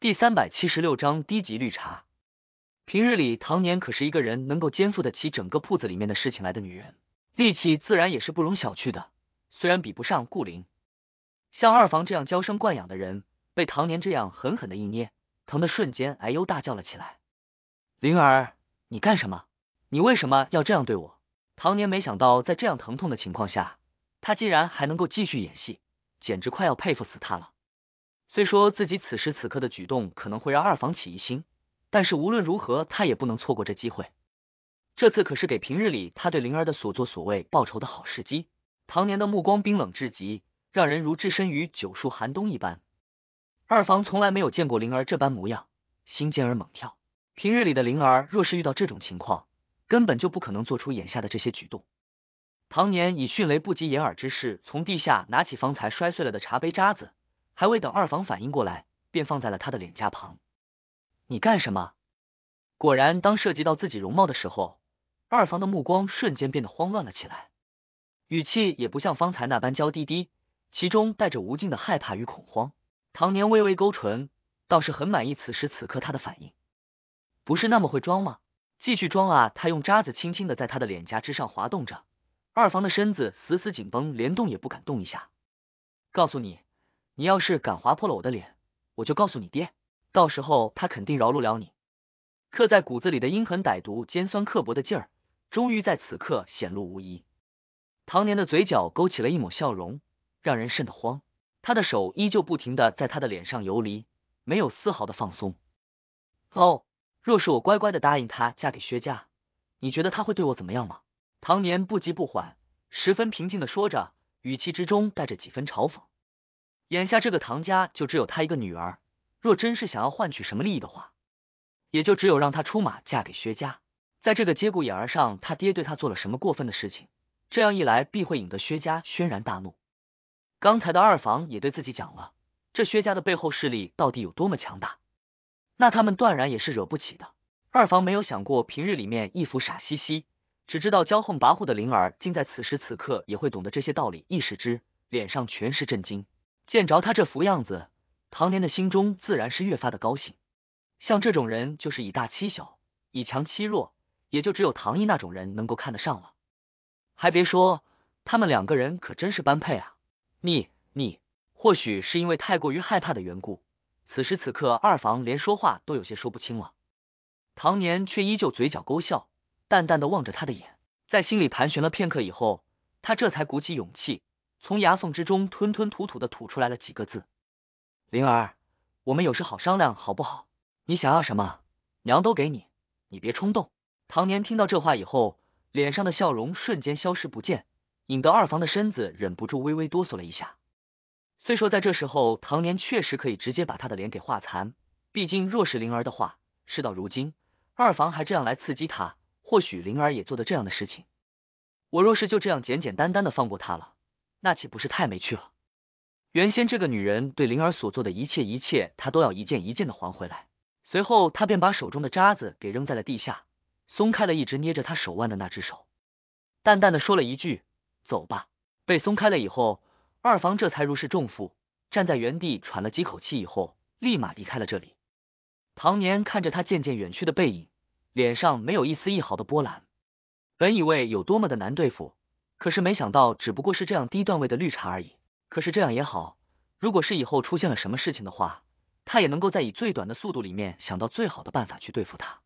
第三百七十六章低级绿茶。平日里唐年可是一个人能够肩负得起整个铺子里面的事情来的女人，力气自然也是不容小觑的。虽然比不上顾灵，像二房这样娇生惯养的人，被唐年这样狠狠的一捏，疼的瞬间哎呦大叫了起来。灵儿，你干什么？你为什么要这样对我？唐年没想到在这样疼痛的情况下，他竟然还能够继续演戏，简直快要佩服死他了。虽说自己此时此刻的举动可能会让二房起疑心，但是无论如何，他也不能错过这机会。这次可是给平日里他对灵儿的所作所为报仇的好时机。唐年的目光冰冷至极，让人如置身于九数寒冬一般。二房从来没有见过灵儿这般模样，心尖儿猛跳。平日里的灵儿若是遇到这种情况，根本就不可能做出眼下的这些举动。唐年以迅雷不及掩耳之势从地下拿起方才摔碎了的茶杯渣子。还未等二房反应过来，便放在了他的脸颊旁。你干什么？果然，当涉及到自己容貌的时候，二房的目光瞬间变得慌乱了起来，语气也不像方才那般娇滴滴，其中带着无尽的害怕与恐慌。唐年微微勾唇，倒是很满意此时此刻他的反应，不是那么会装吗？继续装啊！他用渣子轻轻的在他的脸颊之上滑动着，二房的身子死死紧绷，连动也不敢动一下。告诉你。你要是敢划破了我的脸，我就告诉你爹，到时候他肯定饶不了你。刻在骨子里的阴狠歹毒、尖酸刻薄的劲儿，终于在此刻显露无遗。唐年的嘴角勾起了一抹笑容，让人瘆得慌。他的手依旧不停的在他的脸上游离，没有丝毫的放松。哦，若是我乖乖的答应他嫁给薛家，你觉得他会对我怎么样吗？唐年不急不缓，十分平静的说着，语气之中带着几分嘲讽。眼下这个唐家就只有他一个女儿，若真是想要换取什么利益的话，也就只有让他出马嫁给薛家。在这个节骨眼儿上，他爹对他做了什么过分的事情？这样一来，必会引得薛家轩然大怒。刚才的二房也对自己讲了，这薛家的背后势力到底有多么强大？那他们断然也是惹不起的。二房没有想过，平日里面一副傻兮兮、只知道骄横跋扈的灵儿，竟在此时此刻也会懂得这些道理，一时之脸上全是震惊。见着他这副样子，唐年的心中自然是越发的高兴。像这种人，就是以大欺小，以强欺弱，也就只有唐毅那种人能够看得上了。还别说，他们两个人可真是般配啊！你你，或许是因为太过于害怕的缘故，此时此刻，二房连说话都有些说不清了。唐年却依旧嘴角勾笑，淡淡的望着他的眼，在心里盘旋了片刻以后，他这才鼓起勇气。从牙缝之中吞吞吐吐的吐出来了几个字：“灵儿，我们有事好商量，好不好？你想要什么，娘都给你，你别冲动。”唐年听到这话以后，脸上的笑容瞬间消失不见，引得二房的身子忍不住微微哆嗦了一下。虽说在这时候，唐年确实可以直接把他的脸给画残，毕竟若是灵儿的话，事到如今，二房还这样来刺激他，或许灵儿也做的这样的事情。我若是就这样简简单单的放过他了。那岂不是太没趣了？原先这个女人对灵儿所做的一切，一切她都要一件一件的还回来。随后，她便把手中的渣子给扔在了地下，松开了一直捏着她手腕的那只手，淡淡的说了一句：“走吧。”被松开了以后，二房这才如释重负，站在原地喘了几口气以后，立马离开了这里。唐年看着他渐渐远去的背影，脸上没有一丝一毫的波澜。本以为有多么的难对付。可是没想到，只不过是这样低段位的绿茶而已。可是这样也好，如果是以后出现了什么事情的话，他也能够在以最短的速度里面想到最好的办法去对付他。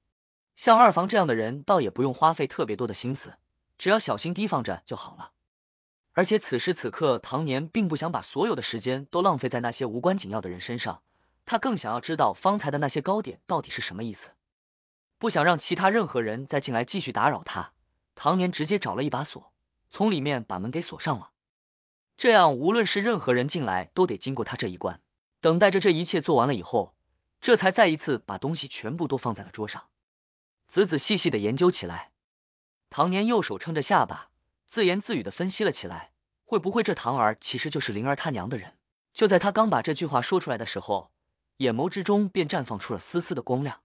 像二房这样的人，倒也不用花费特别多的心思，只要小心提防着就好了。而且此时此刻，唐年并不想把所有的时间都浪费在那些无关紧要的人身上，他更想要知道方才的那些糕点到底是什么意思。不想让其他任何人再进来继续打扰他，唐年直接找了一把锁。从里面把门给锁上了，这样无论是任何人进来都得经过他这一关。等待着这一切做完了以后，这才再一次把东西全部都放在了桌上，仔仔细细的研究起来。唐年右手撑着下巴，自言自语的分析了起来：“会不会这唐儿其实就是灵儿他娘的人？”就在他刚把这句话说出来的时候，眼眸之中便绽放出了丝丝的光亮，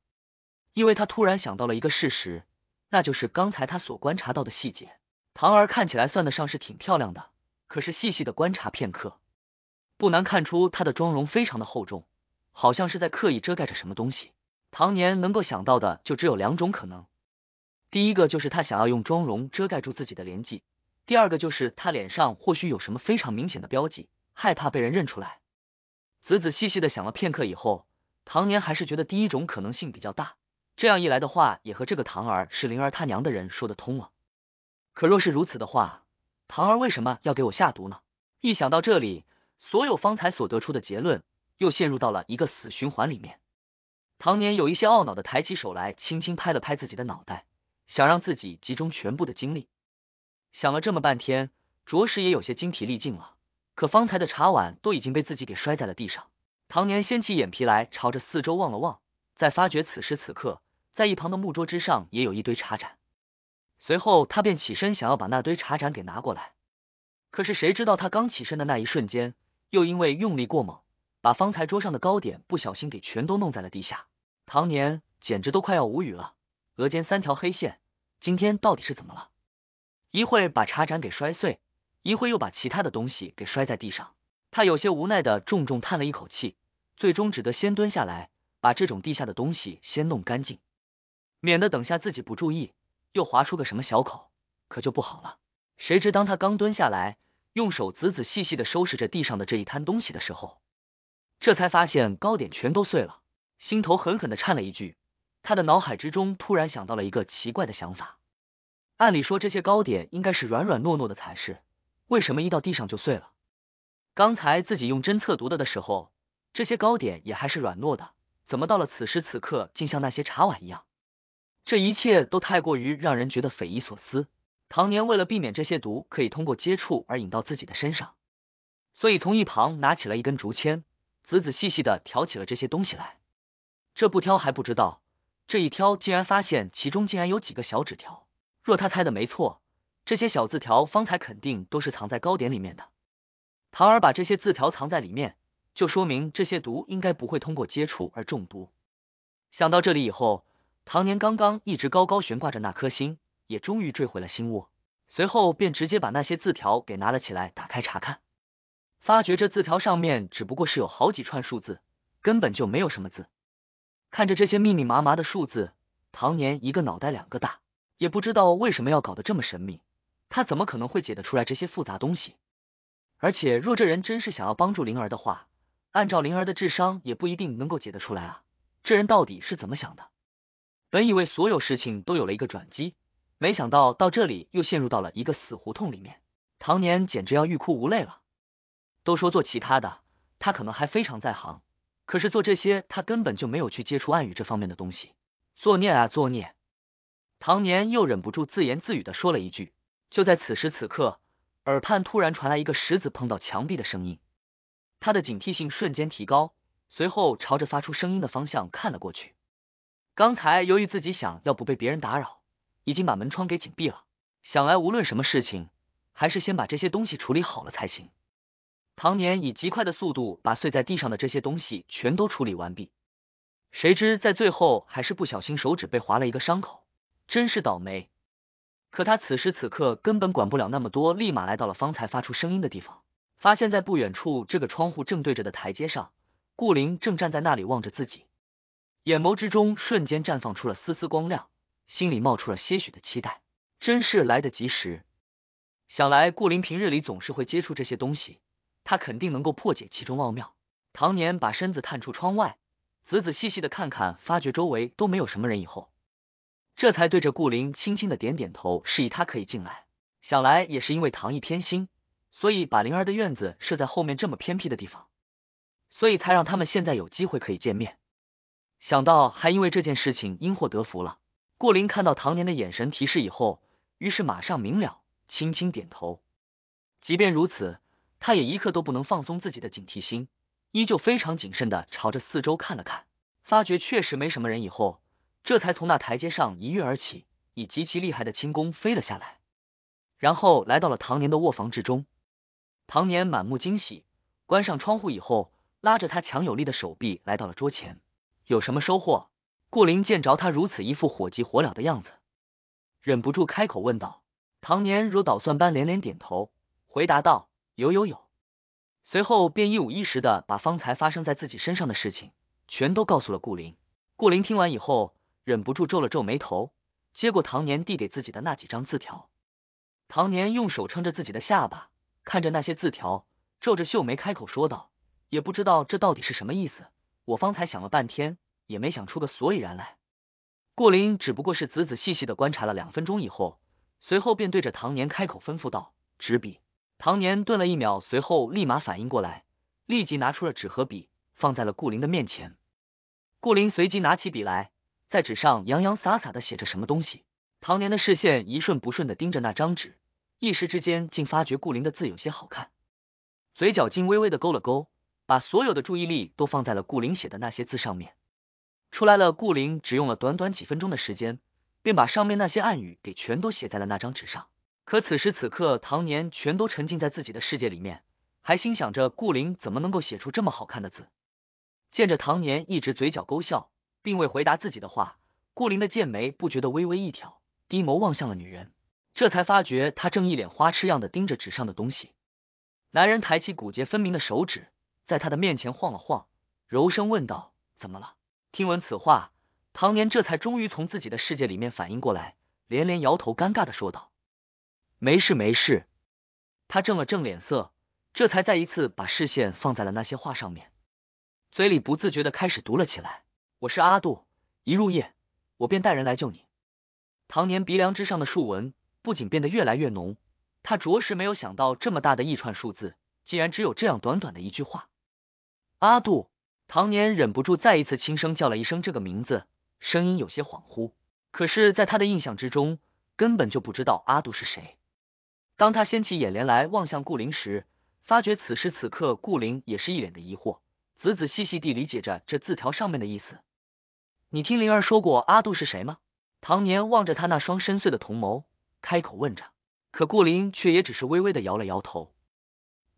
因为他突然想到了一个事实，那就是刚才他所观察到的细节。唐儿看起来算得上是挺漂亮的，可是细细的观察片刻，不难看出她的妆容非常的厚重，好像是在刻意遮盖着什么东西。唐年能够想到的就只有两种可能，第一个就是她想要用妆容遮盖住自己的年纪，第二个就是她脸上或许有什么非常明显的标记，害怕被人认出来。仔仔细细的想了片刻以后，唐年还是觉得第一种可能性比较大。这样一来的话，也和这个唐儿是灵儿他娘的人说得通了。可若是如此的话，唐儿为什么要给我下毒呢？一想到这里，所有方才所得出的结论又陷入到了一个死循环里面。唐年有一些懊恼的抬起手来，轻轻拍了拍自己的脑袋，想让自己集中全部的精力。想了这么半天，着实也有些精疲力尽了。可方才的茶碗都已经被自己给摔在了地上。唐年掀起眼皮来，朝着四周望了望，再发觉此时此刻，在一旁的木桌之上也有一堆茶盏。随后他便起身想要把那堆茶盏给拿过来，可是谁知道他刚起身的那一瞬间，又因为用力过猛，把方才桌上的糕点不小心给全都弄在了地下。唐年简直都快要无语了，额间三条黑线，今天到底是怎么了？一会把茶盏给摔碎，一会又把其他的东西给摔在地上，他有些无奈的重重叹了一口气，最终只得先蹲下来，把这种地下的东西先弄干净，免得等下自己不注意。又划出个什么小口，可就不好了。谁知当他刚蹲下来，用手仔仔细细的收拾着地上的这一摊东西的时候，这才发现糕点全都碎了，心头狠狠的颤了一句。他的脑海之中突然想到了一个奇怪的想法：按理说这些糕点应该是软软糯糯的才是，为什么一到地上就碎了？刚才自己用针测毒的的时候，这些糕点也还是软糯的，怎么到了此时此刻，竟像那些茶碗一样？这一切都太过于让人觉得匪夷所思。唐年为了避免这些毒可以通过接触而引到自己的身上，所以从一旁拿起了一根竹签，仔仔细细的挑起了这些东西来。这不挑还不知道，这一挑竟然发现其中竟然有几个小纸条。若他猜的没错，这些小字条方才肯定都是藏在糕点里面的。唐儿把这些字条藏在里面，就说明这些毒应该不会通过接触而中毒。想到这里以后。唐年刚刚一直高高悬挂着那颗星，也终于坠回了心窝。随后便直接把那些字条给拿了起来，打开查看，发觉这字条上面只不过是有好几串数字，根本就没有什么字。看着这些密密麻麻的数字，唐年一个脑袋两个大，也不知道为什么要搞得这么神秘。他怎么可能会解得出来这些复杂东西？而且若这人真是想要帮助灵儿的话，按照灵儿的智商，也不一定能够解得出来啊！这人到底是怎么想的？本以为所有事情都有了一个转机，没想到到这里又陷入到了一个死胡同里面。唐年简直要欲哭无泪了。都说做其他的，他可能还非常在行，可是做这些他根本就没有去接触暗语这方面的东西。作孽啊，作孽！唐年又忍不住自言自语的说了一句。就在此时此刻，耳畔突然传来一个石子碰到墙壁的声音，他的警惕性瞬间提高，随后朝着发出声音的方向看了过去。刚才由于自己想要不被别人打扰，已经把门窗给紧闭了。想来无论什么事情，还是先把这些东西处理好了才行。唐年以极快的速度把碎在地上的这些东西全都处理完毕，谁知在最后还是不小心手指被划了一个伤口，真是倒霉。可他此时此刻根本管不了那么多，立马来到了方才发出声音的地方，发现在不远处这个窗户正对着的台阶上，顾灵正站在那里望着自己。眼眸之中瞬间绽放出了丝丝光亮，心里冒出了些许的期待，真是来得及时。想来顾林平日里总是会接触这些东西，他肯定能够破解其中奥妙。唐年把身子探出窗外，仔仔细细的看看，发觉周围都没有什么人以后，这才对着顾林轻轻的点点头，示意他可以进来。想来也是因为唐毅偏心，所以把灵儿的院子设在后面这么偏僻的地方，所以才让他们现在有机会可以见面。想到还因为这件事情因祸得福了，顾林看到唐年的眼神提示以后，于是马上明了，轻轻点头。即便如此，他也一刻都不能放松自己的警惕心，依旧非常谨慎的朝着四周看了看，发觉确实没什么人以后，这才从那台阶上一跃而起，以极其厉害的轻功飞了下来，然后来到了唐年的卧房之中。唐年满目惊喜，关上窗户以后，拉着他强有力的手臂来到了桌前。有什么收获？顾林见着他如此一副火急火燎的样子，忍不住开口问道。唐年如捣蒜般连连点头，回答道：“有有有。”随后便一五一十的把方才发生在自己身上的事情全都告诉了顾林。顾林听完以后，忍不住皱了皱眉头，接过唐年递给自己的那几张字条。唐年用手撑着自己的下巴，看着那些字条，皱着秀眉开口说道：“也不知道这到底是什么意思。”我方才想了半天，也没想出个所以然来。顾林只不过是仔仔细细的观察了两分钟以后，随后便对着唐年开口吩咐道：“纸笔。”唐年顿了一秒，随后立马反应过来，立即拿出了纸和笔，放在了顾林的面前。顾林随即拿起笔来，在纸上洋洋洒洒的写着什么东西。唐年的视线一瞬不瞬的盯着那张纸，一时之间竟发觉顾林的字有些好看，嘴角竟微微的勾了勾。把所有的注意力都放在了顾林写的那些字上面。出来了，顾林只用了短短几分钟的时间，便把上面那些暗语给全都写在了那张纸上。可此时此刻，唐年全都沉浸在自己的世界里面，还心想着顾林怎么能够写出这么好看的字。见着唐年一直嘴角勾笑，并未回答自己的话，顾林的剑眉不觉得微微一挑，低眸望向了女人，这才发觉她正一脸花痴样的盯着纸上的东西。男人抬起骨节分明的手指。在他的面前晃了晃，柔声问道：“怎么了？”听闻此话，唐年这才终于从自己的世界里面反应过来，连连摇头，尴尬的说道：“没事没事。”他正了正脸色，这才再一次把视线放在了那些画上面，嘴里不自觉的开始读了起来：“我是阿杜，一入夜，我便带人来救你。”唐年鼻梁之上的竖纹不仅变得越来越浓，他着实没有想到，这么大的一串数字，竟然只有这样短短的一句话。阿杜，唐年忍不住再一次轻声叫了一声这个名字，声音有些恍惚。可是，在他的印象之中，根本就不知道阿杜是谁。当他掀起眼帘来望向顾林时，发觉此时此刻顾林也是一脸的疑惑，仔仔细细地理解着这字条上面的意思。你听灵儿说过阿杜是谁吗？唐年望着他那双深邃的瞳眸，开口问着。可顾林却也只是微微的摇了摇头。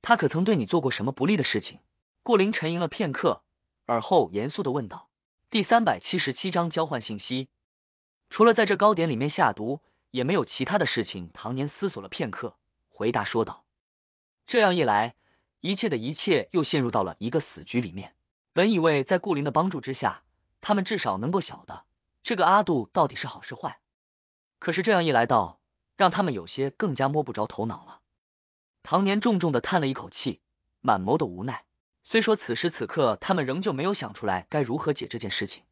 他可曾对你做过什么不利的事情？顾林沉吟了片刻，而后严肃的问道：“第三百七十七章交换信息，除了在这糕点里面下毒，也没有其他的事情。”唐年思索了片刻，回答说道：“这样一来，一切的一切又陷入到了一个死局里面。本以为在顾林的帮助之下，他们至少能够晓得这个阿杜到底是好是坏，可是这样一来，到让他们有些更加摸不着头脑了。”唐年重重的叹了一口气，满眸的无奈。虽说此时此刻他们仍旧没有想出来该如何解这件事情，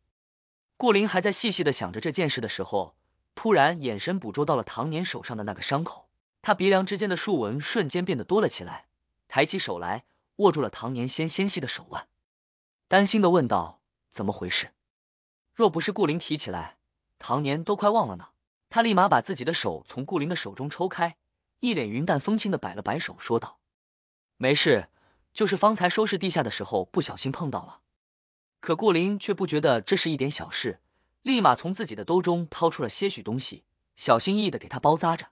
顾林还在细细的想着这件事的时候，突然眼神捕捉到了唐年手上的那个伤口，他鼻梁之间的竖纹瞬间变得多了起来，抬起手来握住了唐年纤纤细的手腕，担心的问道：“怎么回事？”若不是顾林提起来，唐年都快忘了呢。他立马把自己的手从顾林的手中抽开，一脸云淡风轻的摆了摆手，说道：“没事。”就是方才收拾地下的时候不小心碰到了，可顾林却不觉得这是一点小事，立马从自己的兜中掏出了些许东西，小心翼翼的给他包扎着。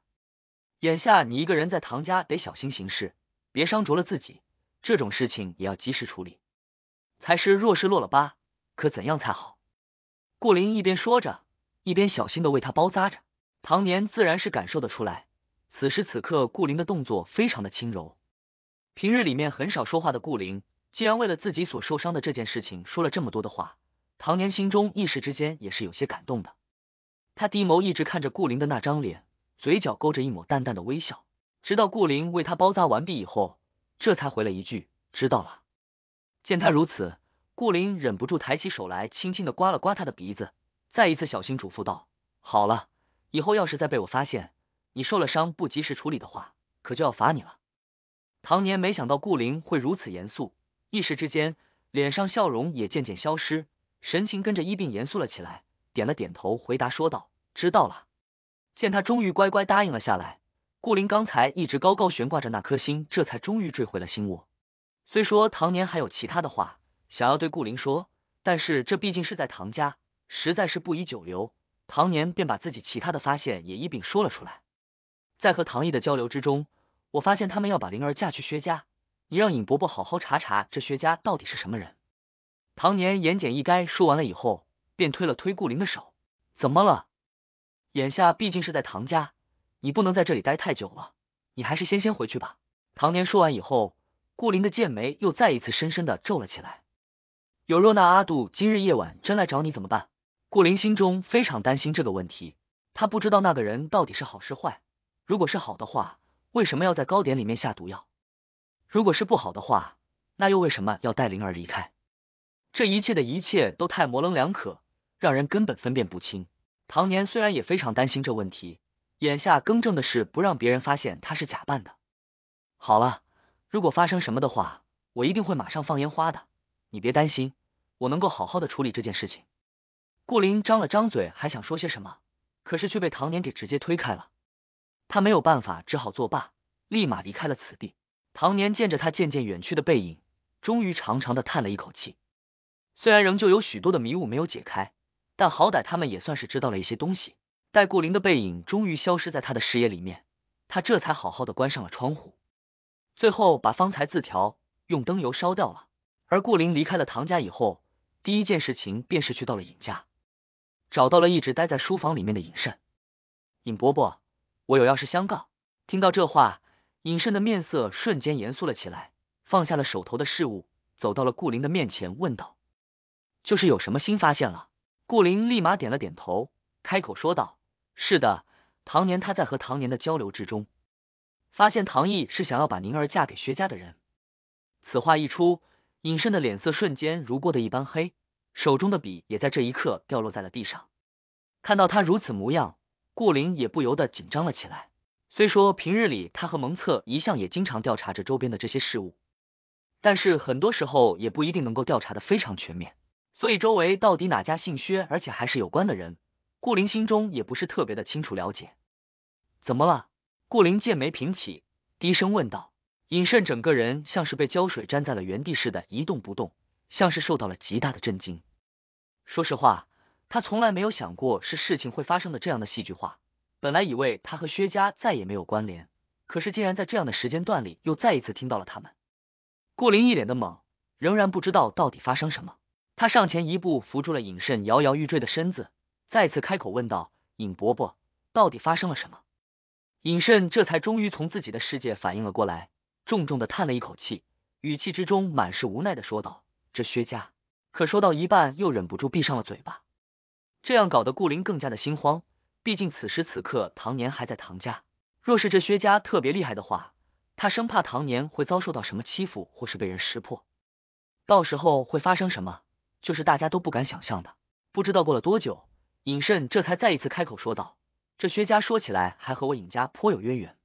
眼下你一个人在唐家得小心行事，别伤着了自己，这种事情也要及时处理。才是若是落了疤，可怎样才好？顾林一边说着，一边小心的为他包扎着。唐年自然是感受得出来，此时此刻顾林的动作非常的轻柔。平日里面很少说话的顾灵，既然为了自己所受伤的这件事情说了这么多的话，唐年心中一时之间也是有些感动的。他低眸一直看着顾灵的那张脸，嘴角勾着一抹淡淡的微笑，直到顾灵为他包扎完毕以后，这才回了一句：“知道了。”见他如此，顾灵忍不住抬起手来，轻轻的刮了刮他的鼻子，再一次小心嘱咐道：“好了，以后要是再被我发现你受了伤不及时处理的话，可就要罚你了。”唐年没想到顾灵会如此严肃，一时之间脸上笑容也渐渐消失，神情跟着一并严肃了起来，点了点头回答说道：“知道了。”见他终于乖乖答应了下来，顾灵刚才一直高高悬挂着那颗心，这才终于坠回了心窝。虽说唐年还有其他的话想要对顾灵说，但是这毕竟是在唐家，实在是不宜久留。唐年便把自己其他的发现也一并说了出来，在和唐毅的交流之中。我发现他们要把灵儿嫁去薛家，你让尹伯伯好好查查这薛家到底是什么人。唐年言简意赅说完了以后，便推了推顾灵的手。怎么了？眼下毕竟是在唐家，你不能在这里待太久了，你还是先先回去吧。唐年说完以后，顾灵的剑眉又再一次深深的皱了起来。有若那阿杜今日夜晚真来找你怎么办？顾灵心中非常担心这个问题，他不知道那个人到底是好是坏。如果是好的话。为什么要在糕点里面下毒药？如果是不好的话，那又为什么要带灵儿离开？这一切的一切都太模棱两可，让人根本分辨不清。唐年虽然也非常担心这问题，眼下更正的是不让别人发现他是假扮的。好了，如果发生什么的话，我一定会马上放烟花的，你别担心，我能够好好的处理这件事情。顾林张了张嘴，还想说些什么，可是却被唐年给直接推开了。他没有办法，只好作罢，立马离开了此地。唐年见着他渐渐远去的背影，终于长长的叹了一口气。虽然仍旧有许多的迷雾没有解开，但好歹他们也算是知道了一些东西。待顾灵的背影终于消失在他的视野里面，他这才好好的关上了窗户，最后把方才字条用灯油烧掉了。而顾灵离开了唐家以后，第一件事情便是去到了尹家，找到了一直待在书房里面的尹慎。尹伯伯。我有要事相告。听到这话，尹慎的面色瞬间严肃了起来，放下了手头的事物，走到了顾林的面前，问道：“就是有什么新发现了？”顾林立马点了点头，开口说道：“是的，唐年他在和唐年的交流之中，发现唐毅是想要把宁儿嫁给薛家的人。”此话一出，尹慎的脸色瞬间如锅的一般黑，手中的笔也在这一刻掉落在了地上。看到他如此模样。顾林也不由得紧张了起来。虽说平日里他和蒙策一向也经常调查着周边的这些事物，但是很多时候也不一定能够调查的非常全面。所以周围到底哪家姓薛，而且还是有关的人，顾林心中也不是特别的清楚了解。怎么了？顾林剑眉平起，低声问道。尹慎整个人像是被胶水粘在了原地似的，一动不动，像是受到了极大的震惊。说实话。他从来没有想过是事情会发生的这样的戏剧化，本来以为他和薛家再也没有关联，可是竟然在这样的时间段里又再一次听到了他们。顾灵一脸的懵，仍然不知道到底发生什么。他上前一步，扶住了尹慎摇摇欲坠的身子，再次开口问道：“尹伯伯，到底发生了什么？”尹慎这才终于从自己的世界反应了过来，重重的叹了一口气，语气之中满是无奈的说道：“这薛家……”可说到一半，又忍不住闭上了嘴巴。这样搞得顾林更加的心慌，毕竟此时此刻唐年还在唐家，若是这薛家特别厉害的话，他生怕唐年会遭受到什么欺负，或是被人识破，到时候会发生什么，就是大家都不敢想象的。不知道过了多久，尹慎这才再一次开口说道：“这薛家说起来还和我尹家颇有渊源。”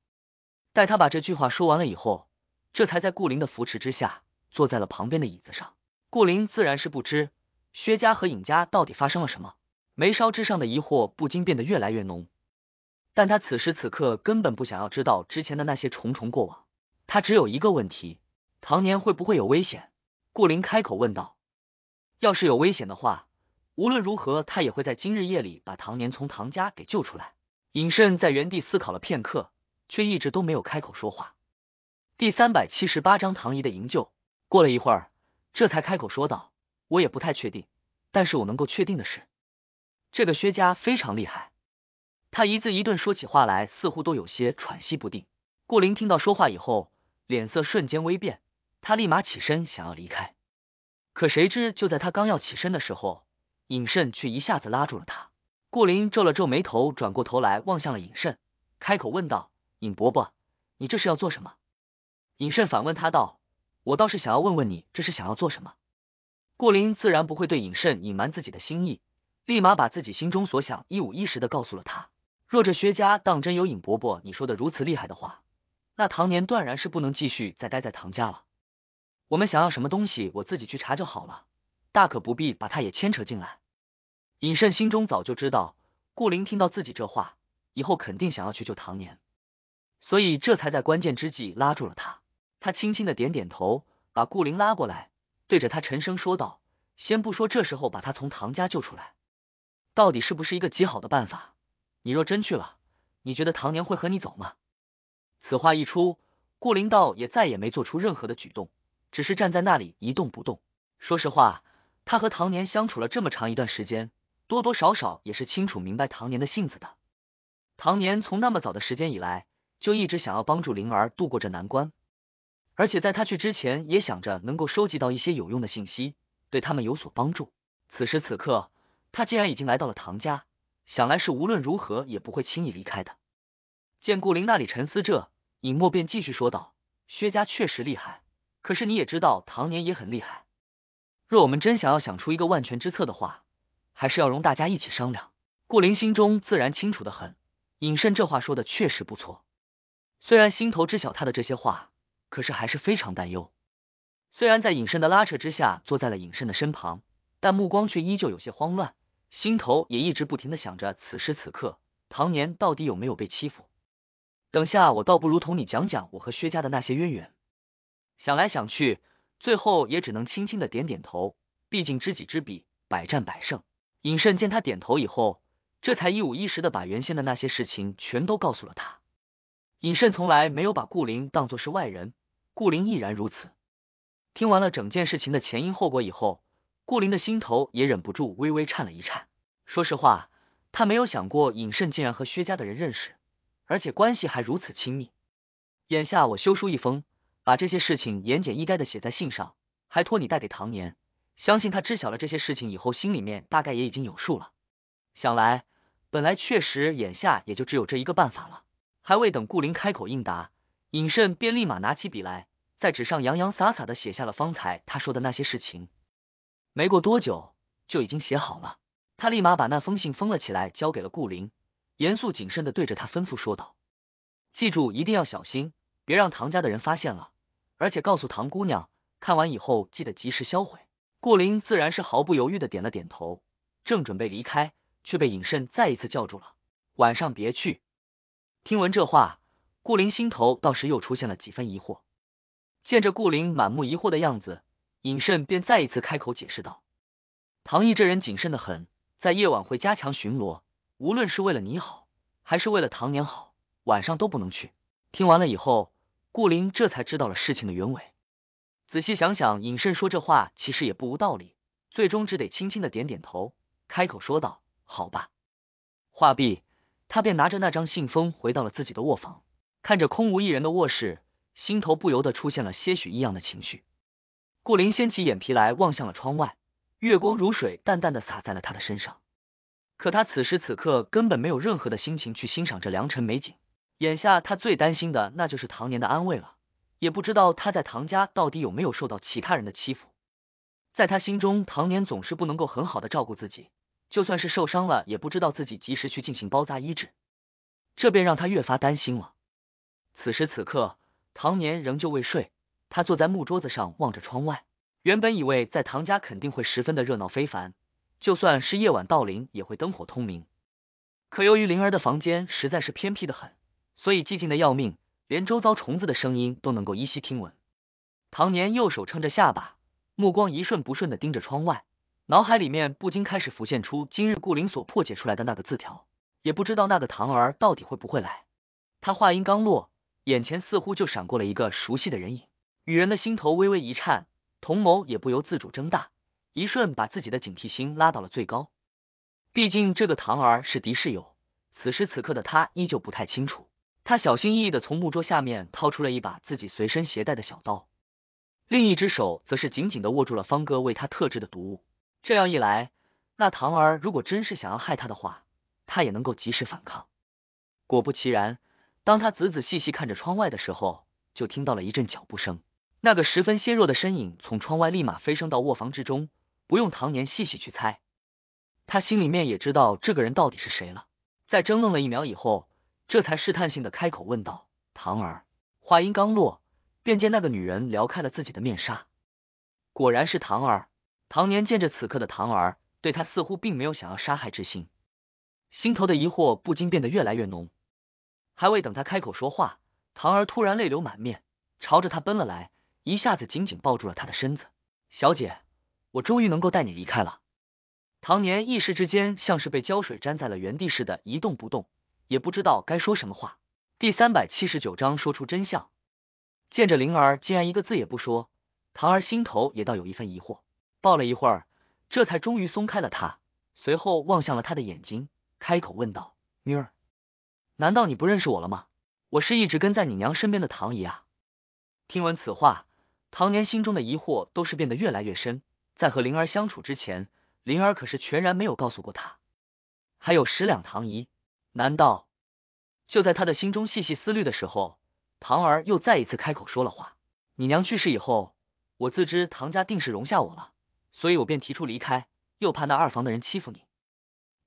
待他把这句话说完了以后，这才在顾林的扶持之下坐在了旁边的椅子上。顾林自然是不知薛家和尹家到底发生了什么。眉梢之上的疑惑不禁变得越来越浓，但他此时此刻根本不想要知道之前的那些重重过往。他只有一个问题：唐年会不会有危险？顾林开口问道。要是有危险的话，无论如何他也会在今日夜里把唐年从唐家给救出来。尹慎在原地思考了片刻，却一直都没有开口说话。第三百七十八章唐姨的营救。过了一会儿，这才开口说道：“我也不太确定，但是我能够确定的是。”这个薛家非常厉害，他一字一顿说起话来，似乎都有些喘息不定。顾林听到说话以后，脸色瞬间微变，他立马起身想要离开，可谁知就在他刚要起身的时候，尹慎却一下子拉住了他。顾林皱了皱眉头，转过头来望向了尹慎，开口问道：“尹伯伯，你这是要做什么？”尹慎反问他道：“我倒是想要问问你，这是想要做什么？”顾林自然不会对尹慎隐瞒自己的心意。立马把自己心中所想一五一十的告诉了他。若这薛家当真有尹伯伯你说的如此厉害的话，那唐年断然是不能继续再待在唐家了。我们想要什么东西，我自己去查就好了，大可不必把他也牵扯进来。尹慎心中早就知道，顾灵听到自己这话以后，肯定想要去救唐年，所以这才在关键之际拉住了他。他轻轻的点点头，把顾灵拉过来，对着他沉声说道：“先不说这时候把他从唐家救出来。”到底是不是一个极好的办法？你若真去了，你觉得唐年会和你走吗？此话一出，顾灵道也再也没做出任何的举动，只是站在那里一动不动。说实话，他和唐年相处了这么长一段时间，多多少少也是清楚明白唐年的性子的。唐年从那么早的时间以来，就一直想要帮助灵儿度过这难关，而且在他去之前，也想着能够收集到一些有用的信息，对他们有所帮助。此时此刻。他既然已经来到了唐家，想来是无论如何也不会轻易离开的。见顾林那里沉思着，尹墨便继续说道：“薛家确实厉害，可是你也知道，唐年也很厉害。若我们真想要想出一个万全之策的话，还是要容大家一起商量。”顾林心中自然清楚的很，尹慎这话说的确实不错。虽然心头知晓他的这些话，可是还是非常担忧。虽然在尹慎的拉扯之下坐在了尹慎的身旁，但目光却依旧有些慌乱。心头也一直不停的想着，此时此刻唐年到底有没有被欺负？等下我倒不如同你讲讲我和薛家的那些渊源。想来想去，最后也只能轻轻的点点头。毕竟知己知彼，百战百胜。尹慎见他点头以后，这才一五一十的把原先的那些事情全都告诉了他。尹慎从来没有把顾灵当做是外人，顾灵亦然如此。听完了整件事情的前因后果以后。顾林的心头也忍不住微微颤了一颤。说实话，他没有想过尹慎竟然和薛家的人认识，而且关系还如此亲密。眼下我修书一封，把这些事情言简意赅的写在信上，还托你带给唐年。相信他知晓了这些事情以后，心里面大概也已经有数了。想来，本来确实眼下也就只有这一个办法了。还未等顾林开口应答，尹慎便立马拿起笔来，在纸上洋洋洒洒的写下了方才他说的那些事情。没过多久，就已经写好了。他立马把那封信封了起来，交给了顾灵，严肃谨慎的对着他吩咐说道：“记住，一定要小心，别让唐家的人发现了。而且告诉唐姑娘，看完以后记得及时销毁。”顾灵自然是毫不犹豫的点了点头，正准备离开，却被尹慎再一次叫住了：“晚上别去。”听闻这话，顾灵心头倒是又出现了几分疑惑。见着顾灵满目疑惑的样子。尹慎便再一次开口解释道：“唐毅这人谨慎的很，在夜晚会加强巡逻，无论是为了你好，还是为了唐年好，晚上都不能去。”听完了以后，顾林这才知道了事情的原委。仔细想想，尹慎说这话其实也不无道理。最终只得轻轻的点点头，开口说道：“好吧。”话毕，他便拿着那张信封回到了自己的卧房，看着空无一人的卧室，心头不由得出现了些许异样的情绪。顾林掀起眼皮来望向了窗外，月光如水，淡淡的洒在了他的身上。可他此时此刻根本没有任何的心情去欣赏这良辰美景。眼下他最担心的那就是唐年的安慰了，也不知道他在唐家到底有没有受到其他人的欺负。在他心中，唐年总是不能够很好的照顾自己，就算是受伤了，也不知道自己及时去进行包扎医治，这便让他越发担心了。此时此刻，唐年仍旧未睡。他坐在木桌子上，望着窗外。原本以为在唐家肯定会十分的热闹非凡，就算是夜晚到灵也会灯火通明。可由于灵儿的房间实在是偏僻的很，所以寂静的要命，连周遭虫子的声音都能够依稀听闻。唐年右手撑着下巴，目光一瞬不瞬的盯着窗外，脑海里面不禁开始浮现出今日顾灵所破解出来的那个字条。也不知道那个唐儿到底会不会来。他话音刚落，眼前似乎就闪过了一个熟悉的人影。女人的心头微微一颤，瞳眸也不由自主睁大，一瞬把自己的警惕心拉到了最高。毕竟这个唐儿是敌是友，此时此刻的他依旧不太清楚。他小心翼翼的从木桌下面掏出了一把自己随身携带的小刀，另一只手则是紧紧的握住了方哥为他特制的毒物。这样一来，那唐儿如果真是想要害他的话，他也能够及时反抗。果不其然，当他仔仔细细看着窗外的时候，就听到了一阵脚步声。那个十分纤弱的身影从窗外立马飞升到卧房之中，不用唐年细细去猜，他心里面也知道这个人到底是谁了。在争论了一秒以后，这才试探性的开口问道：“唐儿。”话音刚落，便见那个女人撩开了自己的面纱，果然是唐儿。唐年见着此刻的唐儿，对他似乎并没有想要杀害之心，心头的疑惑不禁变得越来越浓。还未等他开口说话，唐儿突然泪流满面，朝着他奔了来。一下子紧紧抱住了他的身子，小姐，我终于能够带你离开了。唐年一时之间像是被胶水粘在了原地似的，一动不动，也不知道该说什么话。第三百七十九章说出真相。见着灵儿竟然一个字也不说，唐儿心头也倒有一份疑惑。抱了一会儿，这才终于松开了他，随后望向了他的眼睛，开口问道：“女儿，难道你不认识我了吗？我是一直跟在你娘身边的唐姨啊。”听闻此话。唐年心中的疑惑都是变得越来越深，在和灵儿相处之前，灵儿可是全然没有告诉过他。还有十两唐姨，难道就在他的心中细细思虑的时候，唐儿又再一次开口说了话：“你娘去世以后，我自知唐家定是容下我了，所以我便提出离开，又怕那二房的人欺负你，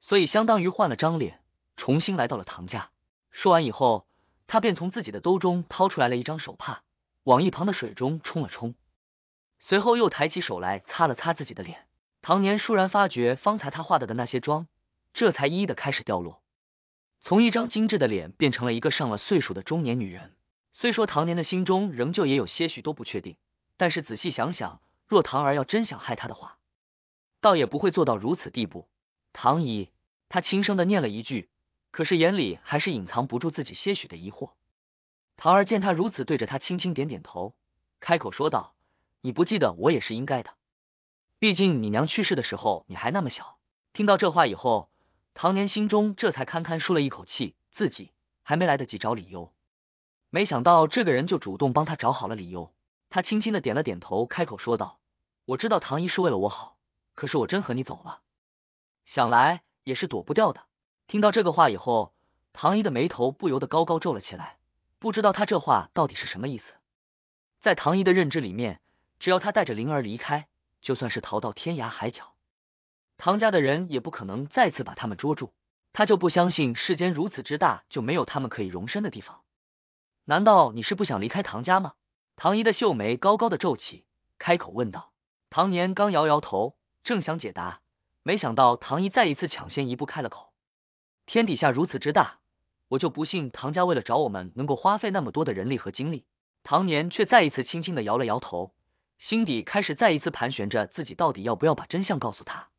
所以相当于换了张脸，重新来到了唐家。”说完以后，他便从自己的兜中掏出来了一张手帕。往一旁的水中冲了冲，随后又抬起手来擦了擦自己的脸。唐年倏然发觉方才他画的的那些妆，这才一一的开始掉落，从一张精致的脸变成了一个上了岁数的中年女人。虽说唐年的心中仍旧也有些许多不确定，但是仔细想想，若唐儿要真想害他的话，倒也不会做到如此地步。唐姨，他轻声的念了一句，可是眼里还是隐藏不住自己些许的疑惑。唐儿见他如此，对着他轻轻点点头，开口说道：“你不记得我也是应该的，毕竟你娘去世的时候你还那么小。”听到这话以后，唐年心中这才堪堪舒了一口气，自己还没来得及找理由，没想到这个人就主动帮他找好了理由。他轻轻的点了点头，开口说道：“我知道唐姨是为了我好，可是我真和你走了，想来也是躲不掉的。”听到这个话以后，唐姨的眉头不由得高高皱了起来。不知道他这话到底是什么意思，在唐姨的认知里面，只要他带着灵儿离开，就算是逃到天涯海角，唐家的人也不可能再次把他们捉住。他就不相信世间如此之大，就没有他们可以容身的地方。难道你是不想离开唐家吗？唐姨的秀眉高高的皱起，开口问道。唐年刚摇摇头，正想解答，没想到唐姨再一次抢先一步开了口。天底下如此之大。我就不信唐家为了找我们能够花费那么多的人力和精力，唐年却再一次轻轻的摇了摇头，心底开始再一次盘旋着自己到底要不要把真相告诉他。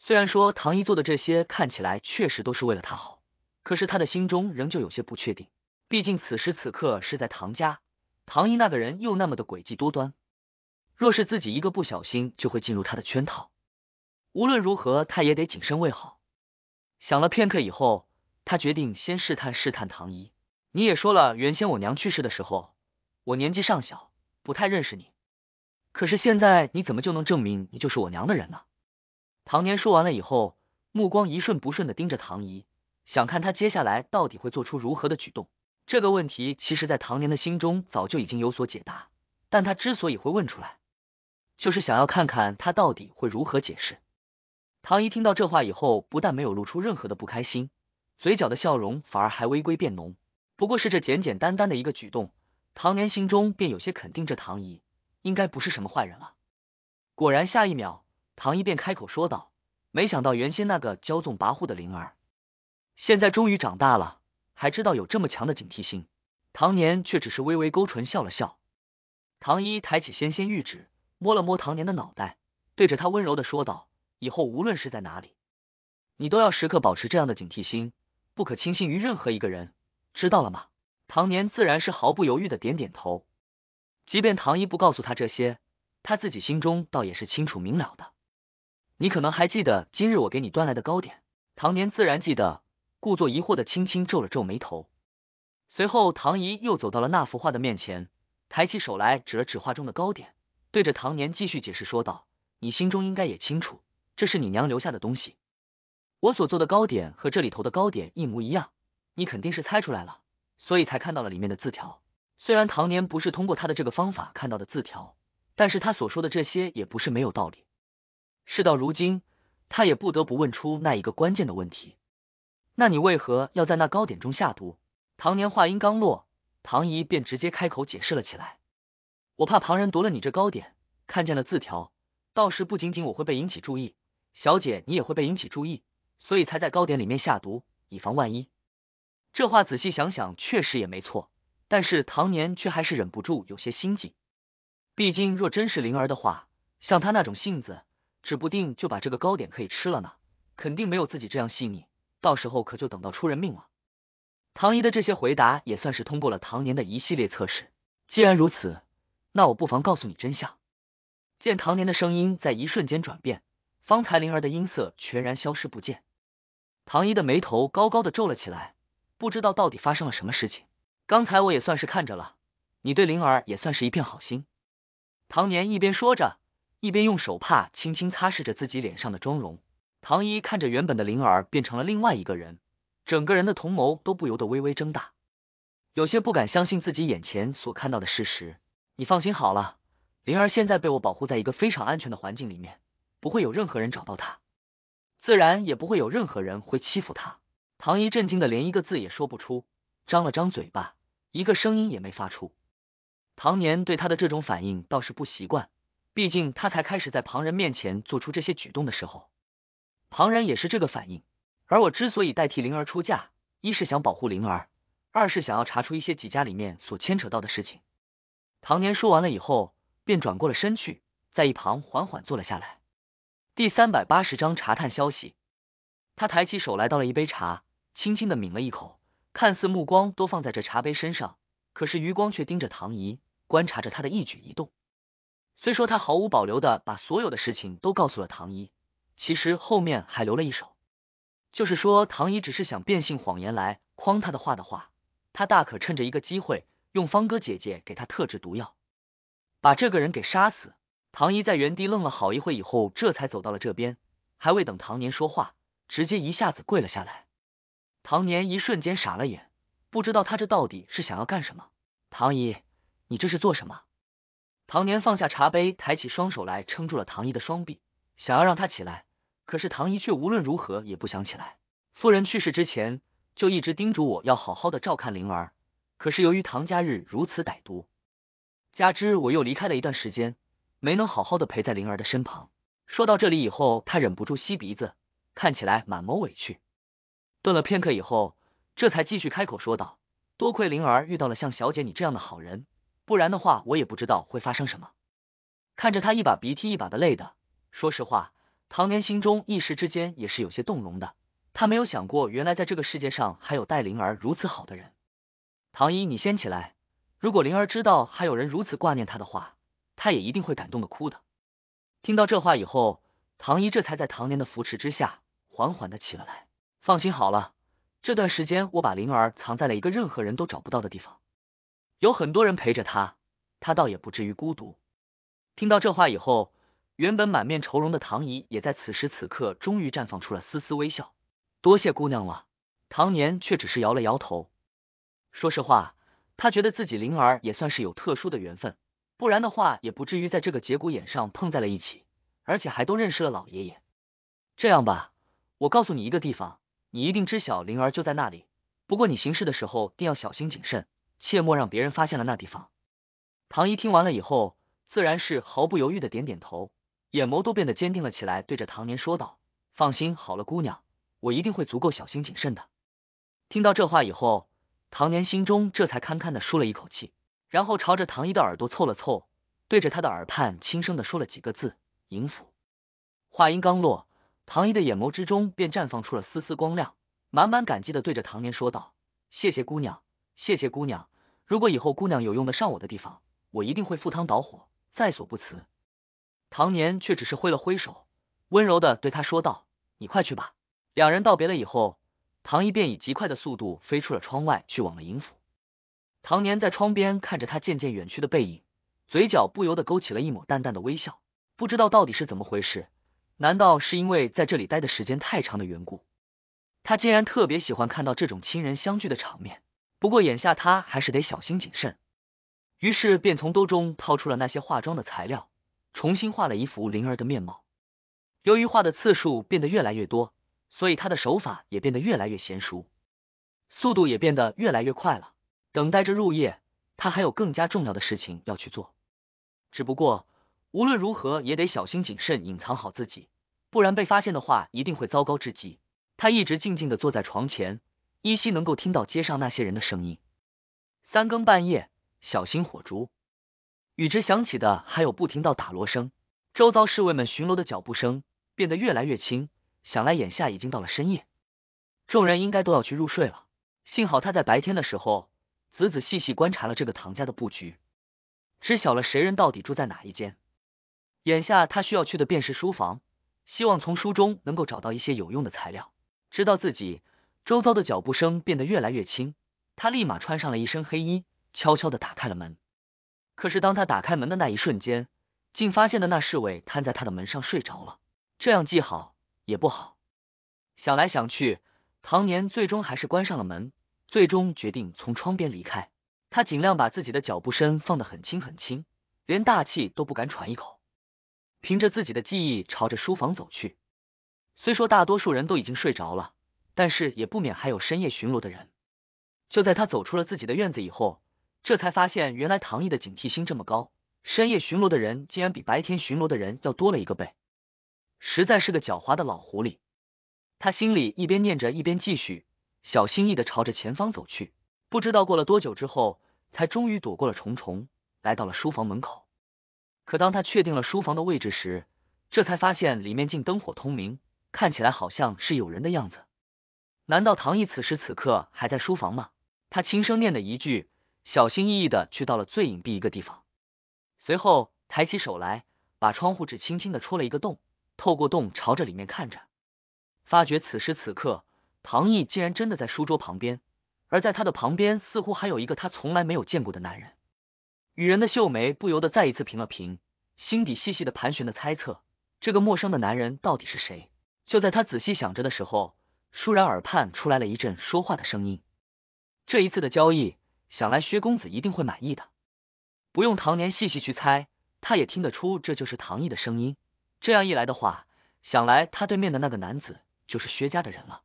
虽然说唐一做的这些看起来确实都是为了他好，可是他的心中仍旧有些不确定。毕竟此时此刻是在唐家，唐一那个人又那么的诡计多端，若是自己一个不小心就会进入他的圈套，无论如何他也得谨慎为好。想了片刻以后。他决定先试探试探唐姨。你也说了，原先我娘去世的时候，我年纪尚小，不太认识你。可是现在，你怎么就能证明你就是我娘的人呢？唐年说完了以后，目光一瞬不瞬的盯着唐姨，想看她接下来到底会做出如何的举动。这个问题其实在唐年的心中早就已经有所解答，但他之所以会问出来，就是想要看看他到底会如何解释。唐姨听到这话以后，不但没有露出任何的不开心。嘴角的笑容反而还微微变浓，不过是这简简单单的一个举动，唐年心中便有些肯定，这唐姨应该不是什么坏人了。果然，下一秒，唐姨便开口说道：“没想到原先那个骄纵跋扈的灵儿，现在终于长大了，还知道有这么强的警惕心。”唐年却只是微微勾唇笑了笑。唐一抬起纤纤玉指，摸了摸唐年的脑袋，对着他温柔的说道：“以后无论是在哪里，你都要时刻保持这样的警惕心。”不可轻信于任何一个人，知道了吗？唐年自然是毫不犹豫的点点头。即便唐姨不告诉他这些，他自己心中倒也是清楚明了的。你可能还记得今日我给你端来的糕点，唐年自然记得，故作疑惑的轻轻皱了皱眉头。随后，唐姨又走到了那幅画的面前，抬起手来指了指画中的糕点，对着唐年继续解释说道：“你心中应该也清楚，这是你娘留下的东西。”我所做的糕点和这里头的糕点一模一样，你肯定是猜出来了，所以才看到了里面的字条。虽然唐年不是通过他的这个方法看到的字条，但是他所说的这些也不是没有道理。事到如今，他也不得不问出那一个关键的问题：那你为何要在那糕点中下毒？唐年话音刚落，唐姨便直接开口解释了起来：“我怕旁人夺了你这糕点，看见了字条，到时不仅仅我会被引起注意，小姐你也会被引起注意。”所以才在糕点里面下毒，以防万一。这话仔细想想确实也没错，但是唐年却还是忍不住有些心悸。毕竟若真是灵儿的话，像她那种性子，指不定就把这个糕点可以吃了呢。肯定没有自己这样细腻，到时候可就等到出人命了。唐姨的这些回答也算是通过了唐年的一系列测试。既然如此，那我不妨告诉你真相。见唐年的声音在一瞬间转变，方才灵儿的音色全然消失不见。唐一的眉头高高的皱了起来，不知道到底发生了什么事情。刚才我也算是看着了，你对灵儿也算是一片好心。唐年一边说着，一边用手帕轻轻擦拭着自己脸上的妆容。唐一看着原本的灵儿变成了另外一个人，整个人的瞳眸都不由得微微睁大，有些不敢相信自己眼前所看到的事实。你放心好了，灵儿现在被我保护在一个非常安全的环境里面，不会有任何人找到她。自然也不会有任何人会欺负他。唐姨震惊的连一个字也说不出，张了张嘴巴，一个声音也没发出。唐年对他的这种反应倒是不习惯，毕竟他才开始在旁人面前做出这些举动的时候，旁人也是这个反应。而我之所以代替灵儿出嫁，一是想保护灵儿，二是想要查出一些几家里面所牵扯到的事情。唐年说完了以后，便转过了身去，在一旁缓缓坐了下来。第三百八十章查探消息。他抬起手，来到了一杯茶，轻轻的抿了一口，看似目光都放在这茶杯身上，可是余光却盯着唐姨，观察着他的一举一动。虽说他毫无保留的把所有的事情都告诉了唐姨，其实后面还留了一手，就是说唐姨只是想变性谎言来诓他的话的话，他大可趁着一个机会，用方哥姐姐给他特制毒药，把这个人给杀死。唐姨在原地愣了好一会以后这才走到了这边。还未等唐年说话，直接一下子跪了下来。唐年一瞬间傻了眼，不知道他这到底是想要干什么。唐姨，你这是做什么？唐年放下茶杯，抬起双手来撑住了唐姨的双臂，想要让她起来。可是唐姨却无论如何也不想起来。夫人去世之前就一直叮嘱我要好好的照看灵儿，可是由于唐家日如此歹毒，加之我又离开了一段时间。没能好好的陪在灵儿的身旁。说到这里以后，他忍不住吸鼻子，看起来满眸委屈。顿了片刻以后，这才继续开口说道：“多亏灵儿遇到了像小姐你这样的好人，不然的话，我也不知道会发生什么。”看着他一把鼻涕一把的泪的，说实话，唐年心中一时之间也是有些动容的。他没有想过，原来在这个世界上还有待灵儿如此好的人。唐一，你先起来。如果灵儿知道还有人如此挂念他的话。他也一定会感动的哭的。听到这话以后，唐姨这才在唐年的扶持之下缓缓的起了来。放心好了，这段时间我把灵儿藏在了一个任何人都找不到的地方，有很多人陪着她，她倒也不至于孤独。听到这话以后，原本满面愁容的唐姨也在此时此刻终于绽放出了丝丝微笑。多谢姑娘了。唐年却只是摇了摇头。说实话，他觉得自己灵儿也算是有特殊的缘分。不然的话，也不至于在这个节骨眼上碰在了一起，而且还都认识了老爷爷。这样吧，我告诉你一个地方，你一定知晓灵儿就在那里。不过你行事的时候，定要小心谨慎，切莫让别人发现了那地方。唐一听完了以后，自然是毫不犹豫的点点头，眼眸都变得坚定了起来，对着唐年说道：“放心好了，姑娘，我一定会足够小心谨慎的。”听到这话以后，唐年心中这才堪堪的舒了一口气。然后朝着唐一的耳朵凑了凑，对着他的耳畔轻声的说了几个字。淫府，话音刚落，唐一的眼眸之中便绽放出了丝丝光亮，满满感激的对着唐年说道：“谢谢姑娘，谢谢姑娘，如果以后姑娘有用得上我的地方，我一定会赴汤蹈火，在所不辞。”唐年却只是挥了挥手，温柔的对他说道：“你快去吧。”两人道别了以后，唐一便以极快的速度飞出了窗外，去往了银府。唐年在窗边看着他渐渐远去的背影，嘴角不由得勾起了一抹淡淡的微笑。不知道到底是怎么回事，难道是因为在这里待的时间太长的缘故？他竟然特别喜欢看到这种亲人相聚的场面。不过眼下他还是得小心谨慎，于是便从兜中掏出了那些化妆的材料，重新画了一幅灵儿的面貌。由于画的次数变得越来越多，所以他的手法也变得越来越娴熟，速度也变得越来越快了。等待着入夜，他还有更加重要的事情要去做。只不过无论如何也得小心谨慎，隐藏好自己，不然被发现的话一定会糟糕至极。他一直静静的坐在床前，依稀能够听到街上那些人的声音。三更半夜，小心火烛。与之响起的还有不停到打锣声，周遭侍卫们巡逻的脚步声变得越来越轻。想来眼下已经到了深夜，众人应该都要去入睡了。幸好他在白天的时候。仔仔细细观察了这个唐家的布局，知晓了谁人到底住在哪一间。眼下他需要去的便是书房，希望从书中能够找到一些有用的材料。知道自己周遭的脚步声变得越来越轻，他立马穿上了一身黑衣，悄悄的打开了门。可是当他打开门的那一瞬间，竟发现的那侍卫瘫在他的门上睡着了。这样既好也不好，想来想去，唐年最终还是关上了门。最终决定从窗边离开，他尽量把自己的脚步声放得很轻很轻，连大气都不敢喘一口，凭着自己的记忆朝着书房走去。虽说大多数人都已经睡着了，但是也不免还有深夜巡逻的人。就在他走出了自己的院子以后，这才发现原来唐毅的警惕心这么高，深夜巡逻的人竟然比白天巡逻的人要多了一个倍，实在是个狡猾的老狐狸。他心里一边念着，一边继续。小心翼翼的朝着前方走去，不知道过了多久之后，才终于躲过了重重，来到了书房门口。可当他确定了书房的位置时，这才发现里面竟灯火通明，看起来好像是有人的样子。难道唐毅此时此刻还在书房吗？他轻声念的一句，小心翼翼的去到了最隐蔽一个地方，随后抬起手来，把窗户纸轻轻的戳了一个洞，透过洞朝着里面看着，发觉此时此刻。唐毅竟然真的在书桌旁边，而在他的旁边似乎还有一个他从来没有见过的男人。女人的秀眉不由得再一次平了平，心底细细的盘旋的猜测，这个陌生的男人到底是谁？就在他仔细想着的时候，倏然耳畔出来了一阵说话的声音。这一次的交易，想来薛公子一定会满意的。不用唐年细细去猜，他也听得出这就是唐毅的声音。这样一来的话，想来他对面的那个男子就是薛家的人了。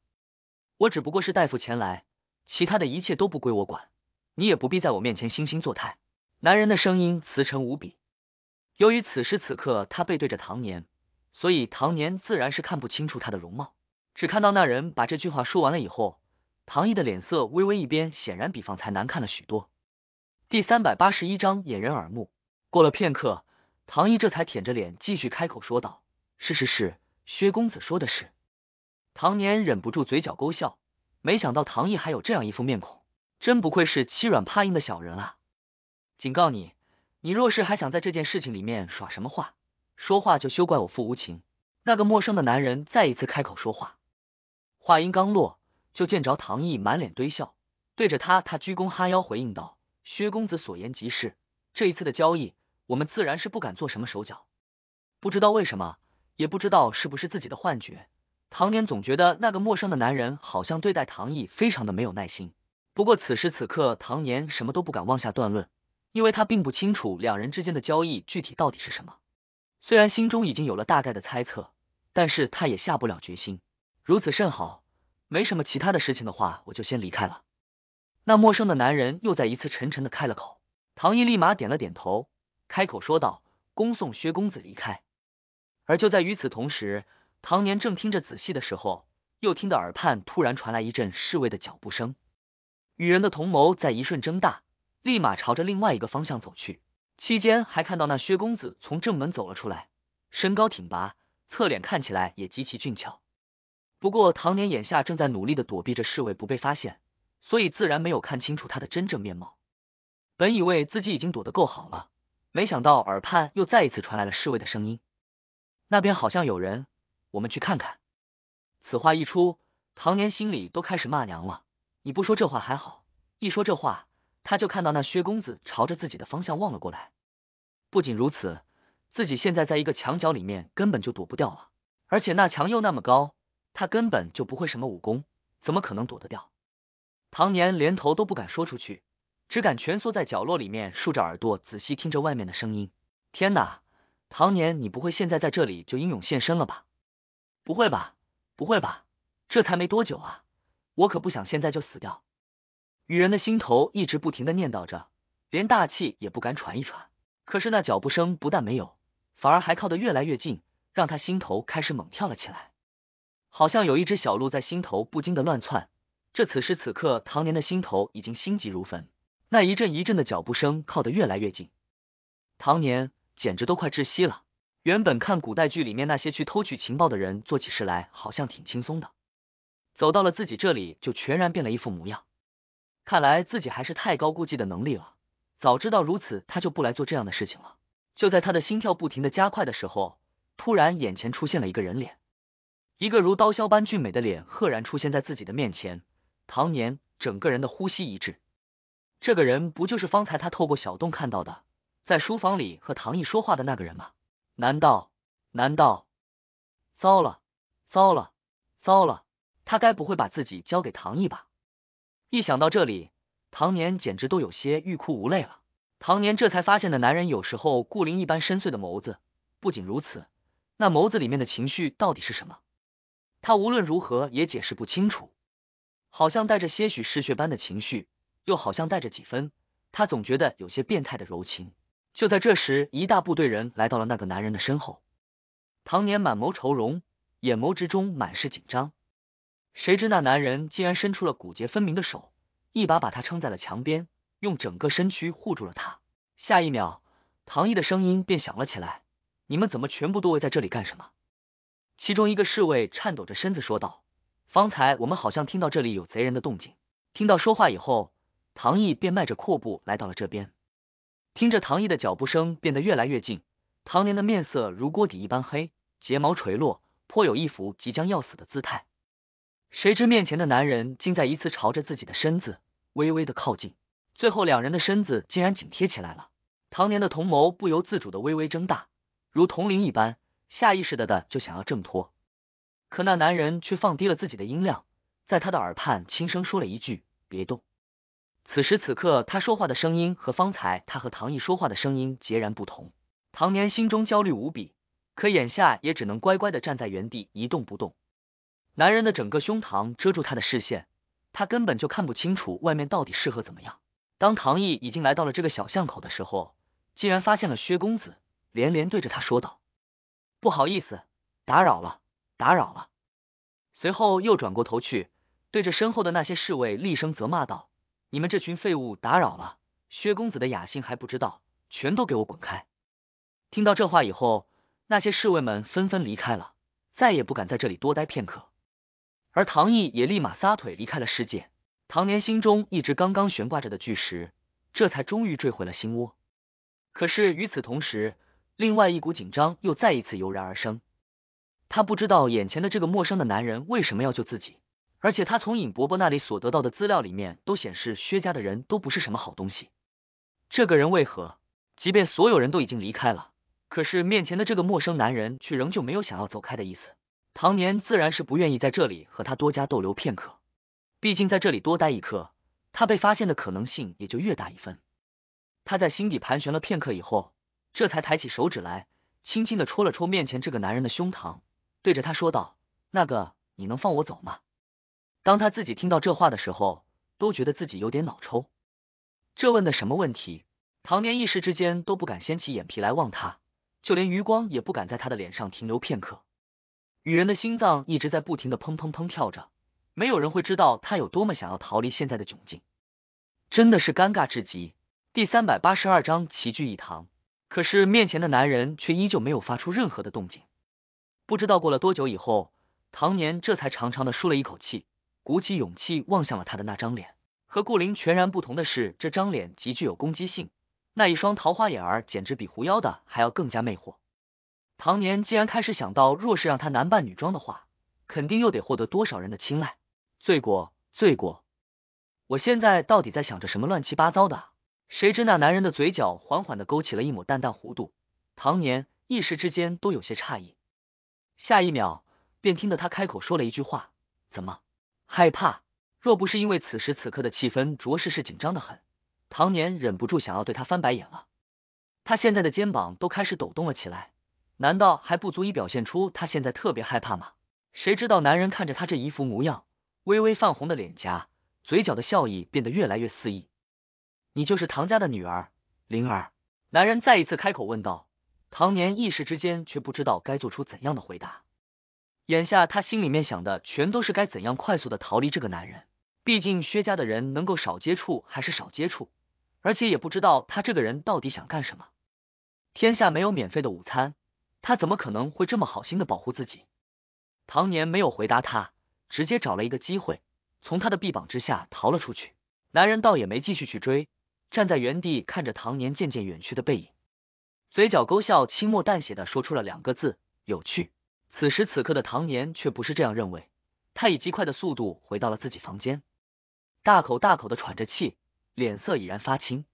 我只不过是大夫前来，其他的一切都不归我管，你也不必在我面前惺惺作态。男人的声音磁沉无比，由于此时此刻他背对着唐年，所以唐年自然是看不清楚他的容貌，只看到那人把这句话说完了以后，唐毅的脸色微微一变，显然比方才难看了许多。第三百八十一章掩人耳目。过了片刻，唐毅这才舔着脸继续开口说道：“是是是，薛公子说的是。”唐年忍不住嘴角勾笑，没想到唐毅还有这样一副面孔，真不愧是欺软怕硬的小人啊！警告你，你若是还想在这件事情里面耍什么话，说话就休怪我父无情。那个陌生的男人再一次开口说话，话音刚落，就见着唐毅满脸堆笑，对着他他鞠躬哈腰回应道：“薛公子所言极是，这一次的交易，我们自然是不敢做什么手脚。不知道为什么，也不知道是不是自己的幻觉。”唐年总觉得那个陌生的男人好像对待唐毅非常的没有耐心。不过此时此刻，唐年什么都不敢妄下断论，因为他并不清楚两人之间的交易具体到底是什么。虽然心中已经有了大概的猜测，但是他也下不了决心。如此甚好，没什么其他的事情的话，我就先离开了。那陌生的男人又再一次沉沉的开了口，唐毅立马点了点头，开口说道：“恭送薛公子离开。”而就在与此同时，唐年正听着仔细的时候，又听到耳畔突然传来一阵侍卫的脚步声，女人的瞳眸在一瞬睁大，立马朝着另外一个方向走去。期间还看到那薛公子从正门走了出来，身高挺拔，侧脸看起来也极其俊俏。不过唐年眼下正在努力的躲避着侍卫不被发现，所以自然没有看清楚他的真正面貌。本以为自己已经躲得够好了，没想到耳畔又再一次传来了侍卫的声音，那边好像有人。我们去看看。此话一出，唐年心里都开始骂娘了。你不说这话还好，一说这话，他就看到那薛公子朝着自己的方向望了过来。不仅如此，自己现在在一个墙角里面，根本就躲不掉了。而且那墙又那么高，他根本就不会什么武功，怎么可能躲得掉？唐年连头都不敢说出去，只敢蜷缩在角落里面，竖着耳朵仔细听着外面的声音。天哪，唐年，你不会现在在这里就英勇献身了吧？不会吧，不会吧，这才没多久啊，我可不想现在就死掉。雨人的心头一直不停的念叨着，连大气也不敢喘一喘。可是那脚步声不但没有，反而还靠得越来越近，让他心头开始猛跳了起来，好像有一只小鹿在心头不禁的乱窜。这此时此刻，唐年的心头已经心急如焚，那一阵一阵的脚步声靠得越来越近，唐年简直都快窒息了。原本看古代剧里面那些去偷取情报的人做起事来好像挺轻松的，走到了自己这里就全然变了一副模样。看来自己还是太高估计的能力了，早知道如此，他就不来做这样的事情了。就在他的心跳不停的加快的时候，突然眼前出现了一个人脸，一个如刀削般俊美的脸赫然出现在自己的面前。唐年整个人的呼吸一滞，这个人不就是方才他透过小洞看到的，在书房里和唐毅说话的那个人吗？难道难道？糟了糟了糟了！他该不会把自己交给唐毅吧？一想到这里，唐年简直都有些欲哭无泪了。唐年这才发现，的男人有时候顾灵一般深邃的眸子，不仅如此，那眸子里面的情绪到底是什么？他无论如何也解释不清楚，好像带着些许嗜血般的情绪，又好像带着几分……他总觉得有些变态的柔情。就在这时，一大部队人来到了那个男人的身后。唐年满眸愁容，眼眸之中满是紧张。谁知那男人竟然伸出了骨节分明的手，一把把他撑在了墙边，用整个身躯护住了他。下一秒，唐毅的声音便响了起来：“你们怎么全部都围在这里干什么？”其中一个侍卫颤抖着身子说道：“方才我们好像听到这里有贼人的动静。”听到说话以后，唐毅便迈着阔步来到了这边。听着唐毅的脚步声变得越来越近，唐年的面色如锅底一般黑，睫毛垂落，颇有一副即将要死的姿态。谁知面前的男人竟再一次朝着自己的身子微微的靠近，最后两人的身子竟然紧贴起来了。唐年的瞳眸不由自主的微微睁大，如铜铃一般，下意识的的就想要挣脱，可那男人却放低了自己的音量，在他的耳畔轻声说了一句：“别动。”此时此刻，他说话的声音和方才他和唐毅说话的声音截然不同。唐年心中焦虑无比，可眼下也只能乖乖的站在原地一动不动。男人的整个胸膛遮住他的视线，他根本就看不清楚外面到底适合怎么样。当唐毅已经来到了这个小巷口的时候，竟然发现了薛公子，连连对着他说道：“不好意思，打扰了，打扰了。”随后又转过头去，对着身后的那些侍卫厉声责骂道。你们这群废物，打扰了，薛公子的雅兴还不知道，全都给我滚开！听到这话以后，那些侍卫们纷纷离开了，再也不敢在这里多待片刻。而唐毅也立马撒腿离开了世界。唐年心中一直刚刚悬挂着的巨石，这才终于坠回了心窝。可是与此同时，另外一股紧张又再一次油然而生。他不知道眼前的这个陌生的男人为什么要救自己。而且他从尹伯伯那里所得到的资料里面，都显示薛家的人都不是什么好东西。这个人为何？即便所有人都已经离开了，可是面前的这个陌生男人却仍旧没有想要走开的意思。唐年自然是不愿意在这里和他多加逗留片刻，毕竟在这里多待一刻，他被发现的可能性也就越大一分。他在心底盘旋了片刻以后，这才抬起手指来，轻轻的戳了戳面前这个男人的胸膛，对着他说道：“那个，你能放我走吗？”当他自己听到这话的时候，都觉得自己有点脑抽。这问的什么问题？唐年一时之间都不敢掀起眼皮来望他，就连余光也不敢在他的脸上停留片刻。女人的心脏一直在不停的砰砰砰跳着，没有人会知道她有多么想要逃离现在的窘境，真的是尴尬至极。第三百八十二章齐聚一堂，可是面前的男人却依旧没有发出任何的动静。不知道过了多久以后，唐年这才长长的舒了一口气。鼓起勇气望向了他的那张脸，和顾灵全然不同的是，这张脸极具有攻击性，那一双桃花眼儿简直比狐妖的还要更加魅惑。唐年竟然开始想到，若是让他男扮女装的话，肯定又得获得多少人的青睐。罪过，罪过！我现在到底在想着什么乱七八糟的？谁知那男人的嘴角缓缓的勾起了一抹淡淡弧度，唐年一时之间都有些诧异，下一秒便听得他开口说了一句话：“怎么？”害怕，若不是因为此时此刻的气氛着实是紧张的很，唐年忍不住想要对他翻白眼了。他现在的肩膀都开始抖动了起来，难道还不足以表现出他现在特别害怕吗？谁知道男人看着他这一副模样，微微泛红的脸颊，嘴角的笑意变得越来越肆意。你就是唐家的女儿，灵儿。男人再一次开口问道，唐年一时之间却不知道该做出怎样的回答。眼下他心里面想的全都是该怎样快速的逃离这个男人，毕竟薛家的人能够少接触还是少接触，而且也不知道他这个人到底想干什么。天下没有免费的午餐，他怎么可能会这么好心的保护自己？唐年没有回答他，直接找了一个机会，从他的臂膀之下逃了出去。男人倒也没继续去追，站在原地看着唐年渐渐远去的背影，嘴角勾笑，轻墨淡写的说出了两个字：有趣。此时此刻的唐年却不是这样认为，他以极快的速度回到了自己房间，大口大口的喘着气，脸色已然发青。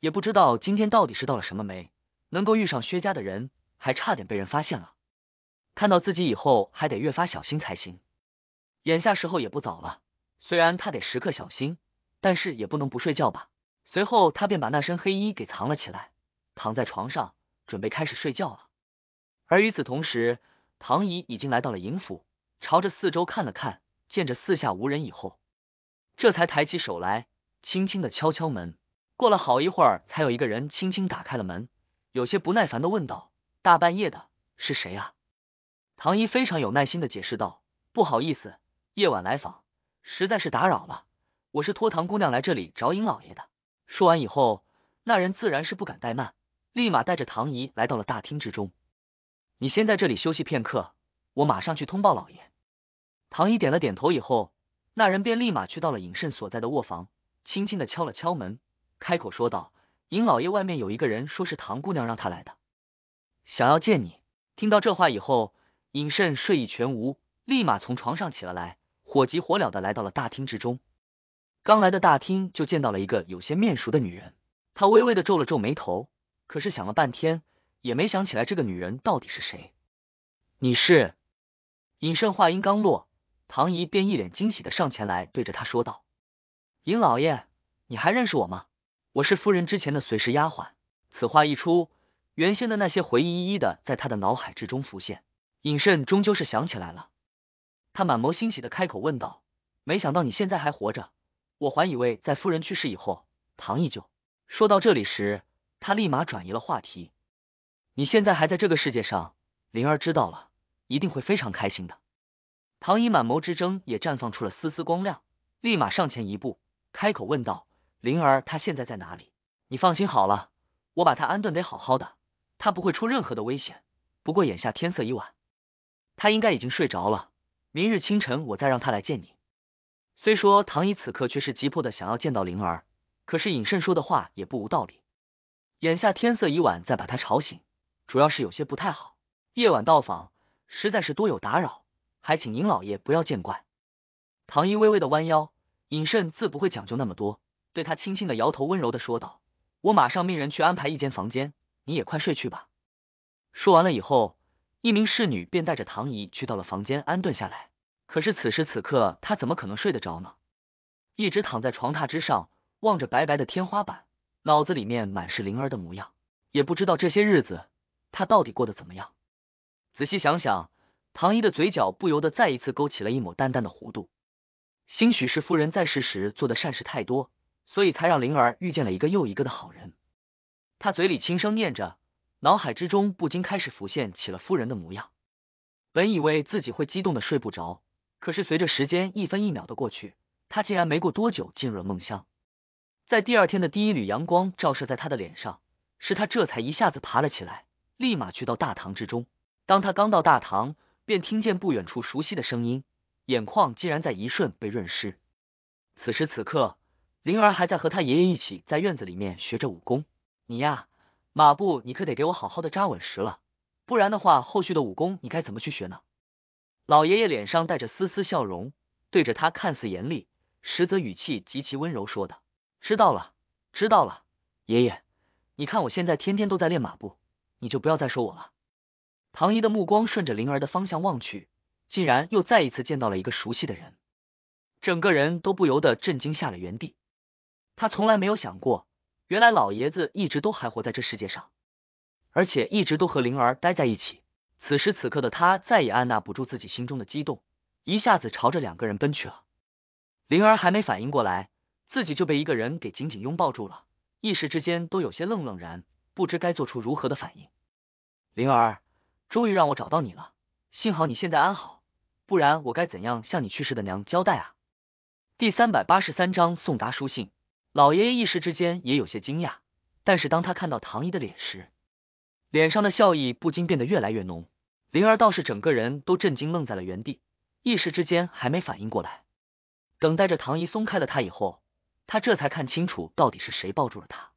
也不知道今天到底是到了什么霉，能够遇上薛家的人，还差点被人发现了。看到自己以后还得越发小心才行。眼下时候也不早了，虽然他得时刻小心，但是也不能不睡觉吧。随后他便把那身黑衣给藏了起来，躺在床上准备开始睡觉了。而与此同时，唐姨已经来到了尹府，朝着四周看了看，见着四下无人以后，这才抬起手来，轻轻的敲敲门。过了好一会儿，才有一个人轻轻打开了门，有些不耐烦的问道：“大半夜的，是谁啊？”唐姨非常有耐心的解释道：“不好意思，夜晚来访，实在是打扰了。我是托唐姑娘来这里找尹老爷的。”说完以后，那人自然是不敢怠慢，立马带着唐姨来到了大厅之中。你先在这里休息片刻，我马上去通报老爷。唐一点了点头以后，那人便立马去到了尹慎所在的卧房，轻轻的敲了敲门，开口说道：“尹老爷，外面有一个人说是唐姑娘让他来的，想要见你。”听到这话以后，尹慎睡意全无，立马从床上起了来，火急火燎的来到了大厅之中。刚来的大厅就见到了一个有些面熟的女人，他微微的皱了皱眉头，可是想了半天。也没想起来这个女人到底是谁。你是尹慎，话音刚落，唐姨便一脸惊喜的上前来对着他说道：“尹老爷，你还认识我吗？我是夫人之前的随侍丫鬟。”此话一出，原先的那些回忆一一的在他的脑海之中浮现。尹慎终究是想起来了，他满眸欣喜的开口问道：“没想到你现在还活着，我还以为在夫人去世以后，唐毅就……”说到这里时，他立马转移了话题。你现在还在这个世界上，灵儿知道了，一定会非常开心的。唐姨满眸之争也绽放出了丝丝光亮，立马上前一步，开口问道：“灵儿她现在在哪里？你放心好了，我把她安顿得好好的，她不会出任何的危险。不过眼下天色已晚，她应该已经睡着了。明日清晨我再让她来见你。”虽说唐姨此刻却是急迫的想要见到灵儿，可是尹慎说的话也不无道理。眼下天色已晚，再把她吵醒。主要是有些不太好，夜晚到访实在是多有打扰，还请尹老爷不要见怪。唐姨微微的弯腰，尹慎自不会讲究那么多，对他轻轻的摇头，温柔的说道：“我马上命人去安排一间房间，你也快睡去吧。”说完了以后，一名侍女便带着唐姨去到了房间安顿下来。可是此时此刻，她怎么可能睡得着呢？一直躺在床榻之上，望着白白的天花板，脑子里面满是灵儿的模样，也不知道这些日子。他到底过得怎么样？仔细想想，唐一的嘴角不由得再一次勾起了一抹淡淡的弧度。兴许是夫人在世时做的善事太多，所以才让灵儿遇见了一个又一个的好人。她嘴里轻声念着，脑海之中不禁开始浮现起了夫人的模样。本以为自己会激动的睡不着，可是随着时间一分一秒的过去，她竟然没过多久进入了梦乡。在第二天的第一缕阳光照射在她的脸上，是她这才一下子爬了起来。立马去到大堂之中，当他刚到大堂，便听见不远处熟悉的声音，眼眶竟然在一瞬被润湿。此时此刻，灵儿还在和他爷爷一起在院子里面学着武功。你呀，马步你可得给我好好的扎稳实了，不然的话，后续的武功你该怎么去学呢？老爷爷脸上带着丝丝笑容，对着他看似严厉，实则语气极其温柔说的。知道了，知道了，爷爷，你看我现在天天都在练马步。你就不要再说我了。唐姨的目光顺着灵儿的方向望去，竟然又再一次见到了一个熟悉的人，整个人都不由得震惊下了原地。他从来没有想过，原来老爷子一直都还活在这世界上，而且一直都和灵儿待在一起。此时此刻的他再也按捺不住自己心中的激动，一下子朝着两个人奔去了。灵儿还没反应过来，自己就被一个人给紧紧拥抱住了，一时之间都有些愣愣然。不知该做出如何的反应，灵儿，终于让我找到你了。幸好你现在安好，不然我该怎样向你去世的娘交代啊？第三百八十三章送达书信。老爷爷一时之间也有些惊讶，但是当他看到唐姨的脸时，脸上的笑意不禁变得越来越浓。灵儿倒是整个人都震惊愣在了原地，一时之间还没反应过来。等待着唐姨松开了他以后，他这才看清楚到底是谁抱住了他。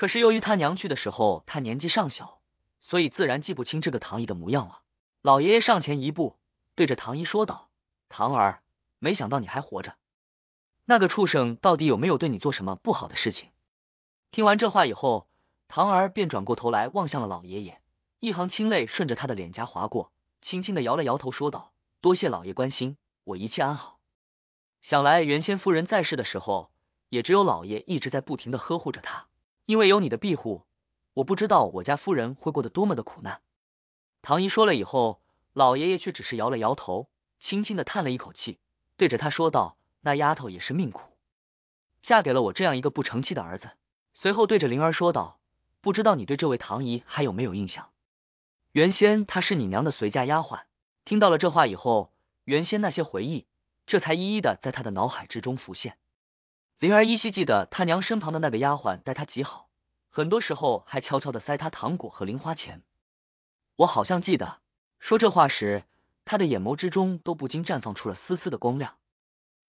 可是由于他娘去的时候他年纪尚小，所以自然记不清这个唐姨的模样了。老爷爷上前一步，对着唐姨说道：“唐儿，没想到你还活着。那个畜生到底有没有对你做什么不好的事情？”听完这话以后，唐儿便转过头来望向了老爷爷，一行清泪顺着他的脸颊滑过，轻轻的摇了摇头说道：“多谢老爷关心，我一切安好。想来原先夫人在世的时候，也只有老爷一直在不停的呵护着她。”因为有你的庇护，我不知道我家夫人会过得多么的苦难。唐姨说了以后，老爷爷却只是摇了摇头，轻轻的叹了一口气，对着他说道：“那丫头也是命苦，嫁给了我这样一个不成器的儿子。”随后对着灵儿说道：“不知道你对这位唐姨还有没有印象？原先她是你娘的随嫁丫鬟。”听到了这话以后，原先那些回忆这才一一的在他的脑海之中浮现。灵儿依稀记得，他娘身旁的那个丫鬟待他极好，很多时候还悄悄的塞他糖果和零花钱。我好像记得，说这话时，他的眼眸之中都不禁绽放出了丝丝的光亮。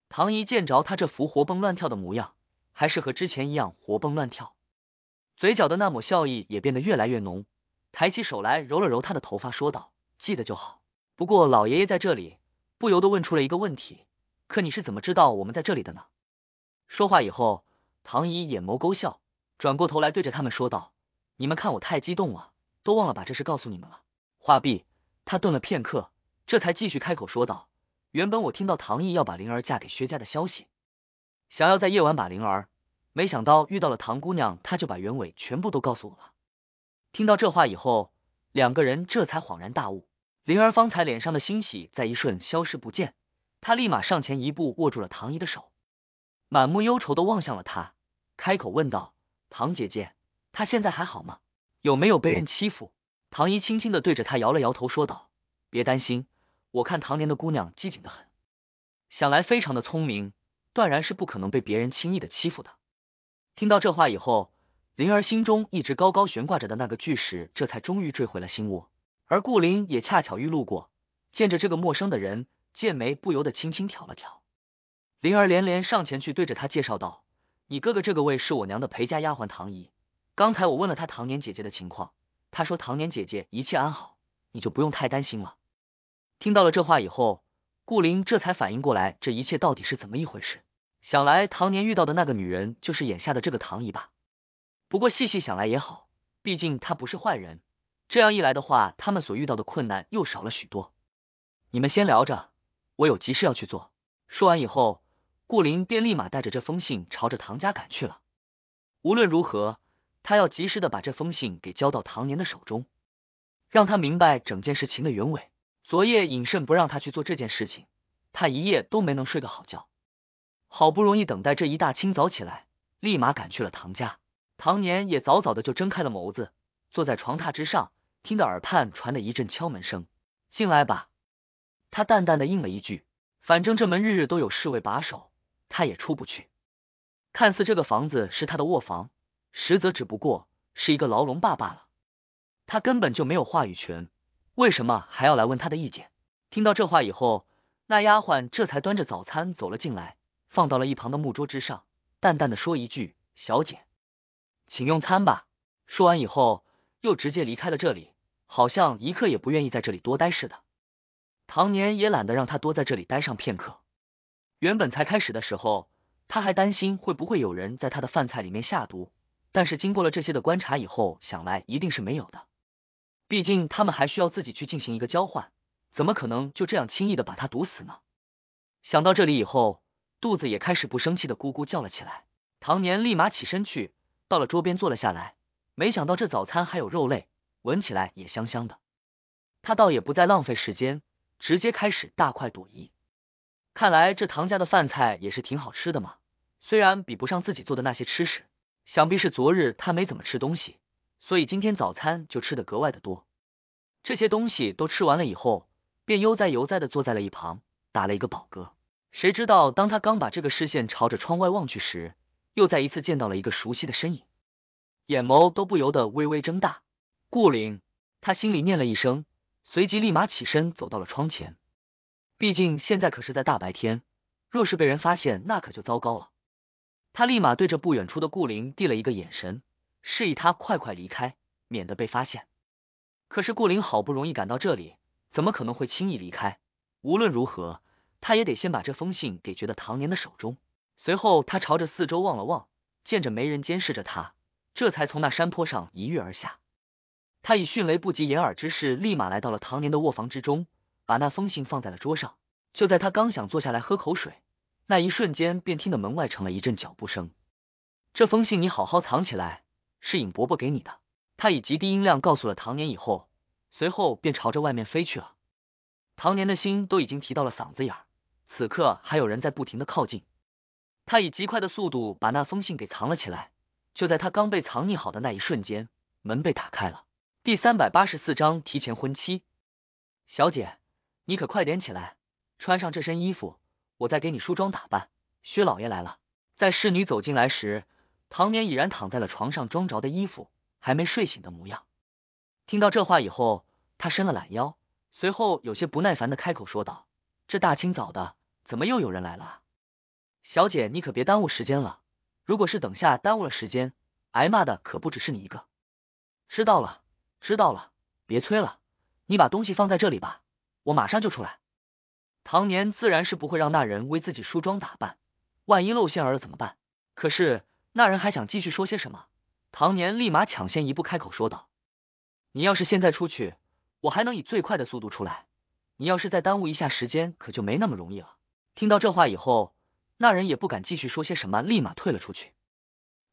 唐姨见着他这副活蹦乱跳的模样，还是和之前一样活蹦乱跳，嘴角的那抹笑意也变得越来越浓。抬起手来揉了揉他的头发，说道：“记得就好。”不过老爷爷在这里，不由得问出了一个问题：“可你是怎么知道我们在这里的呢？”说话以后，唐姨眼眸勾笑，转过头来对着他们说道：“你们看，我太激动了，都忘了把这事告诉你们了。”话毕，他顿了片刻，这才继续开口说道：“原本我听到唐毅要把灵儿嫁给薛家的消息，想要在夜晚把灵儿，没想到遇到了唐姑娘，她就把原委全部都告诉我了。”听到这话以后，两个人这才恍然大悟，灵儿方才脸上的欣喜在一瞬消失不见，她立马上前一步，握住了唐姨的手。满目忧愁的望向了他，开口问道：“唐姐姐，她现在还好吗？有没有被人欺负？”唐姨轻轻的对着他摇了摇头，说道：“别担心，我看唐年的姑娘机警的很，想来非常的聪明，断然是不可能被别人轻易的欺负的。”听到这话以后，灵儿心中一直高高悬挂着的那个巨石，这才终于坠回了心窝。而顾灵也恰巧遇路过，见着这个陌生的人，剑眉不由得轻轻挑了挑。灵儿连连上前去，对着他介绍道：“你哥哥这个位是我娘的陪嫁丫鬟唐姨。刚才我问了她唐年姐姐的情况，她说唐年姐姐一切安好，你就不用太担心了。”听到了这话以后，顾林这才反应过来，这一切到底是怎么一回事？想来唐年遇到的那个女人就是眼下的这个唐姨吧？不过细细想来也好，毕竟她不是坏人。这样一来的话，他们所遇到的困难又少了许多。你们先聊着，我有急事要去做。说完以后。顾林便立马带着这封信朝着唐家赶去了。无论如何，他要及时的把这封信给交到唐年的手中，让他明白整件事情的原委。昨夜尹慎不让他去做这件事情，他一夜都没能睡个好觉。好不容易等待这一大清早起来，立马赶去了唐家。唐年也早早的就睁开了眸子，坐在床榻之上，听得耳畔传的一阵敲门声：“进来吧。”他淡淡的应了一句：“反正这门日日都有侍卫把守。”他也出不去，看似这个房子是他的卧房，实则只不过是一个牢笼罢了。他根本就没有话语权，为什么还要来问他的意见？听到这话以后，那丫鬟这才端着早餐走了进来，放到了一旁的木桌之上，淡淡的说一句：“小姐，请用餐吧。”说完以后，又直接离开了这里，好像一刻也不愿意在这里多待似的。唐年也懒得让他多在这里待上片刻。原本才开始的时候，他还担心会不会有人在他的饭菜里面下毒，但是经过了这些的观察以后，想来一定是没有的。毕竟他们还需要自己去进行一个交换，怎么可能就这样轻易的把他毒死呢？想到这里以后，肚子也开始不生气的咕咕叫了起来。唐年立马起身去到了桌边坐了下来，没想到这早餐还有肉类，闻起来也香香的。他倒也不再浪费时间，直接开始大快朵颐。看来这唐家的饭菜也是挺好吃的嘛，虽然比不上自己做的那些吃食，想必是昨日他没怎么吃东西，所以今天早餐就吃得格外的多。这些东西都吃完了以后，便悠哉悠哉的坐在了一旁，打了一个饱嗝。谁知道当他刚把这个视线朝着窗外望去时，又再一次见到了一个熟悉的身影，眼眸都不由得微微睁大。顾灵，他心里念了一声，随即立马起身走到了窗前。毕竟现在可是在大白天，若是被人发现，那可就糟糕了。他立马对着不远处的顾灵递了一个眼神，示意他快快离开，免得被发现。可是顾灵好不容易赶到这里，怎么可能会轻易离开？无论如何，他也得先把这封信给觉得唐年的手中。随后，他朝着四周望了望，见着没人监视着他，这才从那山坡上一跃而下。他以迅雷不及掩耳之势，立马来到了唐年的卧房之中。把那封信放在了桌上，就在他刚想坐下来喝口水，那一瞬间便听得门外成了一阵脚步声。这封信你好好藏起来，是尹伯伯给你的。他以极低音量告诉了唐年以后，随后便朝着外面飞去了。唐年的心都已经提到了嗓子眼儿，此刻还有人在不停的靠近。他以极快的速度把那封信给藏了起来。就在他刚被藏匿好的那一瞬间，门被打开了。第三百八十四章提前婚期，小姐。你可快点起来，穿上这身衣服，我再给你梳妆打扮。薛老爷来了，在侍女走进来时，唐年已然躺在了床上，装着的衣服，还没睡醒的模样。听到这话以后，他伸了懒腰，随后有些不耐烦的开口说道：“这大清早的，怎么又有人来了？”小姐，你可别耽误时间了，如果是等下耽误了时间，挨骂的可不只是你一个。知道了，知道了，别催了，你把东西放在这里吧。我马上就出来。唐年自然是不会让那人为自己梳妆打扮，万一露馅了怎么办？可是那人还想继续说些什么，唐年立马抢先一步开口说道：“你要是现在出去，我还能以最快的速度出来，你要是再耽误一下时间，可就没那么容易了。”听到这话以后，那人也不敢继续说些什么，立马退了出去。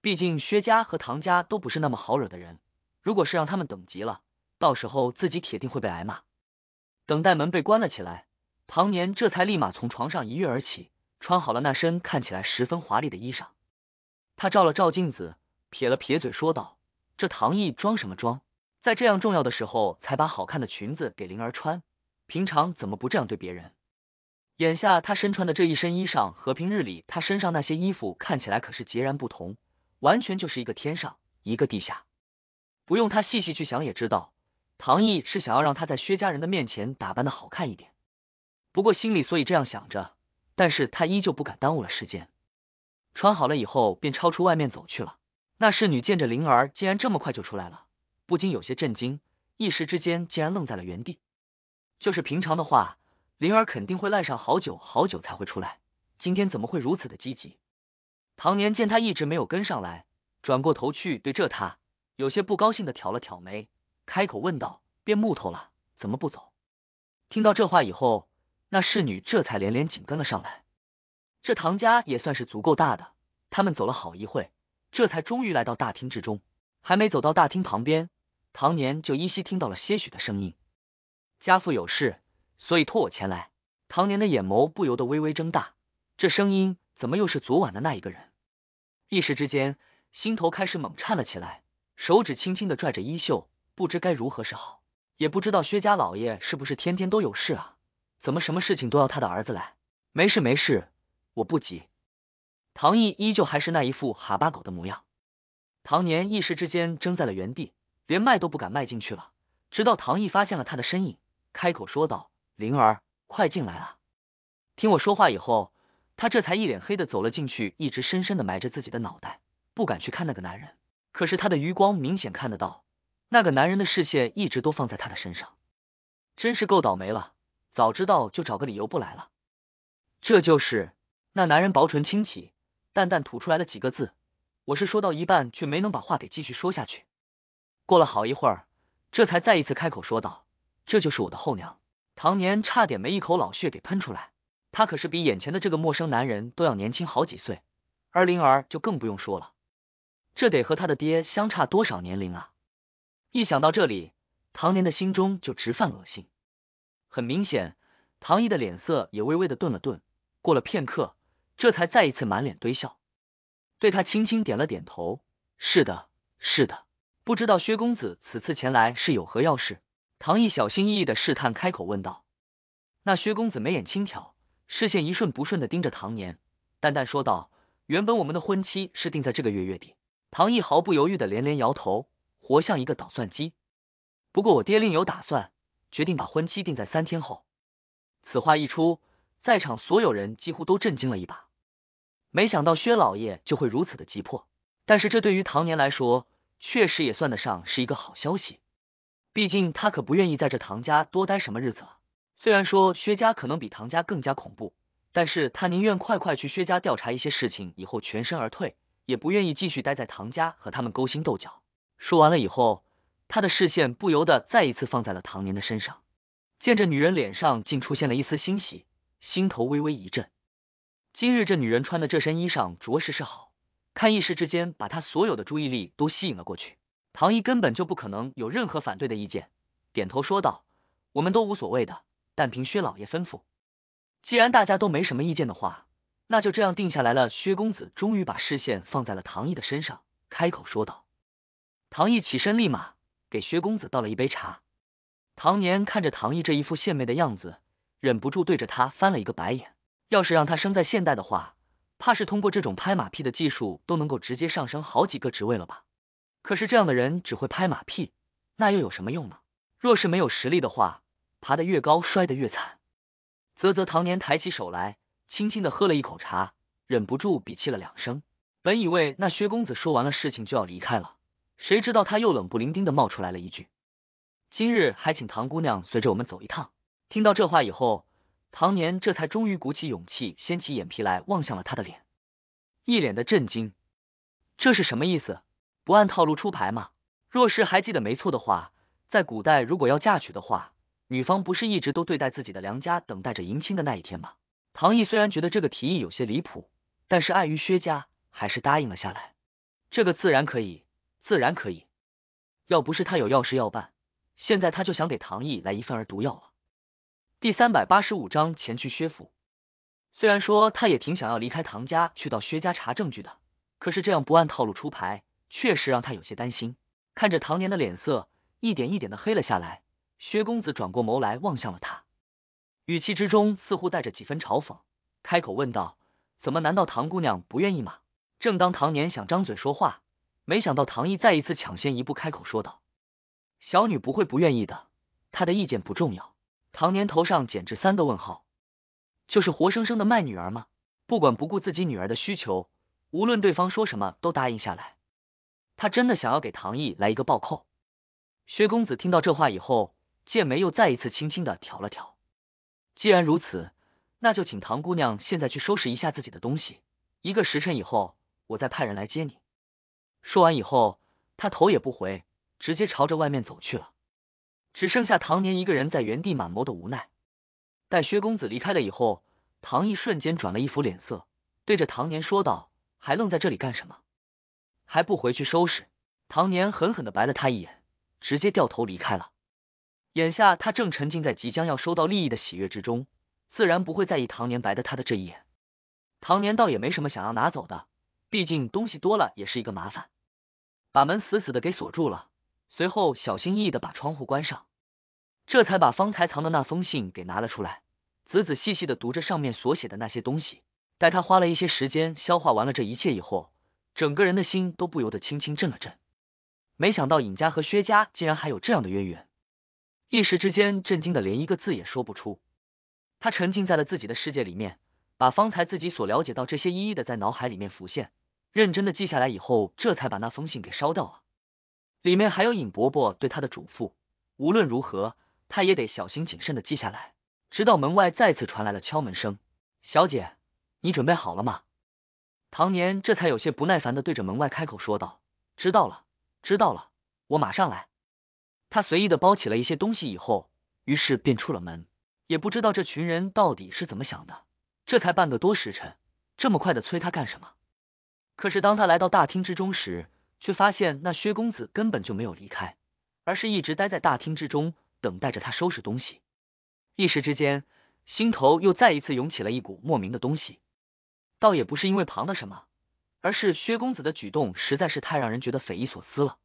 毕竟薛家和唐家都不是那么好惹的人，如果是让他们等急了，到时候自己铁定会被挨骂。等待门被关了起来，唐年这才立马从床上一跃而起，穿好了那身看起来十分华丽的衣裳。他照了照镜子，撇了撇嘴，说道：“这唐毅装什么装，在这样重要的时候才把好看的裙子给灵儿穿，平常怎么不这样对别人？”眼下他身穿的这一身衣裳和平日里他身上那些衣服看起来可是截然不同，完全就是一个天上一个地下。不用他细细去想，也知道。唐毅是想要让他在薛家人的面前打扮的好看一点，不过心里所以这样想着，但是他依旧不敢耽误了时间。穿好了以后，便超出外面走去了。那侍女见着灵儿竟然这么快就出来了，不禁有些震惊，一时之间竟然愣在了原地。就是平常的话，灵儿肯定会赖上好久好久才会出来，今天怎么会如此的积极？唐年见他一直没有跟上来，转过头去对着他有些不高兴的挑了挑眉。开口问道：“变木头了？怎么不走？”听到这话以后，那侍女这才连连紧跟了上来。这唐家也算是足够大的，他们走了好一会，这才终于来到大厅之中。还没走到大厅旁边，唐年就依稀听到了些许的声音。家父有事，所以托我前来。唐年的眼眸不由得微微睁大，这声音怎么又是昨晚的那一个人？一时之间，心头开始猛颤了起来，手指轻轻的拽着衣袖。不知该如何是好，也不知道薛家老爷是不是天天都有事啊？怎么什么事情都要他的儿子来？没事没事，我不急。唐毅依旧还是那一副哈巴狗的模样。唐年一时之间怔在了原地，连迈都不敢迈进去了。直到唐毅发现了他的身影，开口说道：“灵儿，快进来啊！”听我说话以后，他这才一脸黑的走了进去，一直深深的埋着自己的脑袋，不敢去看那个男人。可是他的余光明显看得到。那个男人的视线一直都放在他的身上，真是够倒霉了。早知道就找个理由不来了。这就是那男人薄唇轻启，淡淡吐出来了几个字。我是说到一半却没能把话给继续说下去。过了好一会儿，这才再一次开口说道：“这就是我的后娘。”唐年差点没一口老血给喷出来。他可是比眼前的这个陌生男人都要年轻好几岁，而灵儿就更不用说了，这得和他的爹相差多少年龄啊？一想到这里，唐年的心中就直犯恶心。很明显，唐毅的脸色也微微的顿了顿，过了片刻，这才再一次满脸堆笑，对他轻轻点了点头：“是的，是的。”不知道薛公子此次前来是有何要事？唐毅小心翼翼的试探开口问道。那薛公子眉眼轻挑，视线一瞬不瞬的盯着唐年，淡淡说道：“原本我们的婚期是定在这个月月底。”唐毅毫不犹豫的连连摇头。活像一个捣蒜机。不过我爹另有打算，决定把婚期定在三天后。此话一出，在场所有人几乎都震惊了一把。没想到薛老爷就会如此的急迫，但是这对于唐年来说，确实也算得上是一个好消息。毕竟他可不愿意在这唐家多待什么日子了。虽然说薛家可能比唐家更加恐怖，但是他宁愿快快去薛家调查一些事情，以后全身而退，也不愿意继续待在唐家和他们勾心斗角。说完了以后，他的视线不由得再一次放在了唐年的身上，见这女人脸上竟出现了一丝欣喜，心头微微一震。今日这女人穿的这身衣裳着实是好看，一时之间把她所有的注意力都吸引了过去。唐毅根本就不可能有任何反对的意见，点头说道：“我们都无所谓的，但凭薛老爷吩咐。既然大家都没什么意见的话，那就这样定下来了。”薛公子终于把视线放在了唐毅的身上，开口说道。唐毅起身，立马给薛公子倒了一杯茶。唐年看着唐毅这一副献媚的样子，忍不住对着他翻了一个白眼。要是让他生在现代的话，怕是通过这种拍马屁的技术都能够直接上升好几个职位了吧？可是这样的人只会拍马屁，那又有什么用呢？若是没有实力的话，爬得越高，摔得越惨。啧啧，唐年抬起手来，轻轻的喝了一口茶，忍不住鄙气了两声。本以为那薛公子说完了事情就要离开了。谁知道他又冷不丁丁的冒出来了一句：“今日还请唐姑娘随着我们走一趟。”听到这话以后，唐年这才终于鼓起勇气，掀起眼皮来望向了他的脸，一脸的震惊：“这是什么意思？不按套路出牌吗？”若是还记得没错的话，在古代如果要嫁娶的话，女方不是一直都对待自己的娘家，等待着迎亲的那一天吗？唐毅虽然觉得这个提议有些离谱，但是碍于薛家，还是答应了下来。这个自然可以。自然可以，要不是他有要事要办，现在他就想给唐毅来一份儿毒药了。第三百八十五章前去薛府。虽然说他也挺想要离开唐家，去到薛家查证据的，可是这样不按套路出牌，确实让他有些担心。看着唐年的脸色一点一点的黑了下来，薛公子转过眸来望向了他，语气之中似乎带着几分嘲讽，开口问道：“怎么？难道唐姑娘不愿意吗？”正当唐年想张嘴说话。没想到唐毅再一次抢先一步开口说道：“小女不会不愿意的，她的意见不重要。”唐年头上简直三个问号，就是活生生的卖女儿吗？不管不顾自己女儿的需求，无论对方说什么都答应下来，他真的想要给唐毅来一个暴扣。薛公子听到这话以后，剑眉又再一次轻轻的挑了挑。既然如此，那就请唐姑娘现在去收拾一下自己的东西，一个时辰以后我再派人来接你。说完以后，他头也不回，直接朝着外面走去了。只剩下唐年一个人在原地，满眸的无奈。待薛公子离开了以后，唐毅瞬间转了一副脸色，对着唐年说道：“还愣在这里干什么？还不回去收拾？”唐年狠狠的白了他一眼，直接掉头离开了。眼下他正沉浸在即将要收到利益的喜悦之中，自然不会在意唐年白的他的这一眼。唐年倒也没什么想要拿走的，毕竟东西多了也是一个麻烦。把门死死的给锁住了，随后小心翼翼的把窗户关上，这才把方才藏的那封信给拿了出来，仔仔细细的读着上面所写的那些东西。待他花了一些时间消化完了这一切以后，整个人的心都不由得轻轻震了震。没想到尹家和薛家竟然还有这样的渊源，一时之间震惊的连一个字也说不出。他沉浸在了自己的世界里面，把方才自己所了解到这些一一的在脑海里面浮现。认真的记下来以后，这才把那封信给烧掉了。里面还有尹伯伯对他的嘱咐，无论如何，他也得小心谨慎的记下来。直到门外再次传来了敲门声，小姐，你准备好了吗？唐年这才有些不耐烦的对着门外开口说道：“知道了，知道了，我马上来。”他随意的包起了一些东西以后，于是便出了门。也不知道这群人到底是怎么想的，这才半个多时辰，这么快的催他干什么？可是当他来到大厅之中时，却发现那薛公子根本就没有离开，而是一直待在大厅之中，等待着他收拾东西。一时之间，心头又再一次涌起了一股莫名的东西，倒也不是因为旁的什么，而是薛公子的举动实在是太让人觉得匪夷所思了。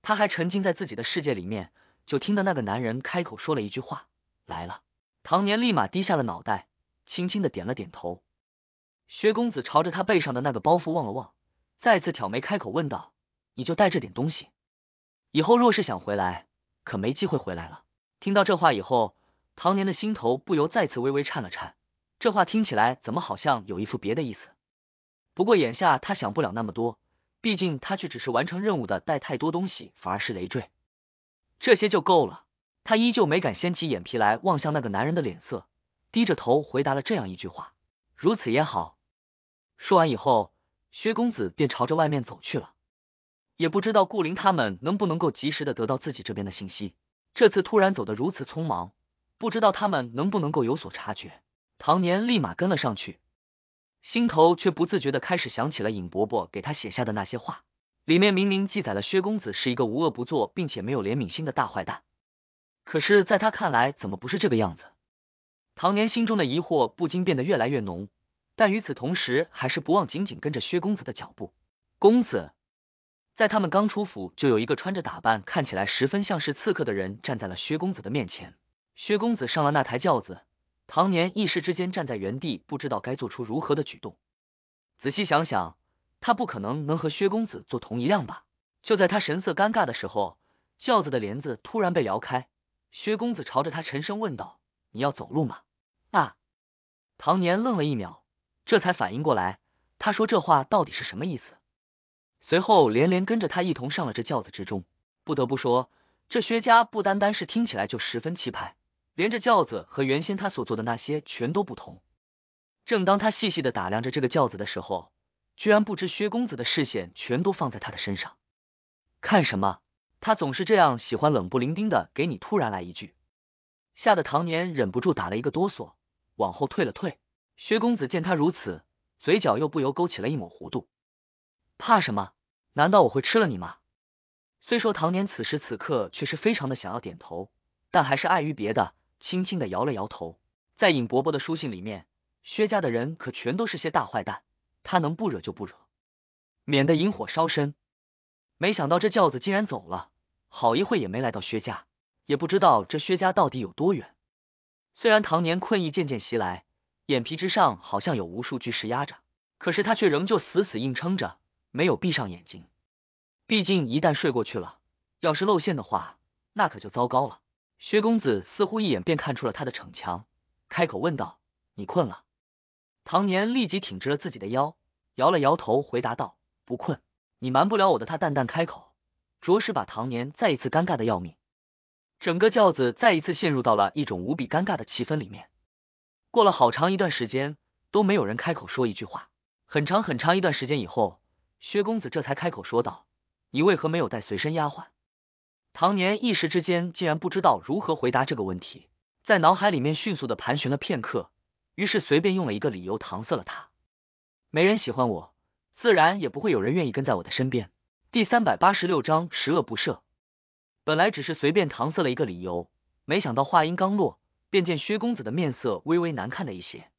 他还沉浸在自己的世界里面，就听得那个男人开口说了一句话：“来了。”唐年立马低下了脑袋，轻轻的点了点头。薛公子朝着他背上的那个包袱望了望，再次挑眉开口问道：“你就带这点东西，以后若是想回来，可没机会回来了。”听到这话以后，唐年的心头不由再次微微颤了颤。这话听起来怎么好像有一副别的意思？不过眼下他想不了那么多，毕竟他却只是完成任务的，带太多东西反而是累赘。这些就够了。他依旧没敢掀起眼皮来望向那个男人的脸色，低着头回答了这样一句话：“如此也好。”说完以后，薛公子便朝着外面走去了。也不知道顾灵他们能不能够及时的得到自己这边的信息。这次突然走得如此匆忙，不知道他们能不能够有所察觉。唐年立马跟了上去，心头却不自觉的开始想起了尹伯伯给他写下的那些话，里面明明记载了薛公子是一个无恶不作并且没有怜悯心的大坏蛋。可是，在他看来，怎么不是这个样子？唐年心中的疑惑不禁变得越来越浓。但与此同时，还是不忘紧紧跟着薛公子的脚步。公子，在他们刚出府，就有一个穿着打扮看起来十分像是刺客的人站在了薛公子的面前。薛公子上了那台轿子，唐年一时之间站在原地，不知道该做出如何的举动。仔细想想，他不可能能和薛公子坐同一辆吧？就在他神色尴尬的时候，轿子的帘子突然被撩开，薛公子朝着他沉声问道：“你要走路吗？”啊！唐年愣了一秒。这才反应过来，他说这话到底是什么意思？随后连连跟着他一同上了这轿子之中。不得不说，这薛家不单单是听起来就十分气派，连这轿子和原先他所坐的那些全都不同。正当他细细的打量着这个轿子的时候，居然不知薛公子的视线全都放在他的身上。看什么？他总是这样喜欢冷不伶仃的给你突然来一句，吓得唐年忍不住打了一个哆嗦，往后退了退。薛公子见他如此，嘴角又不由勾起了一抹弧度。怕什么？难道我会吃了你吗？虽说唐年此时此刻却是非常的想要点头，但还是碍于别的，轻轻的摇了摇头。在尹伯伯的书信里面，薛家的人可全都是些大坏蛋，他能不惹就不惹，免得引火烧身。没想到这轿子竟然走了好一会也没来到薛家，也不知道这薛家到底有多远。虽然唐年困意渐渐袭来。眼皮之上好像有无数巨石压着，可是他却仍旧死死硬撑着，没有闭上眼睛。毕竟一旦睡过去了，要是露馅的话，那可就糟糕了。薛公子似乎一眼便看出了他的逞强，开口问道：“你困了？”唐年立即挺直了自己的腰，摇了摇头回答道：“不困。”你瞒不了我的。”他淡淡开口，着实把唐年再一次尴尬的要命。整个轿子再一次陷入到了一种无比尴尬的气氛里面。过了好长一段时间都没有人开口说一句话，很长很长一段时间以后，薛公子这才开口说道：“你为何没有带随身丫鬟？”唐年一时之间竟然不知道如何回答这个问题，在脑海里面迅速的盘旋了片刻，于是随便用了一个理由搪塞了他。没人喜欢我，自然也不会有人愿意跟在我的身边。第三百八十六章十恶不赦。本来只是随便搪塞了一个理由，没想到话音刚落。便见薛公子的面色微微难看了一些，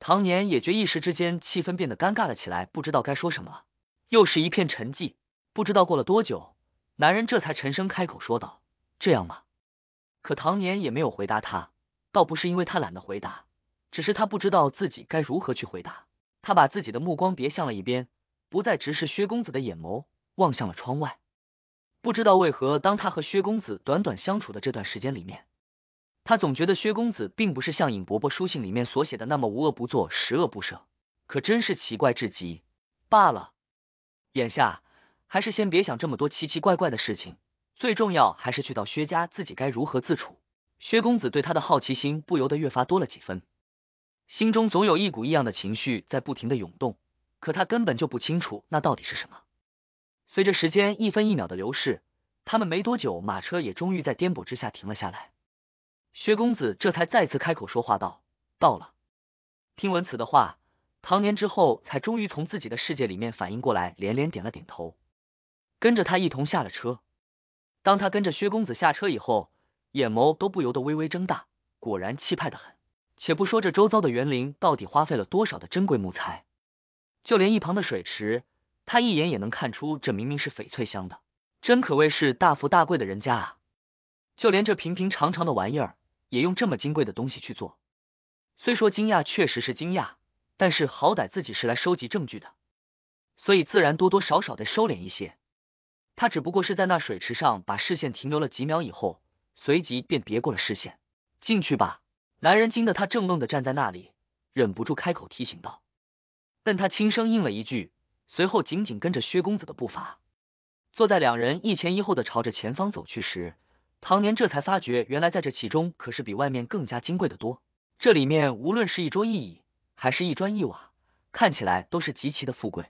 唐年也觉一时之间气氛变得尴尬了起来，不知道该说什么了，又是一片沉寂。不知道过了多久，男人这才沉声开口说道：“这样吗？”可唐年也没有回答他，倒不是因为他懒得回答，只是他不知道自己该如何去回答。他把自己的目光别向了一边，不再直视薛公子的眼眸，望向了窗外。不知道为何，当他和薛公子短短相处的这段时间里面。他总觉得薛公子并不是像尹伯伯书信里面所写的那么无恶不作、十恶不赦，可真是奇怪至极。罢了，眼下还是先别想这么多奇奇怪怪的事情，最重要还是去到薛家，自己该如何自处。薛公子对他的好奇心不由得越发多了几分，心中总有一股异样的情绪在不停的涌动，可他根本就不清楚那到底是什么。随着时间一分一秒的流逝，他们没多久，马车也终于在颠簸之下停了下来。薛公子这才再次开口说话道：“到了。”听闻此的话，唐年之后才终于从自己的世界里面反应过来，连连点了点头，跟着他一同下了车。当他跟着薛公子下车以后，眼眸都不由得微微睁大，果然气派的很。且不说这周遭的园林到底花费了多少的珍贵木材，就连一旁的水池，他一眼也能看出这明明是翡翠镶的，真可谓是大富大贵的人家啊！就连这平平常常的玩意儿。也用这么金贵的东西去做，虽说惊讶确实是惊讶，但是好歹自己是来收集证据的，所以自然多多少少得收敛一些。他只不过是在那水池上把视线停留了几秒以后，随即便别过了视线。进去吧，男人惊得他正愣的站在那里，忍不住开口提醒道。但他轻声应了一句，随后紧紧跟着薛公子的步伐，坐在两人一前一后的朝着前方走去时。唐年这才发觉，原来在这其中可是比外面更加金贵的多。这里面无论是一桌一椅，还是一砖一瓦，看起来都是极其的富贵。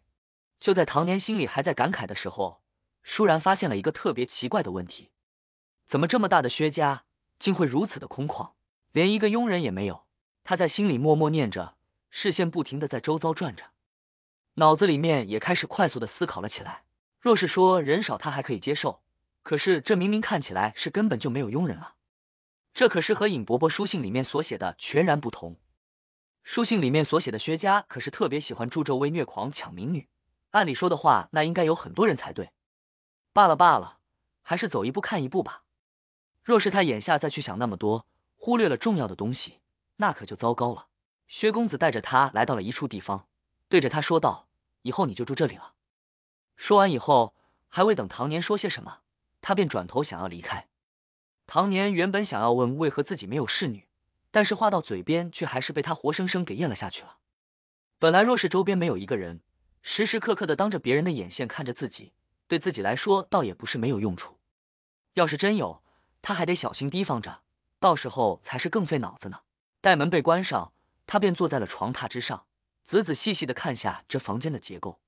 就在唐年心里还在感慨的时候，倏然发现了一个特别奇怪的问题：怎么这么大的薛家，竟会如此的空旷，连一个佣人也没有？他在心里默默念着，视线不停的在周遭转着，脑子里面也开始快速的思考了起来。若是说人少，他还可以接受。可是这明明看起来是根本就没有佣人啊！这可是和尹伯伯书信里面所写的全然不同。书信里面所写的薛家可是特别喜欢助纣为虐、狂抢民女，按理说的话，那应该有很多人才对。罢了罢了，还是走一步看一步吧。若是他眼下再去想那么多，忽略了重要的东西，那可就糟糕了。薛公子带着他来到了一处地方，对着他说道：“以后你就住这里了。”说完以后，还未等唐年说些什么。他便转头想要离开，唐年原本想要问为何自己没有侍女，但是话到嘴边却还是被他活生生给咽了下去了。本来若是周边没有一个人，时时刻刻的当着别人的眼线看着自己，对自己来说倒也不是没有用处。要是真有，他还得小心提防着，到时候才是更费脑子呢。待门被关上，他便坐在了床榻之上，仔仔细细的看下这房间的结构。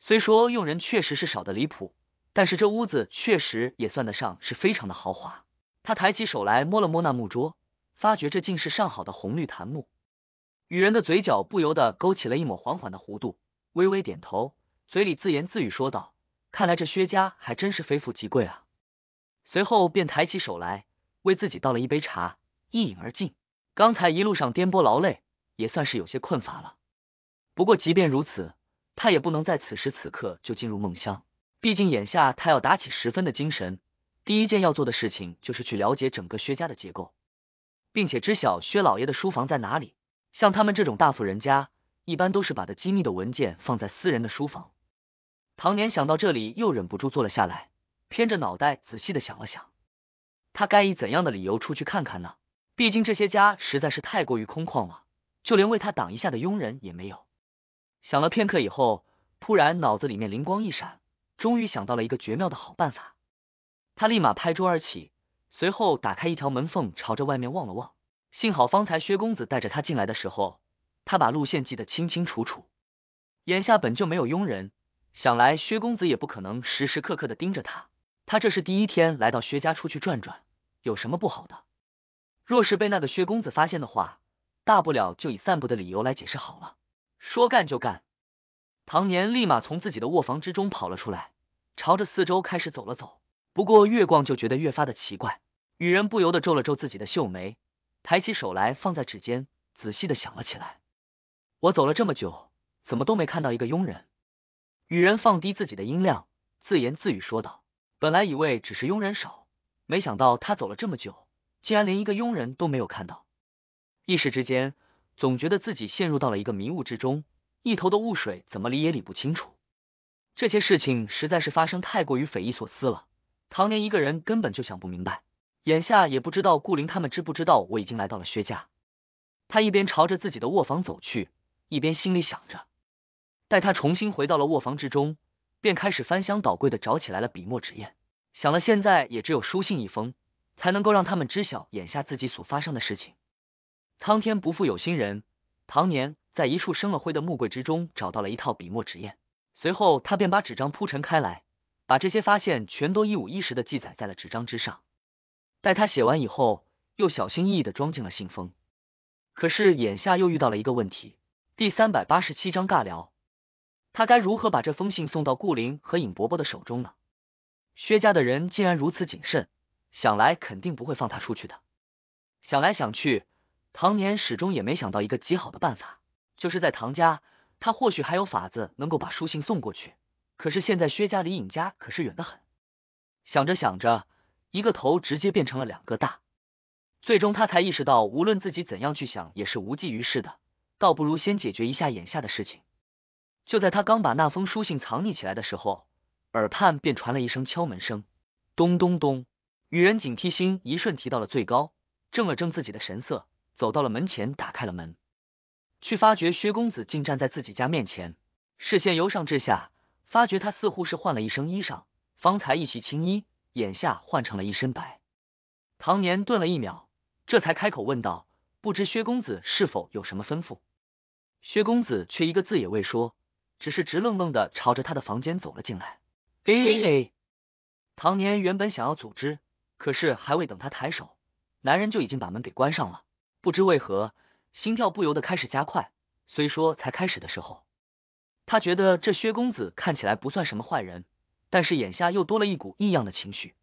虽说用人确实是少的离谱。但是这屋子确实也算得上是非常的豪华。他抬起手来摸了摸那木桌，发觉这竟是上好的红绿檀木。女人的嘴角不由得勾起了一抹缓缓的弧度，微微点头，嘴里自言自语说道：“看来这薛家还真是非富即贵啊。”随后便抬起手来为自己倒了一杯茶，一饮而尽。刚才一路上颠簸劳累，也算是有些困乏了。不过即便如此，他也不能在此时此刻就进入梦乡。毕竟眼下他要打起十分的精神，第一件要做的事情就是去了解整个薛家的结构，并且知晓薛老爷的书房在哪里。像他们这种大富人家，一般都是把的机密的文件放在私人的书房。唐年想到这里，又忍不住坐了下来，偏着脑袋仔细的想了想，他该以怎样的理由出去看看呢？毕竟这些家实在是太过于空旷了，就连为他挡一下的佣人也没有。想了片刻以后，突然脑子里面灵光一闪。终于想到了一个绝妙的好办法，他立马拍桌而起，随后打开一条门缝，朝着外面望了望。幸好方才薛公子带着他进来的时候，他把路线记得清清楚楚。眼下本就没有佣人，想来薛公子也不可能时时刻刻的盯着他。他这是第一天来到薛家，出去转转有什么不好的？若是被那个薛公子发现的话，大不了就以散步的理由来解释好了。说干就干，唐年立马从自己的卧房之中跑了出来。朝着四周开始走了走，不过越逛就觉得越发的奇怪，雨人不由得皱了皱自己的秀眉，抬起手来放在指尖，仔细的想了起来。我走了这么久，怎么都没看到一个佣人？雨人放低自己的音量，自言自语说道：“本来以为只是佣人少，没想到他走了这么久，竟然连一个佣人都没有看到。”一时之间，总觉得自己陷入到了一个迷雾之中，一头的雾水，怎么理也理不清楚。这些事情实在是发生太过于匪夷所思了，唐年一个人根本就想不明白。眼下也不知道顾灵他们知不知道我已经来到了薛家。他一边朝着自己的卧房走去，一边心里想着。待他重新回到了卧房之中，便开始翻箱倒柜的找起来了笔墨纸砚。想了，现在也只有书信一封，才能够让他们知晓眼下自己所发生的事情。苍天不负有心人，唐年在一处生了灰的木柜之中找到了一套笔墨纸砚。随后，他便把纸张铺陈开来，把这些发现全都一五一十的记载在了纸张之上。待他写完以后，又小心翼翼的装进了信封。可是眼下又遇到了一个问题。第三百八十七章尬聊，他该如何把这封信送到顾林和尹伯伯的手中呢？薛家的人竟然如此谨慎，想来肯定不会放他出去的。想来想去，唐年始终也没想到一个极好的办法，就是在唐家。他或许还有法子能够把书信送过去，可是现在薛家离尹家可是远得很。想着想着，一个头直接变成了两个大。最终他才意识到，无论自己怎样去想也是无济于事的，倒不如先解决一下眼下的事情。就在他刚把那封书信藏匿起来的时候，耳畔便传了一声敲门声，咚咚咚。女人警惕心一瞬提到了最高，正了正自己的神色，走到了门前，打开了门。去发觉薛公子竟站在自己家面前，视线由上至下，发觉他似乎是换了一身衣裳，方才一袭青衣，眼下换成了一身白。唐年顿了一秒，这才开口问道：“不知薛公子是否有什么吩咐？”薛公子却一个字也未说，只是直愣愣的朝着他的房间走了进来。哎哎哎！唐年原本想要阻止，可是还未等他抬手，男人就已经把门给关上了。不知为何。心跳不由得开始加快。虽说才开始的时候，他觉得这薛公子看起来不算什么坏人，但是眼下又多了一股异样的情绪。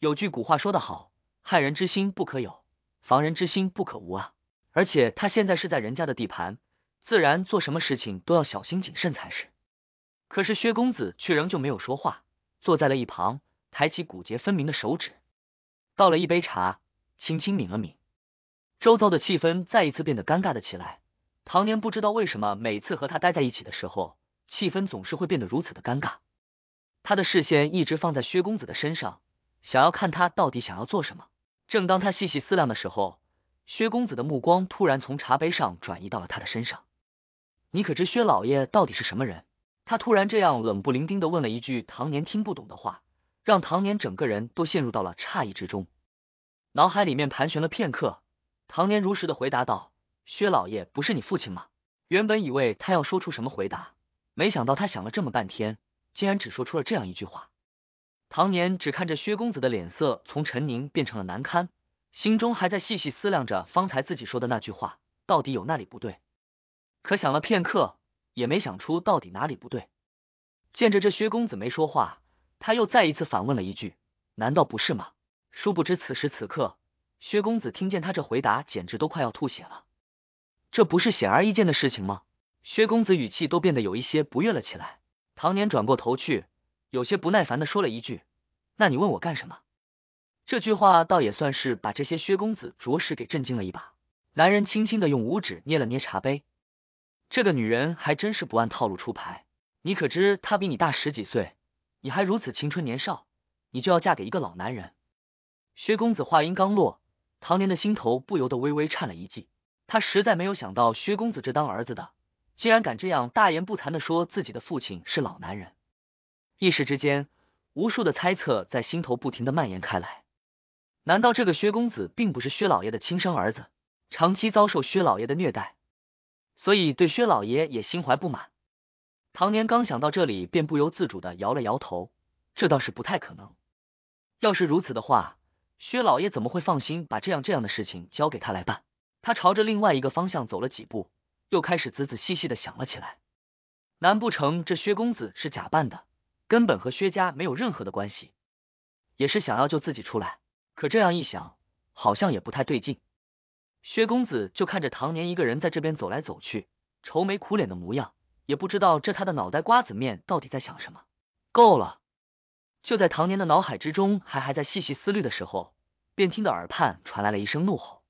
有句古话说得好，害人之心不可有，防人之心不可无啊。而且他现在是在人家的地盘，自然做什么事情都要小心谨慎才是。可是薛公子却仍旧没有说话，坐在了一旁，抬起骨节分明的手指，倒了一杯茶，轻轻抿了抿。周遭的气氛再一次变得尴尬的起来。唐年不知道为什么每次和他待在一起的时候，气氛总是会变得如此的尴尬。他的视线一直放在薛公子的身上，想要看他到底想要做什么。正当他细细思量的时候，薛公子的目光突然从茶杯上转移到了他的身上。你可知薛老爷到底是什么人？他突然这样冷不伶仃的问了一句唐年听不懂的话，让唐年整个人都陷入到了诧异之中。脑海里面盘旋了片刻。唐年如实的回答道：“薛老爷不是你父亲吗？”原本以为他要说出什么回答，没想到他想了这么半天，竟然只说出了这样一句话。唐年只看着薛公子的脸色从沉凝变成了难堪，心中还在细细思量着方才自己说的那句话到底有哪里不对。可想了片刻，也没想出到底哪里不对。见着这薛公子没说话，他又再一次反问了一句：“难道不是吗？”殊不知此时此刻。薛公子听见他这回答，简直都快要吐血了。这不是显而易见的事情吗？薛公子语气都变得有一些不悦了起来。唐年转过头去，有些不耐烦的说了一句：“那你问我干什么？”这句话倒也算是把这些薛公子着实给震惊了一把。男人轻轻的用五指捏了捏茶杯，这个女人还真是不按套路出牌。你可知她比你大十几岁，你还如此青春年少，你就要嫁给一个老男人？薛公子话音刚落。唐年的心头不由得微微颤了一记，他实在没有想到薛公子这当儿子的，竟然敢这样大言不惭的说自己的父亲是老男人。一时之间，无数的猜测在心头不停的蔓延开来。难道这个薛公子并不是薛老爷的亲生儿子，长期遭受薛老爷的虐待，所以对薛老爷也心怀不满？唐年刚想到这里，便不由自主的摇了摇头，这倒是不太可能。要是如此的话。薛老爷怎么会放心把这样这样的事情交给他来办？他朝着另外一个方向走了几步，又开始仔仔细细的想了起来。难不成这薛公子是假扮的，根本和薛家没有任何的关系，也是想要救自己出来？可这样一想，好像也不太对劲。薛公子就看着唐年一个人在这边走来走去，愁眉苦脸的模样，也不知道这他的脑袋瓜子面到底在想什么。够了。就在唐年的脑海之中还还在细细思虑的时候，便听到耳畔传来了一声怒吼。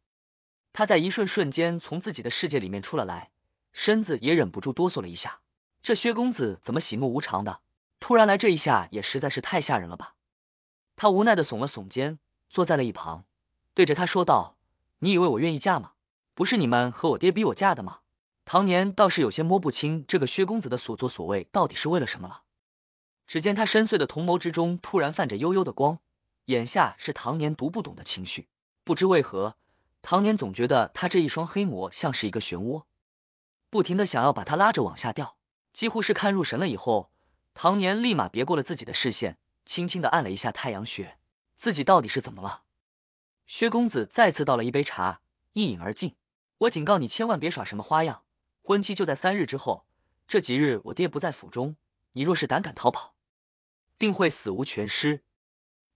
他在一瞬瞬间从自己的世界里面出了来，身子也忍不住哆嗦了一下。这薛公子怎么喜怒无常的？突然来这一下也实在是太吓人了吧！他无奈的耸了耸肩，坐在了一旁，对着他说道：“你以为我愿意嫁吗？不是你们和我爹逼我嫁的吗？”唐年倒是有些摸不清这个薛公子的所作所为到底是为了什么了。只见他深邃的瞳眸之中突然泛着幽幽的光，眼下是唐年读不懂的情绪。不知为何，唐年总觉得他这一双黑眸像是一个漩涡，不停的想要把他拉着往下掉。几乎是看入神了以后，唐年立马别过了自己的视线，轻轻的按了一下太阳穴，自己到底是怎么了？薛公子再次倒了一杯茶，一饮而尽。我警告你，千万别耍什么花样。婚期就在三日之后，这几日我爹不在府中，你若是胆敢逃跑。定会死无全尸。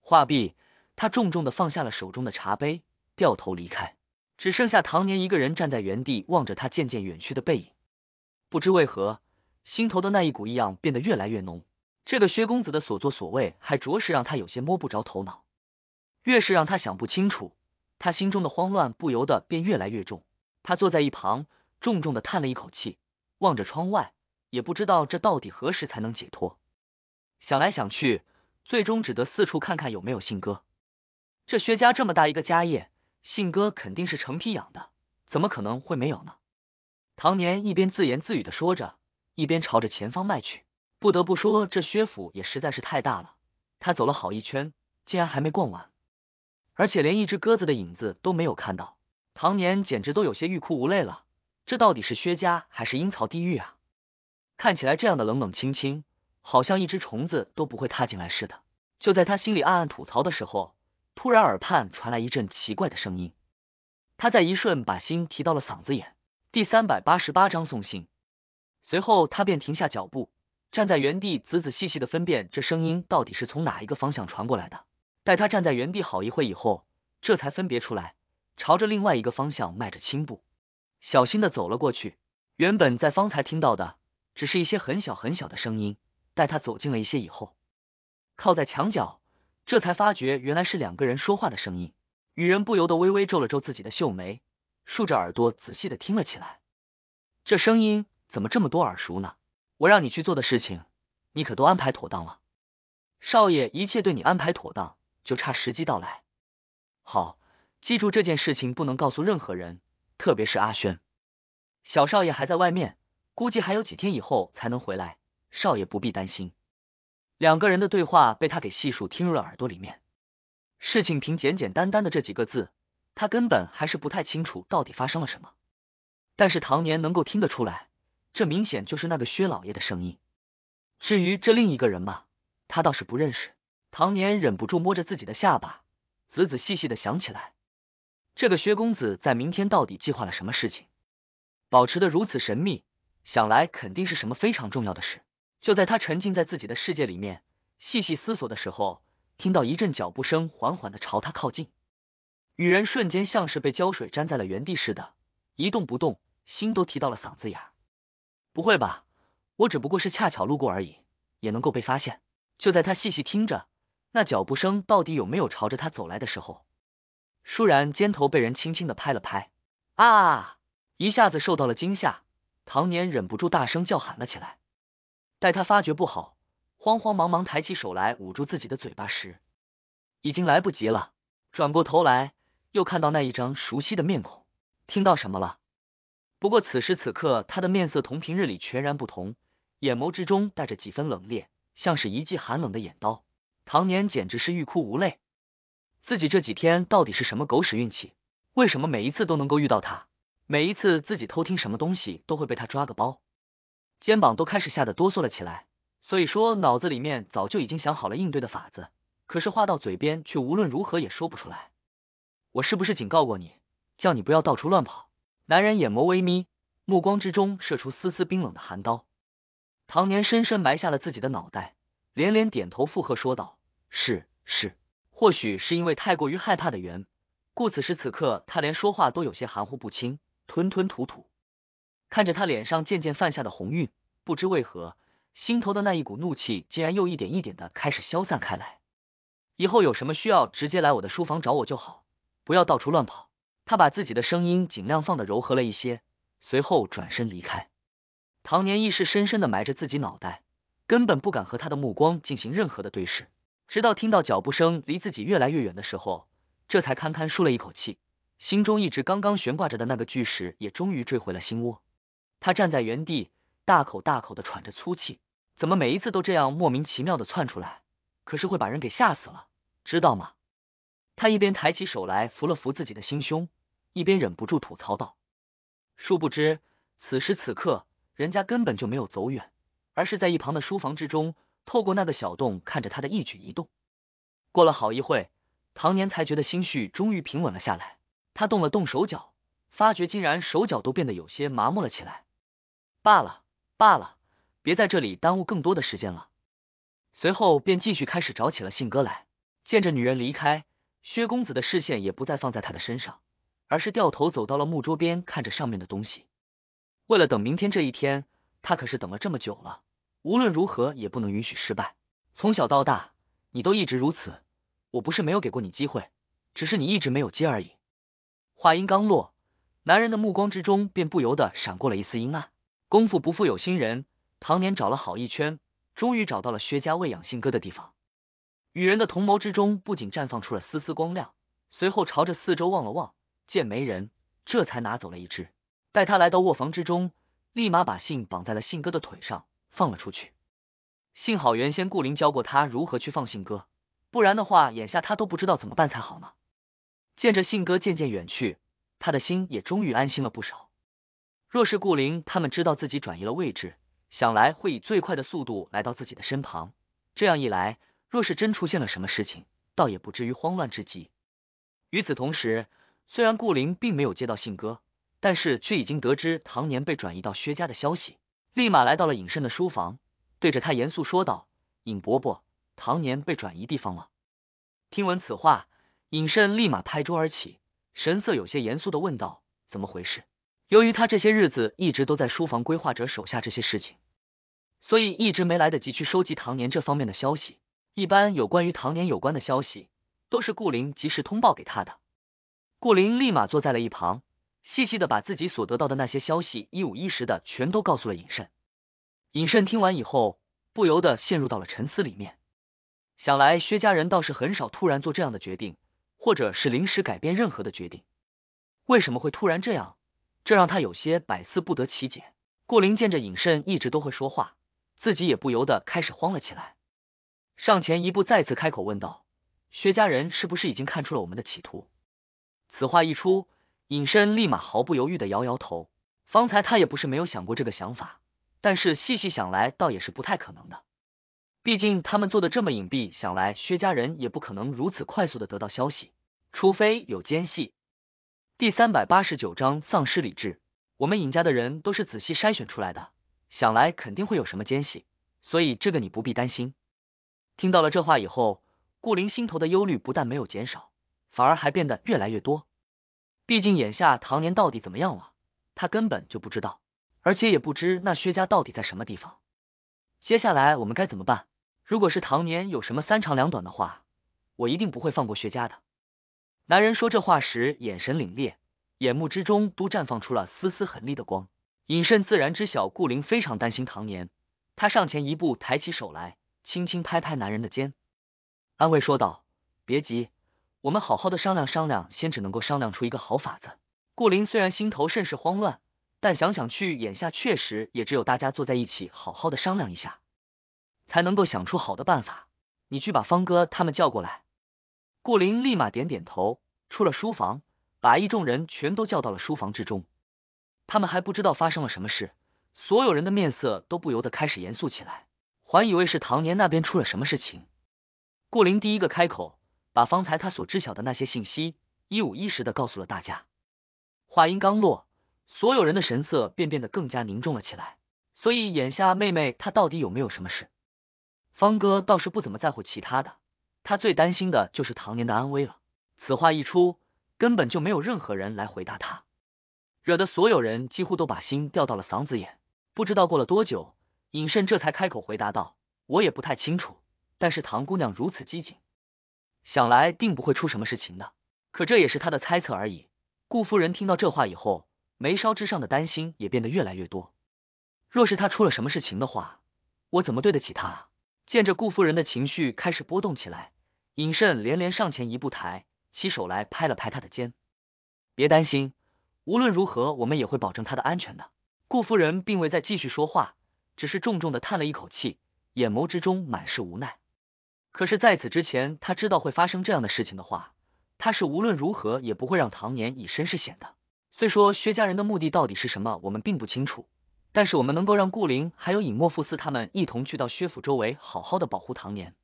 画毕，他重重的放下了手中的茶杯，掉头离开，只剩下唐年一个人站在原地，望着他渐渐远去的背影。不知为何，心头的那一股异样变得越来越浓。这个薛公子的所作所为，还着实让他有些摸不着头脑。越是让他想不清楚，他心中的慌乱不由得便越来越重。他坐在一旁，重重的叹了一口气，望着窗外，也不知道这到底何时才能解脱。想来想去，最终只得四处看看有没有信鸽。这薛家这么大一个家业，信鸽肯定是成批养的，怎么可能会没有呢？唐年一边自言自语的说着，一边朝着前方迈去。不得不说，这薛府也实在是太大了。他走了好一圈，竟然还没逛完，而且连一只鸽子的影子都没有看到。唐年简直都有些欲哭无泪了。这到底是薛家还是阴曹地狱啊？看起来这样的冷冷清清。好像一只虫子都不会踏进来似的。就在他心里暗暗吐槽的时候，突然耳畔传来一阵奇怪的声音，他在一瞬把心提到了嗓子眼。第三百八十八章送信。随后他便停下脚步，站在原地，仔仔细细的分辨这声音到底是从哪一个方向传过来的。待他站在原地好一会以后，这才分别出来，朝着另外一个方向迈着轻步，小心的走了过去。原本在方才听到的，只是一些很小很小的声音。待他走近了一些以后，靠在墙角，这才发觉原来是两个人说话的声音。女人不由得微微皱了皱自己的秀眉，竖着耳朵仔细的听了起来。这声音怎么这么多耳熟呢？我让你去做的事情，你可都安排妥当了？少爷，一切对你安排妥当，就差时机到来。好，记住这件事情不能告诉任何人，特别是阿轩。小少爷还在外面，估计还有几天以后才能回来。少爷不必担心。两个人的对话被他给细数听入了耳朵里面。事情凭简简单单的这几个字，他根本还是不太清楚到底发生了什么。但是唐年能够听得出来，这明显就是那个薛老爷的声音。至于这另一个人嘛，他倒是不认识。唐年忍不住摸着自己的下巴，仔仔细细的想起来，这个薛公子在明天到底计划了什么事情，保持的如此神秘，想来肯定是什么非常重要的事。就在他沉浸在自己的世界里面，细细思索的时候，听到一阵脚步声缓缓的朝他靠近，女人瞬间像是被胶水粘在了原地似的，一动不动，心都提到了嗓子眼。不会吧，我只不过是恰巧路过而已，也能够被发现？就在他细细听着那脚步声到底有没有朝着他走来的时候，舒然肩头被人轻轻的拍了拍，啊！一下子受到了惊吓，唐年忍不住大声叫喊了起来。待他发觉不好，慌慌忙忙抬起手来捂住自己的嘴巴时，已经来不及了。转过头来，又看到那一张熟悉的面孔，听到什么了？不过此时此刻，他的面色同平日里全然不同，眼眸之中带着几分冷冽，像是一记寒冷的眼刀。唐年简直是欲哭无泪，自己这几天到底是什么狗屎运气？为什么每一次都能够遇到他？每一次自己偷听什么东西，都会被他抓个包？肩膀都开始吓得哆嗦了起来，所以说脑子里面早就已经想好了应对的法子，可是话到嘴边却无论如何也说不出来。我是不是警告过你，叫你不要到处乱跑？男人眼眸微眯，目光之中射出丝丝冰冷的寒刀。唐年深深埋下了自己的脑袋，连连点头附和说道：“是是。”或许是因为太过于害怕的缘故，此时此刻他连说话都有些含糊不清，吞吞吐吐。看着他脸上渐渐泛下的红晕，不知为何，心头的那一股怒气竟然又一点一点的开始消散开来。以后有什么需要，直接来我的书房找我就好，不要到处乱跑。他把自己的声音尽量放的柔和了一些，随后转身离开。唐年意识深深的埋着自己脑袋，根本不敢和他的目光进行任何的对视，直到听到脚步声离自己越来越远的时候，这才堪堪舒了一口气，心中一直刚刚悬挂着的那个巨石也终于坠回了心窝。他站在原地，大口大口的喘着粗气。怎么每一次都这样莫名其妙的窜出来？可是会把人给吓死了，知道吗？他一边抬起手来扶了扶自己的心胸，一边忍不住吐槽道：“殊不知，此时此刻，人家根本就没有走远，而是在一旁的书房之中，透过那个小洞看着他的一举一动。”过了好一会，唐年才觉得心绪终于平稳了下来。他动了动手脚，发觉竟然手脚都变得有些麻木了起来。罢了罢了，别在这里耽误更多的时间了。随后便继续开始找起了信鸽来。见着女人离开，薛公子的视线也不再放在她的身上，而是掉头走到了木桌边，看着上面的东西。为了等明天这一天，他可是等了这么久了，无论如何也不能允许失败。从小到大，你都一直如此。我不是没有给过你机会，只是你一直没有接而已。话音刚落，男人的目光之中便不由得闪过了一丝阴暗。功夫不负有心人，唐年找了好一圈，终于找到了薛家喂养信鸽的地方。女人的瞳眸之中不仅绽放出了丝丝光亮，随后朝着四周望了望，见没人，这才拿走了一只。带他来到卧房之中，立马把信绑在了信鸽的腿上，放了出去。幸好原先顾林教过他如何去放信鸽，不然的话，眼下他都不知道怎么办才好呢。见着信鸽渐渐远去，他的心也终于安心了不少。若是顾灵他们知道自己转移了位置，想来会以最快的速度来到自己的身旁。这样一来，若是真出现了什么事情，倒也不至于慌乱之极。与此同时，虽然顾灵并没有接到信鸽，但是却已经得知唐年被转移到薛家的消息，立马来到了尹慎的书房，对着他严肃说道：“尹伯伯，唐年被转移地方了。”听闻此话，尹慎立马拍桌而起，神色有些严肃的问道：“怎么回事？”由于他这些日子一直都在书房规划着手下这些事情，所以一直没来得及去收集唐年这方面的消息。一般有关于唐年有关的消息，都是顾林及时通报给他的。顾林立马坐在了一旁，细细的把自己所得到的那些消息一五一十的全都告诉了尹慎。尹慎听完以后，不由得陷入到了沉思里面。想来薛家人倒是很少突然做这样的决定，或者是临时改变任何的决定，为什么会突然这样？这让他有些百思不得其解。顾灵见着尹慎一直都会说话，自己也不由得开始慌了起来，上前一步再次开口问道：“薛家人是不是已经看出了我们的企图？”此话一出，尹慎立马毫不犹豫的摇摇头。方才他也不是没有想过这个想法，但是细细想来，倒也是不太可能的。毕竟他们做的这么隐蔽，想来薛家人也不可能如此快速的得到消息，除非有奸细。第三百八十九章丧失理智。我们尹家的人都是仔细筛选出来的，想来肯定会有什么奸细，所以这个你不必担心。听到了这话以后，顾林心头的忧虑不但没有减少，反而还变得越来越多。毕竟眼下唐年到底怎么样了，他根本就不知道，而且也不知那薛家到底在什么地方。接下来我们该怎么办？如果是唐年有什么三长两短的话，我一定不会放过薛家的。男人说这话时，眼神凛冽，眼目之中都绽放出了丝丝狠厉的光。尹慎自然知晓顾林非常担心唐年，他上前一步，抬起手来，轻轻拍拍男人的肩，安慰说道：“别急，我们好好的商量商量，先只能够商量出一个好法子。”顾林虽然心头甚是慌乱，但想想去，眼下确实也只有大家坐在一起好好的商量一下，才能够想出好的办法。你去把方哥他们叫过来。顾林立马点点头。出了书房，把一众人全都叫到了书房之中。他们还不知道发生了什么事，所有人的面色都不由得开始严肃起来，还以为是唐年那边出了什么事情。顾灵第一个开口，把方才他所知晓的那些信息一五一十的告诉了大家。话音刚落，所有人的神色便变得更加凝重了起来。所以眼下妹妹她到底有没有什么事？方哥倒是不怎么在乎其他的，他最担心的就是唐年的安危了。此话一出，根本就没有任何人来回答他，惹得所有人几乎都把心吊到了嗓子眼。不知道过了多久，尹慎这才开口回答道：“我也不太清楚，但是唐姑娘如此机警，想来定不会出什么事情的。可这也是他的猜测而已。”顾夫人听到这话以后，眉梢之上的担心也变得越来越多。若是她出了什么事情的话，我怎么对得起她？见着顾夫人的情绪开始波动起来，尹慎连连上前一步台。起手来拍了拍他的肩，别担心，无论如何，我们也会保证他的安全的。顾夫人并未再继续说话，只是重重的叹了一口气，眼眸之中满是无奈。可是，在此之前，他知道会发生这样的事情的话，他是无论如何也不会让唐年以身试险的。虽说薛家人的目的到底是什么，我们并不清楚，但是我们能够让顾灵还有尹墨、傅斯他们一同去到薛府周围，好好的保护唐年。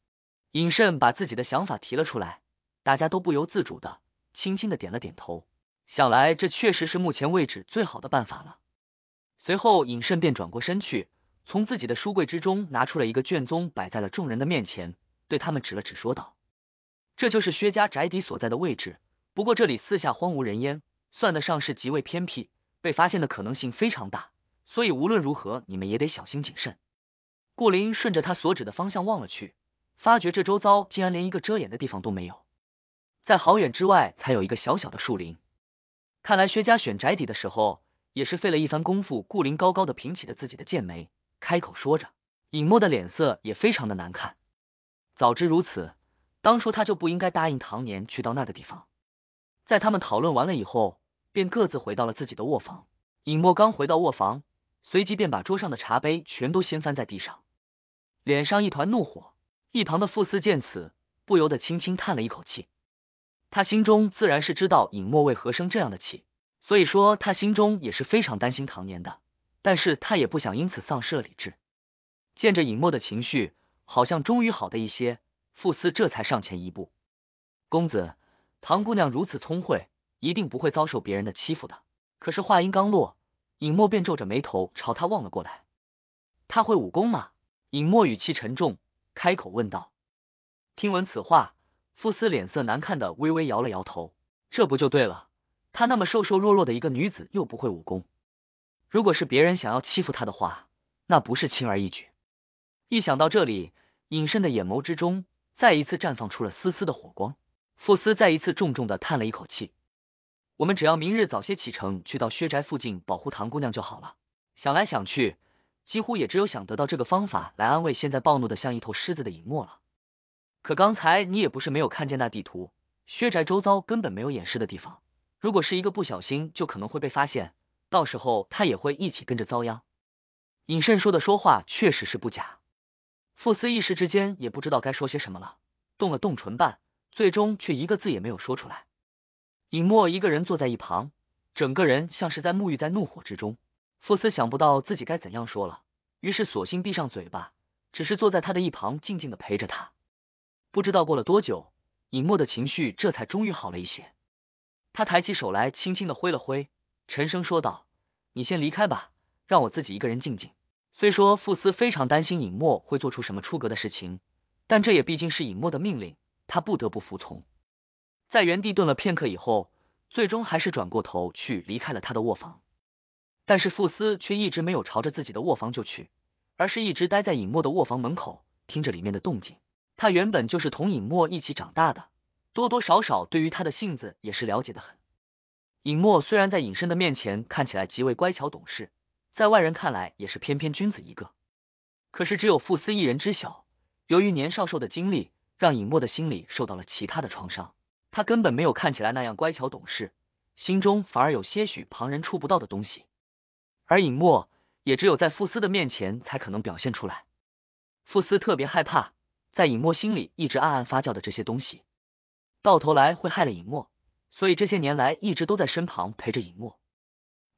尹慎把自己的想法提了出来。大家都不由自主的，轻轻的点了点头，想来这确实是目前为止最好的办法了。随后，尹慎便转过身去，从自己的书柜之中拿出了一个卷宗，摆在了众人的面前，对他们指了指，说道：“这就是薛家宅邸所在的位置。不过这里四下荒无人烟，算得上是极为偏僻，被发现的可能性非常大，所以无论如何，你们也得小心谨慎。”顾林顺着他所指的方向望了去，发觉这周遭竟然连一个遮掩的地方都没有。在好远之外才有一个小小的树林，看来薛家选宅邸的时候也是费了一番功夫。顾林高高的挺起了自己的剑眉，开口说着。尹墨的脸色也非常的难看，早知如此，当初他就不应该答应唐年去到那个地方。在他们讨论完了以后，便各自回到了自己的卧房。尹墨刚回到卧房，随即便把桌上的茶杯全都掀翻在地上，脸上一团怒火。一旁的傅斯见此，不由得轻轻叹了一口气。他心中自然是知道尹墨为何生这样的气，所以说他心中也是非常担心唐年的，但是他也不想因此丧失了理智。见着尹墨的情绪好像终于好的一些，傅斯这才上前一步：“公子，唐姑娘如此聪慧，一定不会遭受别人的欺负的。”可是话音刚落，尹墨便皱着眉头朝他望了过来。他会武功吗？尹墨语气沉重，开口问道。听闻此话。傅斯脸色难看的微微摇了摇头，这不就对了？她那么瘦瘦弱弱的一个女子，又不会武功，如果是别人想要欺负她的话，那不是轻而易举。一想到这里，隐身的眼眸之中再一次绽放出了丝丝的火光。傅斯再一次重重的叹了一口气，我们只要明日早些启程，去到薛宅附近保护唐姑娘就好了。想来想去，几乎也只有想得到这个方法来安慰现在暴怒的像一头狮子的隐墨了。可刚才你也不是没有看见那地图，薛宅周遭根本没有掩饰的地方。如果是一个不小心，就可能会被发现，到时候他也会一起跟着遭殃。尹慎说的说话确实是不假，傅斯一时之间也不知道该说些什么了，动了动唇瓣，最终却一个字也没有说出来。尹墨一个人坐在一旁，整个人像是在沐浴在怒火之中。傅斯想不到自己该怎样说了，于是索性闭上嘴巴，只是坐在他的一旁静静的陪着他。不知道过了多久，尹墨的情绪这才终于好了一些。他抬起手来，轻轻的挥了挥，沉声说道：“你先离开吧，让我自己一个人静静。”虽说傅斯非常担心尹墨会做出什么出格的事情，但这也毕竟是尹墨的命令，他不得不服从。在原地顿了片刻以后，最终还是转过头去离开了他的卧房。但是傅斯却一直没有朝着自己的卧房就去，而是一直待在尹墨的卧房门口，听着里面的动静。他原本就是同尹墨一起长大的，多多少少对于他的性子也是了解的很。尹墨虽然在隐身的面前看起来极为乖巧懂事，在外人看来也是翩翩君子一个，可是只有傅斯一人知晓。由于年少受的经历，让尹墨的心里受到了其他的创伤，他根本没有看起来那样乖巧懂事，心中反而有些许旁人触不到的东西。而尹墨也只有在傅斯的面前才可能表现出来。傅斯特别害怕。在尹墨心里一直暗暗发酵的这些东西，到头来会害了尹墨，所以这些年来一直都在身旁陪着尹墨。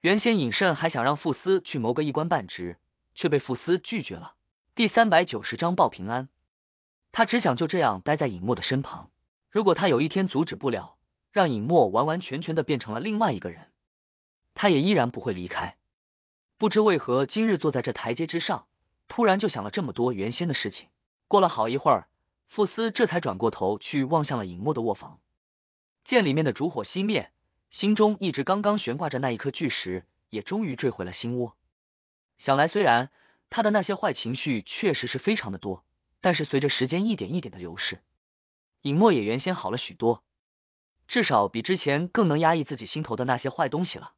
原先尹慎还想让傅斯去谋个一官半职，却被傅斯拒绝了。第三百九十章报平安。他只想就这样待在尹墨的身旁。如果他有一天阻止不了，让尹墨完完全全的变成了另外一个人，他也依然不会离开。不知为何，今日坐在这台阶之上，突然就想了这么多原先的事情。过了好一会儿，傅斯这才转过头去望向了尹墨的卧房，见里面的烛火熄灭，心中一直刚刚悬挂着那一颗巨石也终于坠回了心窝。想来虽然他的那些坏情绪确实是非常的多，但是随着时间一点一点的流逝，尹墨也原先好了许多，至少比之前更能压抑自己心头的那些坏东西了。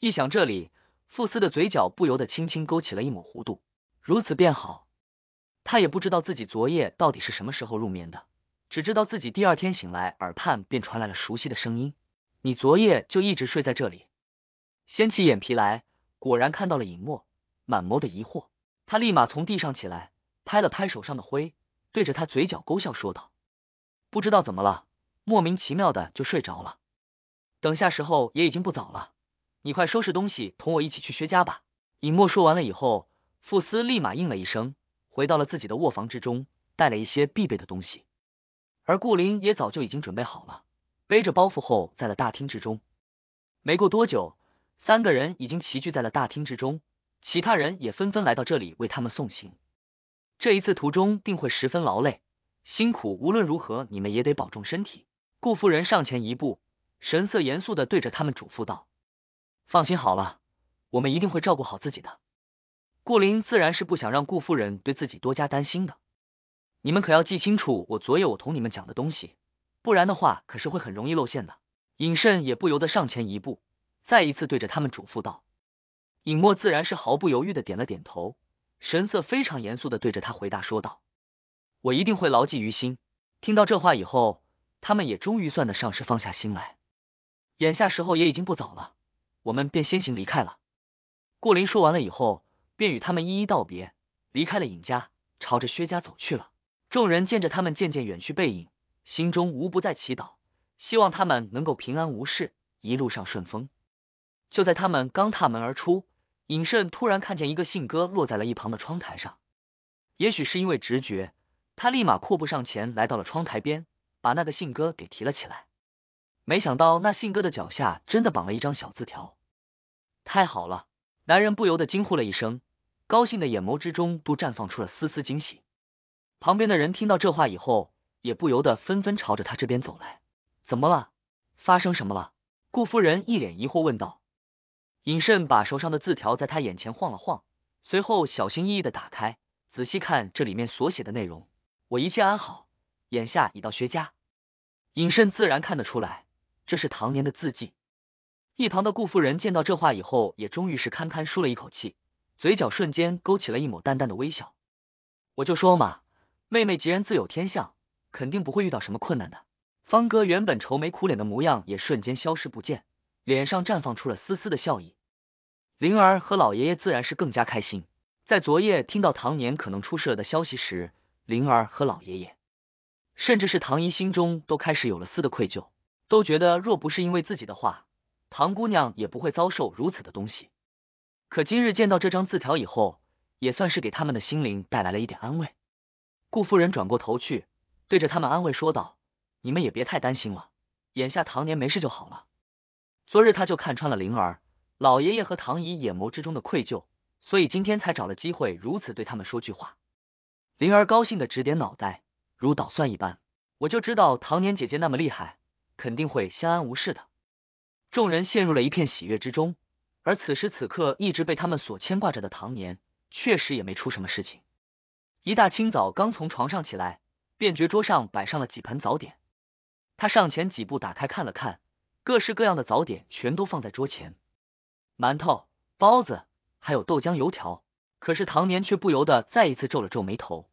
一想这里，傅斯的嘴角不由得轻轻勾起了一抹弧度，如此便好。他也不知道自己昨夜到底是什么时候入眠的，只知道自己第二天醒来，耳畔便传来了熟悉的声音。你昨夜就一直睡在这里。掀起眼皮来，果然看到了尹墨，满眸的疑惑。他立马从地上起来，拍了拍手上的灰，对着他嘴角勾笑说道：“不知道怎么了，莫名其妙的就睡着了。等下时候也已经不早了，你快收拾东西，同我一起去薛家吧。”尹墨说完了以后，傅斯立马应了一声。回到了自己的卧房之中，带了一些必备的东西，而顾林也早就已经准备好了，背着包袱后在了大厅之中。没过多久，三个人已经齐聚在了大厅之中，其他人也纷纷来到这里为他们送行。这一次途中定会十分劳累辛苦，无论如何你们也得保重身体。顾夫人上前一步，神色严肃的对着他们嘱咐道：“放心好了，我们一定会照顾好自己的。”顾林自然是不想让顾夫人对自己多加担心的，你们可要记清楚我昨夜我同你们讲的东西，不然的话可是会很容易露馅的。尹慎也不由得上前一步，再一次对着他们嘱咐道。尹墨自然是毫不犹豫的点了点头，神色非常严肃的对着他回答说道：“我一定会牢记于心。”听到这话以后，他们也终于算得上是放下心来。眼下时候也已经不早了，我们便先行离开了。顾林说完了以后。便与他们一一道别，离开了尹家，朝着薛家走去了。众人见着他们渐渐远去背影，心中无不在祈祷，希望他们能够平安无事，一路上顺风。就在他们刚踏门而出，尹慎突然看见一个信鸽落在了一旁的窗台上。也许是因为直觉，他立马阔步上前，来到了窗台边，把那个信鸽给提了起来。没想到那信鸽的脚下真的绑了一张小字条。太好了，男人不由得惊呼了一声。高兴的眼眸之中都绽放出了丝丝惊喜，旁边的人听到这话以后，也不由得纷纷朝着他这边走来。怎么了？发生什么了？顾夫人一脸疑惑问道。尹慎把手上的字条在他眼前晃了晃，随后小心翼翼的打开，仔细看这里面所写的内容。我一切安好，眼下已到薛家。尹慎自然看得出来，这是唐年的字迹。一旁的顾夫人见到这话以后，也终于是堪堪舒了一口气。嘴角瞬间勾起了一抹淡淡的微笑，我就说嘛，妹妹既然自有天相，肯定不会遇到什么困难的。方哥原本愁眉苦脸的模样也瞬间消失不见，脸上绽放出了丝丝的笑意。灵儿和老爷爷自然是更加开心。在昨夜听到唐年可能出事了的消息时，灵儿和老爷爷，甚至是唐姨心中都开始有了丝的愧疚，都觉得若不是因为自己的话，唐姑娘也不会遭受如此的东西。可今日见到这张字条以后，也算是给他们的心灵带来了一点安慰。顾夫人转过头去，对着他们安慰说道：“你们也别太担心了，眼下唐年没事就好了。昨日他就看穿了灵儿、老爷爷和唐姨眼眸之中的愧疚，所以今天才找了机会如此对他们说句话。”灵儿高兴的直点脑袋，如捣蒜一般：“我就知道唐年姐姐那么厉害，肯定会相安无事的。”众人陷入了一片喜悦之中。而此时此刻，一直被他们所牵挂着的唐年，确实也没出什么事情。一大清早刚从床上起来，便觉桌上摆上了几盆早点。他上前几步，打开看了看，各式各样的早点全都放在桌前，馒头、包子，还有豆浆、油条。可是唐年却不由得再一次皱了皱眉头。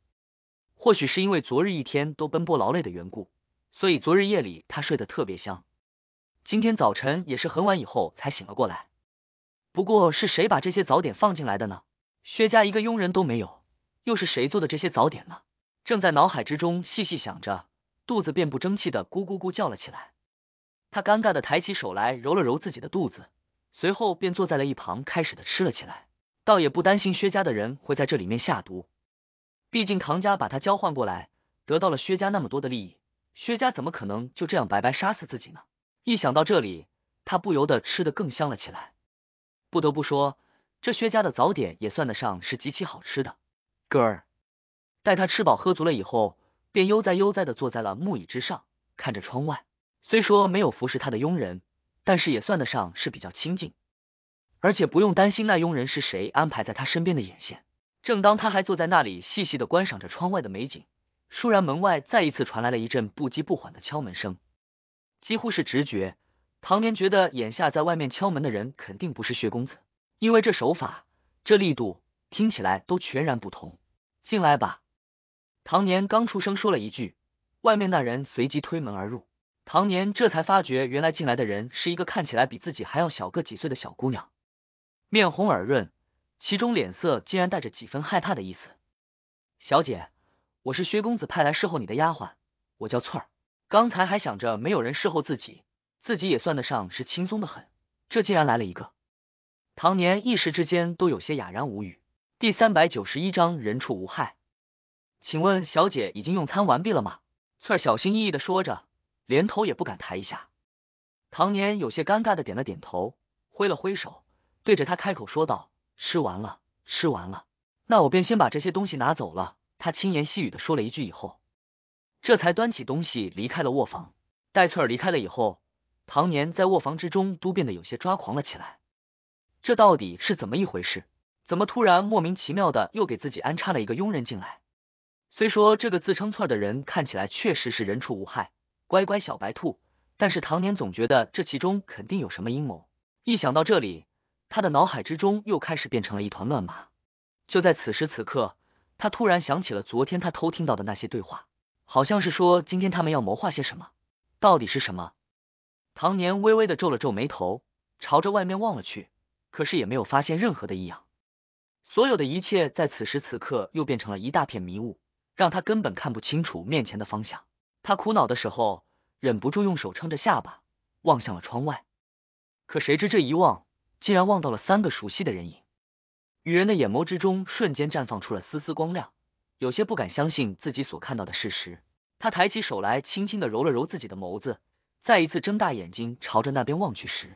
或许是因为昨日一天都奔波劳累的缘故，所以昨日夜里他睡得特别香，今天早晨也是很晚以后才醒了过来。不过是谁把这些早点放进来的呢？薛家一个佣人都没有，又是谁做的这些早点呢？正在脑海之中细细想着，肚子便不争气的咕咕咕叫了起来。他尴尬的抬起手来揉了揉自己的肚子，随后便坐在了一旁开始的吃了起来，倒也不担心薛家的人会在这里面下毒。毕竟唐家把他交换过来，得到了薛家那么多的利益，薛家怎么可能就这样白白杀死自己呢？一想到这里，他不由得吃得更香了起来。不得不说，这薛家的早点也算得上是极其好吃的。哥儿，待他吃饱喝足了以后，便悠哉悠哉的坐在了木椅之上，看着窗外。虽说没有服侍他的佣人，但是也算得上是比较清静，而且不用担心那佣人是谁安排在他身边的眼线。正当他还坐在那里细细的观赏着窗外的美景，倏然门外再一次传来了一阵不急不缓的敲门声，几乎是直觉。唐年觉得眼下在外面敲门的人肯定不是薛公子，因为这手法、这力度听起来都全然不同。进来吧，唐年刚出声说了一句，外面那人随即推门而入。唐年这才发觉，原来进来的人是一个看起来比自己还要小个几岁的小姑娘，面红耳润，其中脸色竟然带着几分害怕的意思。小姐，我是薛公子派来侍候你的丫鬟，我叫翠儿。刚才还想着没有人侍候自己。自己也算得上是轻松的很，这竟然来了一个唐年，一时之间都有些哑然无语。第三百九十一章人畜无害，请问小姐已经用餐完毕了吗？翠儿小心翼翼的说着，连头也不敢抬一下。唐年有些尴尬的点了点头，挥了挥手，对着他开口说道：“吃完了，吃完了，那我便先把这些东西拿走了。”他轻言细语的说了一句以后，这才端起东西离开了卧房。待翠儿离开了以后。唐年在卧房之中都变得有些抓狂了起来，这到底是怎么一回事？怎么突然莫名其妙的又给自己安插了一个佣人进来？虽说这个自称翠儿的人看起来确实是人畜无害、乖乖小白兔，但是唐年总觉得这其中肯定有什么阴谋。一想到这里，他的脑海之中又开始变成了一团乱麻。就在此时此刻，他突然想起了昨天他偷听到的那些对话，好像是说今天他们要谋划些什么？到底是什么？唐年微微的皱了皱眉头，朝着外面望了去，可是也没有发现任何的异样。所有的一切在此时此刻又变成了一大片迷雾，让他根本看不清楚面前的方向。他苦恼的时候，忍不住用手撑着下巴，望向了窗外。可谁知这一望，竟然望到了三个熟悉的人影。女人的眼眸之中瞬间绽放出了丝丝光亮，有些不敢相信自己所看到的事实。他抬起手来，轻轻的揉了揉自己的眸子。再一次睁大眼睛朝着那边望去时，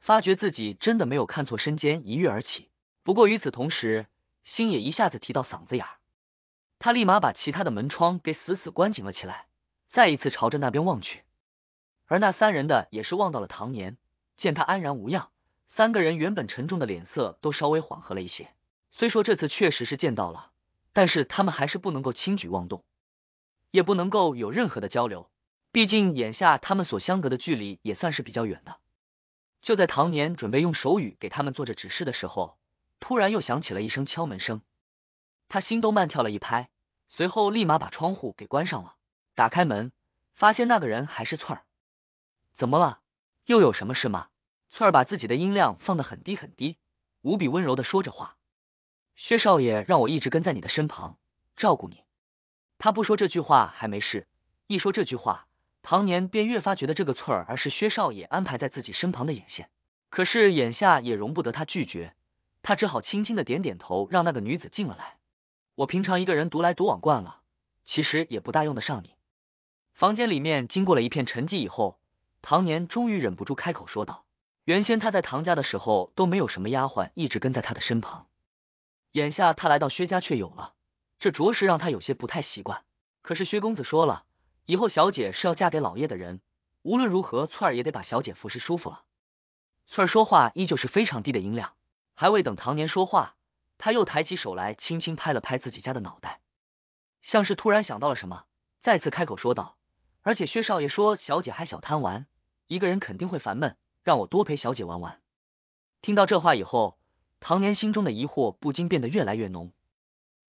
发觉自己真的没有看错，身间一跃而起。不过与此同时，心也一下子提到嗓子眼儿。他立马把其他的门窗给死死关紧了起来。再一次朝着那边望去，而那三人的也是望到了唐年，见他安然无恙，三个人原本沉重的脸色都稍微缓和了一些。虽说这次确实是见到了，但是他们还是不能够轻举妄动，也不能够有任何的交流。毕竟眼下他们所相隔的距离也算是比较远的。就在唐年准备用手语给他们做着指示的时候，突然又响起了一声敲门声，他心都慢跳了一拍，随后立马把窗户给关上了。打开门，发现那个人还是翠儿。怎么了？又有什么事吗？翠儿把自己的音量放得很低很低，无比温柔的说着话：“薛少爷让我一直跟在你的身旁，照顾你。”他不说这句话还没事，一说这句话。唐年便越发觉得这个翠儿，而是薛少爷安排在自己身旁的眼线。可是眼下也容不得他拒绝，他只好轻轻的点点头，让那个女子进了来。我平常一个人独来独往惯了，其实也不大用得上你。房间里面经过了一片沉寂以后，唐年终于忍不住开口说道：“原先他在唐家的时候都没有什么丫鬟一直跟在他的身旁，眼下他来到薛家却有了，这着实让他有些不太习惯。可是薛公子说了。”以后小姐是要嫁给老爷的人，无论如何，翠儿也得把小姐服侍舒服了。翠儿说话依旧是非常低的音量，还未等唐年说话，他又抬起手来，轻轻拍了拍自己家的脑袋，像是突然想到了什么，再次开口说道：“而且薛少爷说，小姐还小贪玩，一个人肯定会烦闷，让我多陪小姐玩玩。”听到这话以后，唐年心中的疑惑不禁变得越来越浓，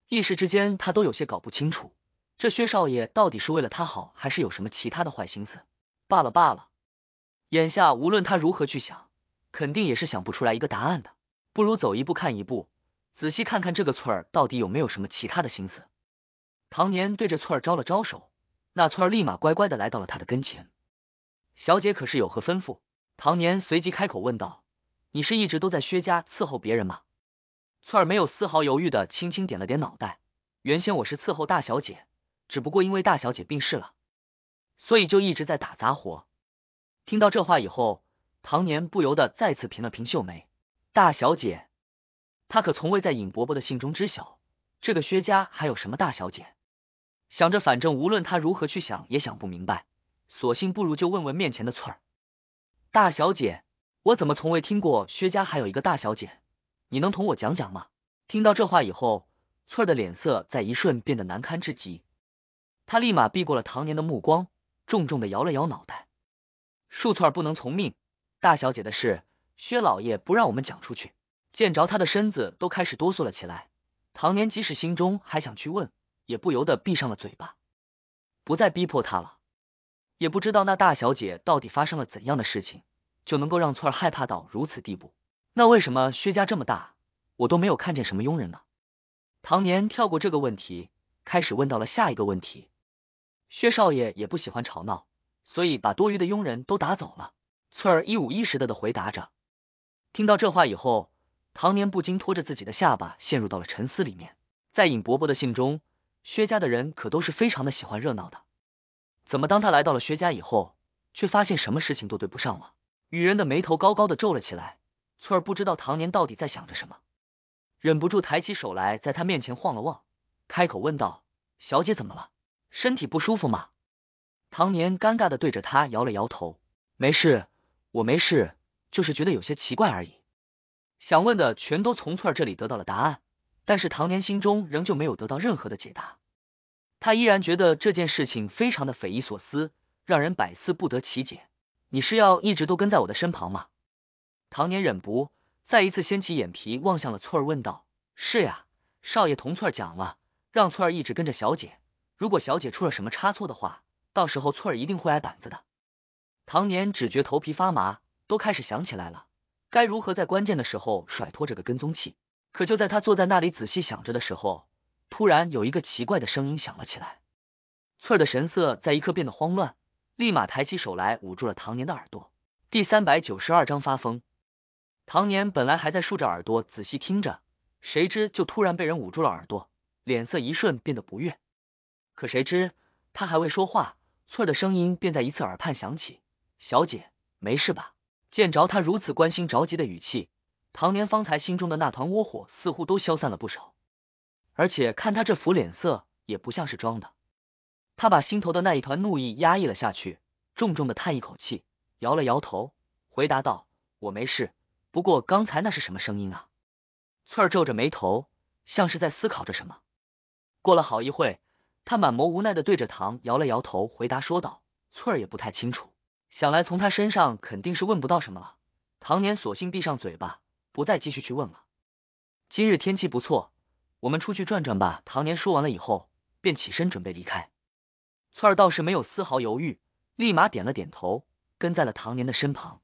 一时之间他都有些搞不清楚。这薛少爷到底是为了他好，还是有什么其他的坏心思？罢了罢了，眼下无论他如何去想，肯定也是想不出来一个答案的。不如走一步看一步，仔细看看这个翠儿到底有没有什么其他的心思。唐年对着翠儿招了招手，那翠儿立马乖乖的来到了他的跟前。小姐可是有何吩咐？唐年随即开口问道：“你是一直都在薛家伺候别人吗？”翠儿没有丝毫犹豫的轻轻点了点脑袋。原先我是伺候大小姐。只不过因为大小姐病逝了，所以就一直在打杂活。听到这话以后，唐年不由得再次平了平秀眉。大小姐，他可从未在尹伯伯的信中知晓这个薛家还有什么大小姐。想着反正无论他如何去想也想不明白，索性不如就问问面前的翠儿。大小姐，我怎么从未听过薛家还有一个大小姐？你能同我讲讲吗？听到这话以后，翠儿的脸色在一瞬变得难堪至极。他立马避过了唐年的目光，重重的摇了摇脑袋。树翠儿不能从命，大小姐的事，薛老爷不让我们讲出去。见着他的身子都开始哆嗦了起来。唐年即使心中还想去问，也不由得闭上了嘴巴，不再逼迫他了。也不知道那大小姐到底发生了怎样的事情，就能够让翠儿害怕到如此地步。那为什么薛家这么大，我都没有看见什么佣人呢？唐年跳过这个问题，开始问到了下一个问题。薛少爷也不喜欢吵闹，所以把多余的佣人都打走了。翠儿一五一十的的回答着。听到这话以后，唐年不禁拖着自己的下巴，陷入到了沉思里面。在尹伯伯的信中，薛家的人可都是非常的喜欢热闹的，怎么当他来到了薛家以后，却发现什么事情都对不上了？雨人的眉头高高的皱了起来。翠儿不知道唐年到底在想着什么，忍不住抬起手来，在他面前晃了晃，开口问道：“小姐怎么了？”身体不舒服吗？唐年尴尬的对着他摇了摇头，没事，我没事，就是觉得有些奇怪而已。想问的全都从翠儿这里得到了答案，但是唐年心中仍旧没有得到任何的解答，他依然觉得这件事情非常的匪夷所思，让人百思不得其解。你是要一直都跟在我的身旁吗？唐年忍不再一次掀起眼皮，望向了翠儿，问道：“是呀，少爷同翠儿讲了，让翠儿一直跟着小姐。”如果小姐出了什么差错的话，到时候翠儿一定会挨板子的。唐年只觉头皮发麻，都开始想起来了，该如何在关键的时候甩脱这个跟踪器？可就在他坐在那里仔细想着的时候，突然有一个奇怪的声音响了起来。翠儿的神色在一刻变得慌乱，立马抬起手来捂住了唐年的耳朵。第三百九十二章发疯。唐年本来还在竖着耳朵仔细听着，谁知就突然被人捂住了耳朵，脸色一瞬变得不悦。可谁知，他还未说话，翠儿的声音便在一次耳畔响起：“小姐，没事吧？”见着他如此关心、着急的语气，唐年方才心中的那团窝火似乎都消散了不少。而且看他这副脸色，也不像是装的。他把心头的那一团怒意压抑了下去，重重的叹一口气，摇了摇头，回答道：“我没事。不过刚才那是什么声音啊？”翠儿皱着眉头，像是在思考着什么。过了好一会。他满眸无奈的对着唐摇了摇头，回答说道：“翠儿也不太清楚，想来从他身上肯定是问不到什么了。”唐年索性闭上嘴巴，不再继续去问了。今日天气不错，我们出去转转吧。”唐年说完了以后，便起身准备离开。翠儿倒是没有丝毫犹豫，立马点了点头，跟在了唐年的身旁。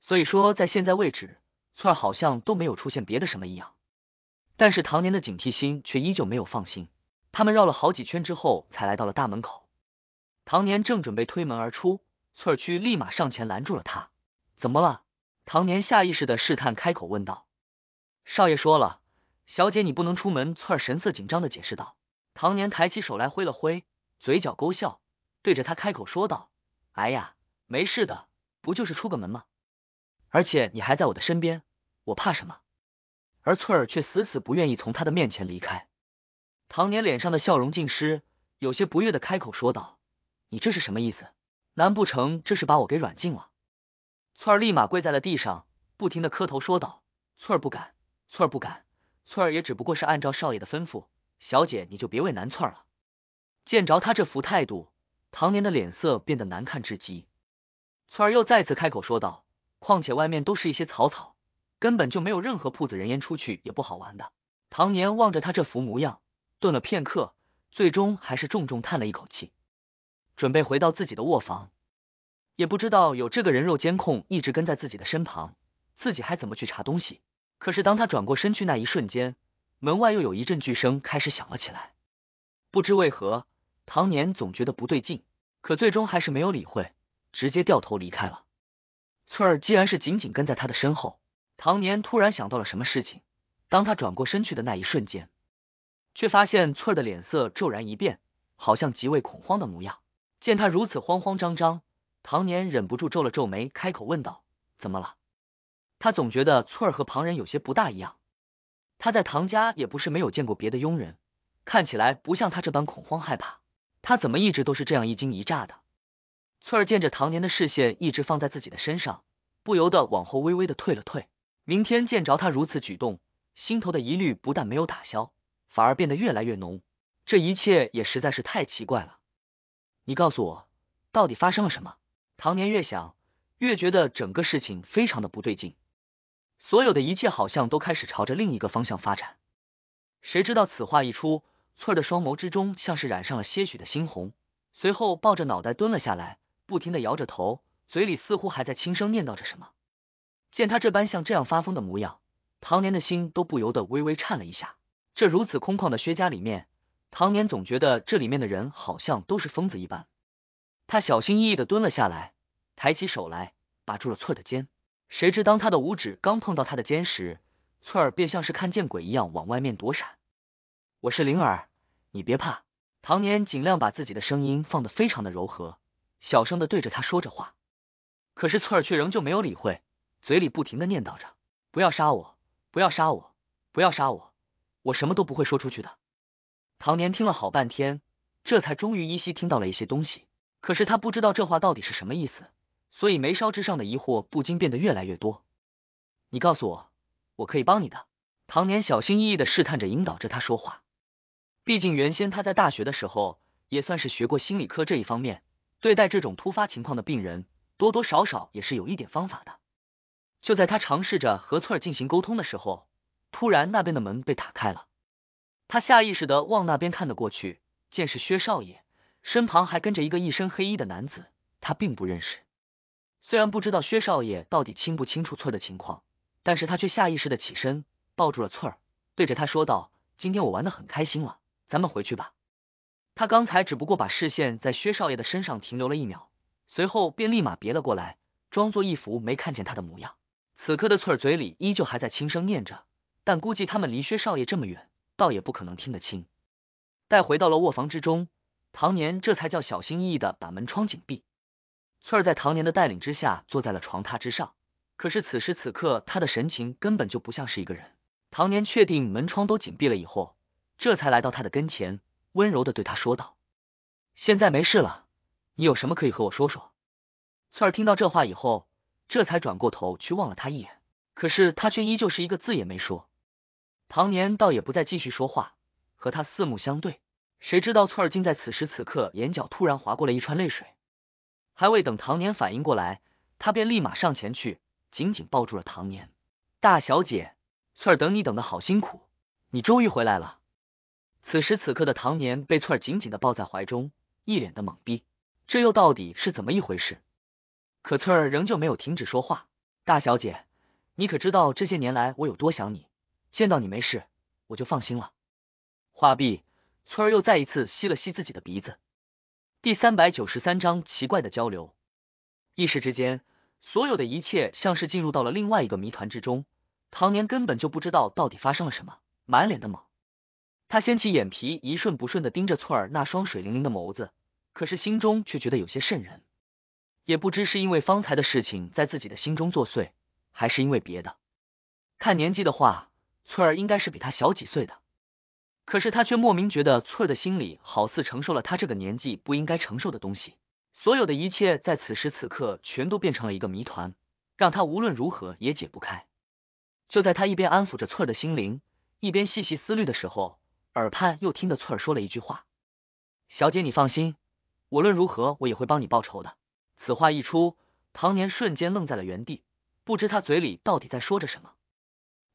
所以说，在现在位置，翠儿好像都没有出现别的什么异样，但是唐年的警惕心却依旧没有放心。他们绕了好几圈之后，才来到了大门口。唐年正准备推门而出，翠儿却立马上前拦住了他。怎么了？唐年下意识的试探开口问道。少爷说了，小姐你不能出门。翠儿神色紧张的解释道。唐年抬起手来挥了挥，嘴角勾笑，对着他开口说道：“哎呀，没事的，不就是出个门吗？而且你还在我的身边，我怕什么？”而翠儿却死死不愿意从他的面前离开。唐年脸上的笑容尽失，有些不悦的开口说道：“你这是什么意思？难不成这是把我给软禁了？”翠儿立马跪在了地上，不停的磕头说道：“翠儿不敢，翠儿不敢，翠儿也只不过是按照少爷的吩咐。小姐你就别为难翠儿了。”见着他这副态度，唐年的脸色变得难看至极。翠儿又再次开口说道：“况且外面都是一些草草，根本就没有任何铺子，人烟出去也不好玩的。”唐年望着他这副模样。顿了片刻，最终还是重重叹了一口气，准备回到自己的卧房。也不知道有这个人肉监控一直跟在自己的身旁，自己还怎么去查东西？可是当他转过身去那一瞬间，门外又有一阵巨声开始响了起来。不知为何，唐年总觉得不对劲，可最终还是没有理会，直接掉头离开了。翠儿既然是紧紧跟在他的身后。唐年突然想到了什么事情，当他转过身去的那一瞬间。却发现翠儿的脸色骤然一变，好像极为恐慌的模样。见他如此慌慌张张，唐年忍不住皱了皱眉，开口问道：“怎么了？”他总觉得翠儿和旁人有些不大一样。他在唐家也不是没有见过别的佣人，看起来不像他这般恐慌害怕。他怎么一直都是这样一惊一乍的？翠儿见着唐年的视线一直放在自己的身上，不由得往后微微的退了退。明天见着他如此举动，心头的疑虑不但没有打消。反而变得越来越浓，这一切也实在是太奇怪了。你告诉我，到底发生了什么？唐年越想越觉得整个事情非常的不对劲，所有的一切好像都开始朝着另一个方向发展。谁知道此话一出，翠儿的双眸之中像是染上了些许的猩红，随后抱着脑袋蹲了下来，不停的摇着头，嘴里似乎还在轻声念叨着什么。见他这般像这样发疯的模样，唐年的心都不由得微微颤了一下。这如此空旷的薛家里面，唐年总觉得这里面的人好像都是疯子一般。他小心翼翼的蹲了下来，抬起手来，把住了翠儿的肩。谁知当他的五指刚碰到他的肩时，翠儿便像是看见鬼一样往外面躲闪。我是灵儿，你别怕。唐年尽量把自己的声音放得非常的柔和，小声的对着他说着话。可是翠儿却仍旧没有理会，嘴里不停的念叨着：“不要杀我，不要杀我，不要杀我。”我什么都不会说出去的。唐年听了好半天，这才终于依稀听到了一些东西，可是他不知道这话到底是什么意思，所以眉梢之上的疑惑不禁变得越来越多。你告诉我，我可以帮你的。唐年小心翼翼的试探着引导着他说话，毕竟原先他在大学的时候也算是学过心理科这一方面，对待这种突发情况的病人，多多少少也是有一点方法的。就在他尝试着和翠儿进行沟通的时候。突然，那边的门被打开了，他下意识的往那边看的过去，见是薛少爷，身旁还跟着一个一身黑衣的男子，他并不认识。虽然不知道薛少爷到底清不清楚翠儿的情况，但是他却下意识的起身抱住了翠儿，对着他说道：“今天我玩的很开心了，咱们回去吧。”他刚才只不过把视线在薛少爷的身上停留了一秒，随后便立马别了过来，装作一副没看见他的模样。此刻的翠儿嘴里依旧还在轻声念着。但估计他们离薛少爷这么远，倒也不可能听得清。待回到了卧房之中，唐年这才叫小心翼翼的把门窗紧闭。翠儿在唐年的带领之下，坐在了床榻之上。可是此时此刻，她的神情根本就不像是一个人。唐年确定门窗都紧闭了以后，这才来到他的跟前，温柔的对他说道：“现在没事了，你有什么可以和我说说？”翠儿听到这话以后，这才转过头去望了他一眼，可是他却依旧是一个字也没说。唐年倒也不再继续说话，和他四目相对。谁知道翠儿竟在此时此刻眼角突然划过了一串泪水，还未等唐年反应过来，他便立马上前去紧紧抱住了唐年。大小姐，翠儿等你等的好辛苦，你终于回来了。此时此刻的唐年被翠儿紧紧的抱在怀中，一脸的懵逼，这又到底是怎么一回事？可翠儿仍旧没有停止说话。大小姐，你可知道这些年来我有多想你？见到你没事，我就放心了。画毕，翠儿又再一次吸了吸自己的鼻子。第三百九十三章奇怪的交流。一时之间，所有的一切像是进入到了另外一个谜团之中。唐年根本就不知道到底发生了什么，满脸的懵。他掀起眼皮，一瞬不瞬的盯着翠儿那双水灵灵的眸子，可是心中却觉得有些渗人。也不知是因为方才的事情在自己的心中作祟，还是因为别的。看年纪的话。翠儿应该是比她小几岁的，可是她却莫名觉得翠儿的心里好似承受了她这个年纪不应该承受的东西，所有的一切在此时此刻全都变成了一个谜团，让她无论如何也解不开。就在她一边安抚着翠儿的心灵，一边细细思虑的时候，耳畔又听得翠儿说了一句话：“小姐，你放心，无论如何我也会帮你报仇的。”此话一出，唐年瞬间愣在了原地，不知他嘴里到底在说着什么。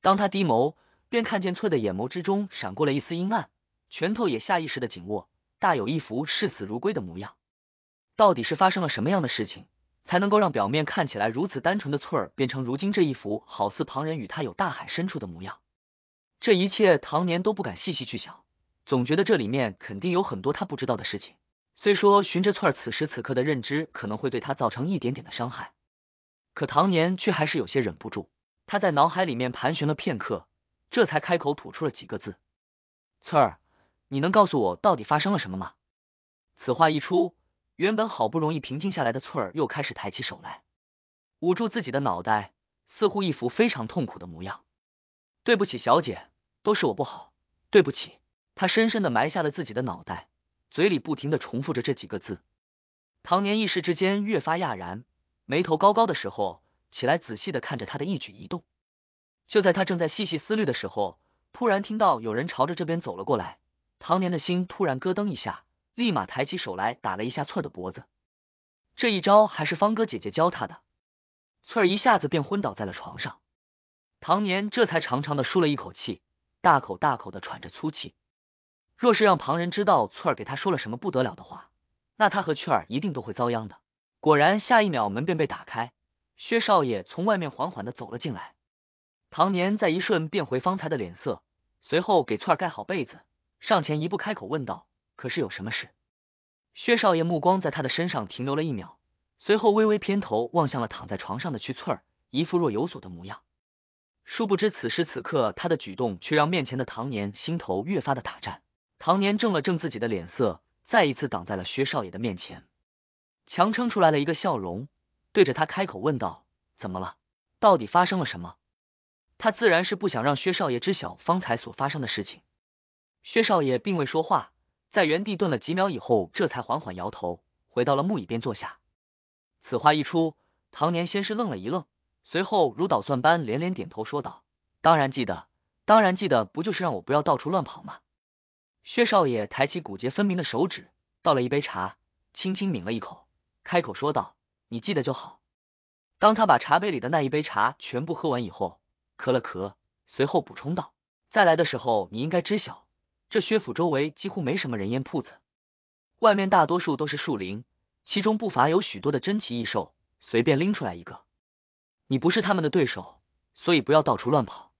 当他低眸，便看见翠的眼眸之中闪过了一丝阴暗，拳头也下意识的紧握，大有一副视死如归的模样。到底是发生了什么样的事情，才能够让表面看起来如此单纯的翠儿变成如今这一副好似旁人与他有大海深处的模样？这一切唐年都不敢细细去想，总觉得这里面肯定有很多他不知道的事情。虽说循着翠儿此时此刻的认知，可能会对他造成一点点的伤害，可唐年却还是有些忍不住。他在脑海里面盘旋了片刻，这才开口吐出了几个字：“翠儿，你能告诉我到底发生了什么吗？”此话一出，原本好不容易平静下来的翠儿又开始抬起手来，捂住自己的脑袋，似乎一副非常痛苦的模样。“对不起，小姐，都是我不好，对不起。”他深深的埋下了自己的脑袋，嘴里不停的重复着这几个字。唐年一时之间越发讶然，眉头高高的时候。起来，仔细的看着他的一举一动。就在他正在细细思虑的时候，突然听到有人朝着这边走了过来。唐年的心突然咯噔一下，立马抬起手来打了一下翠儿的脖子。这一招还是方哥姐姐教他的。翠儿一下子便昏倒在了床上。唐年这才长长的舒了一口气，大口大口的喘着粗气。若是让旁人知道翠儿给他说了什么不得了的话，那他和翠儿一定都会遭殃的。果然，下一秒门便被打开。薛少爷从外面缓缓的走了进来，唐年在一瞬变回方才的脸色，随后给翠儿盖好被子，上前一步开口问道：“可是有什么事？”薛少爷目光在他的身上停留了一秒，随后微微偏头望向了躺在床上的去翠儿，一副若有所的模样。殊不知此时此刻他的举动却让面前的唐年心头越发的打颤。唐年正了正自己的脸色，再一次挡在了薛少爷的面前，强撑出来了一个笑容。对着他开口问道：“怎么了？到底发生了什么？”他自然是不想让薛少爷知晓方才所发生的事情。薛少爷并未说话，在原地顿了几秒以后，这才缓缓摇头，回到了木椅边坐下。此话一出，唐年先是愣了一愣，随后如捣蒜般连连点头说道：“当然记得，当然记得，不就是让我不要到处乱跑吗？”薛少爷抬起骨节分明的手指，倒了一杯茶，轻轻抿了一口，开口说道。你记得就好。当他把茶杯里的那一杯茶全部喝完以后，咳了咳，随后补充道：“再来的时候，你应该知晓，这薛府周围几乎没什么人烟，铺子外面大多数都是树林，其中不乏有许多的珍奇异兽，随便拎出来一个，你不是他们的对手，所以不要到处乱跑。”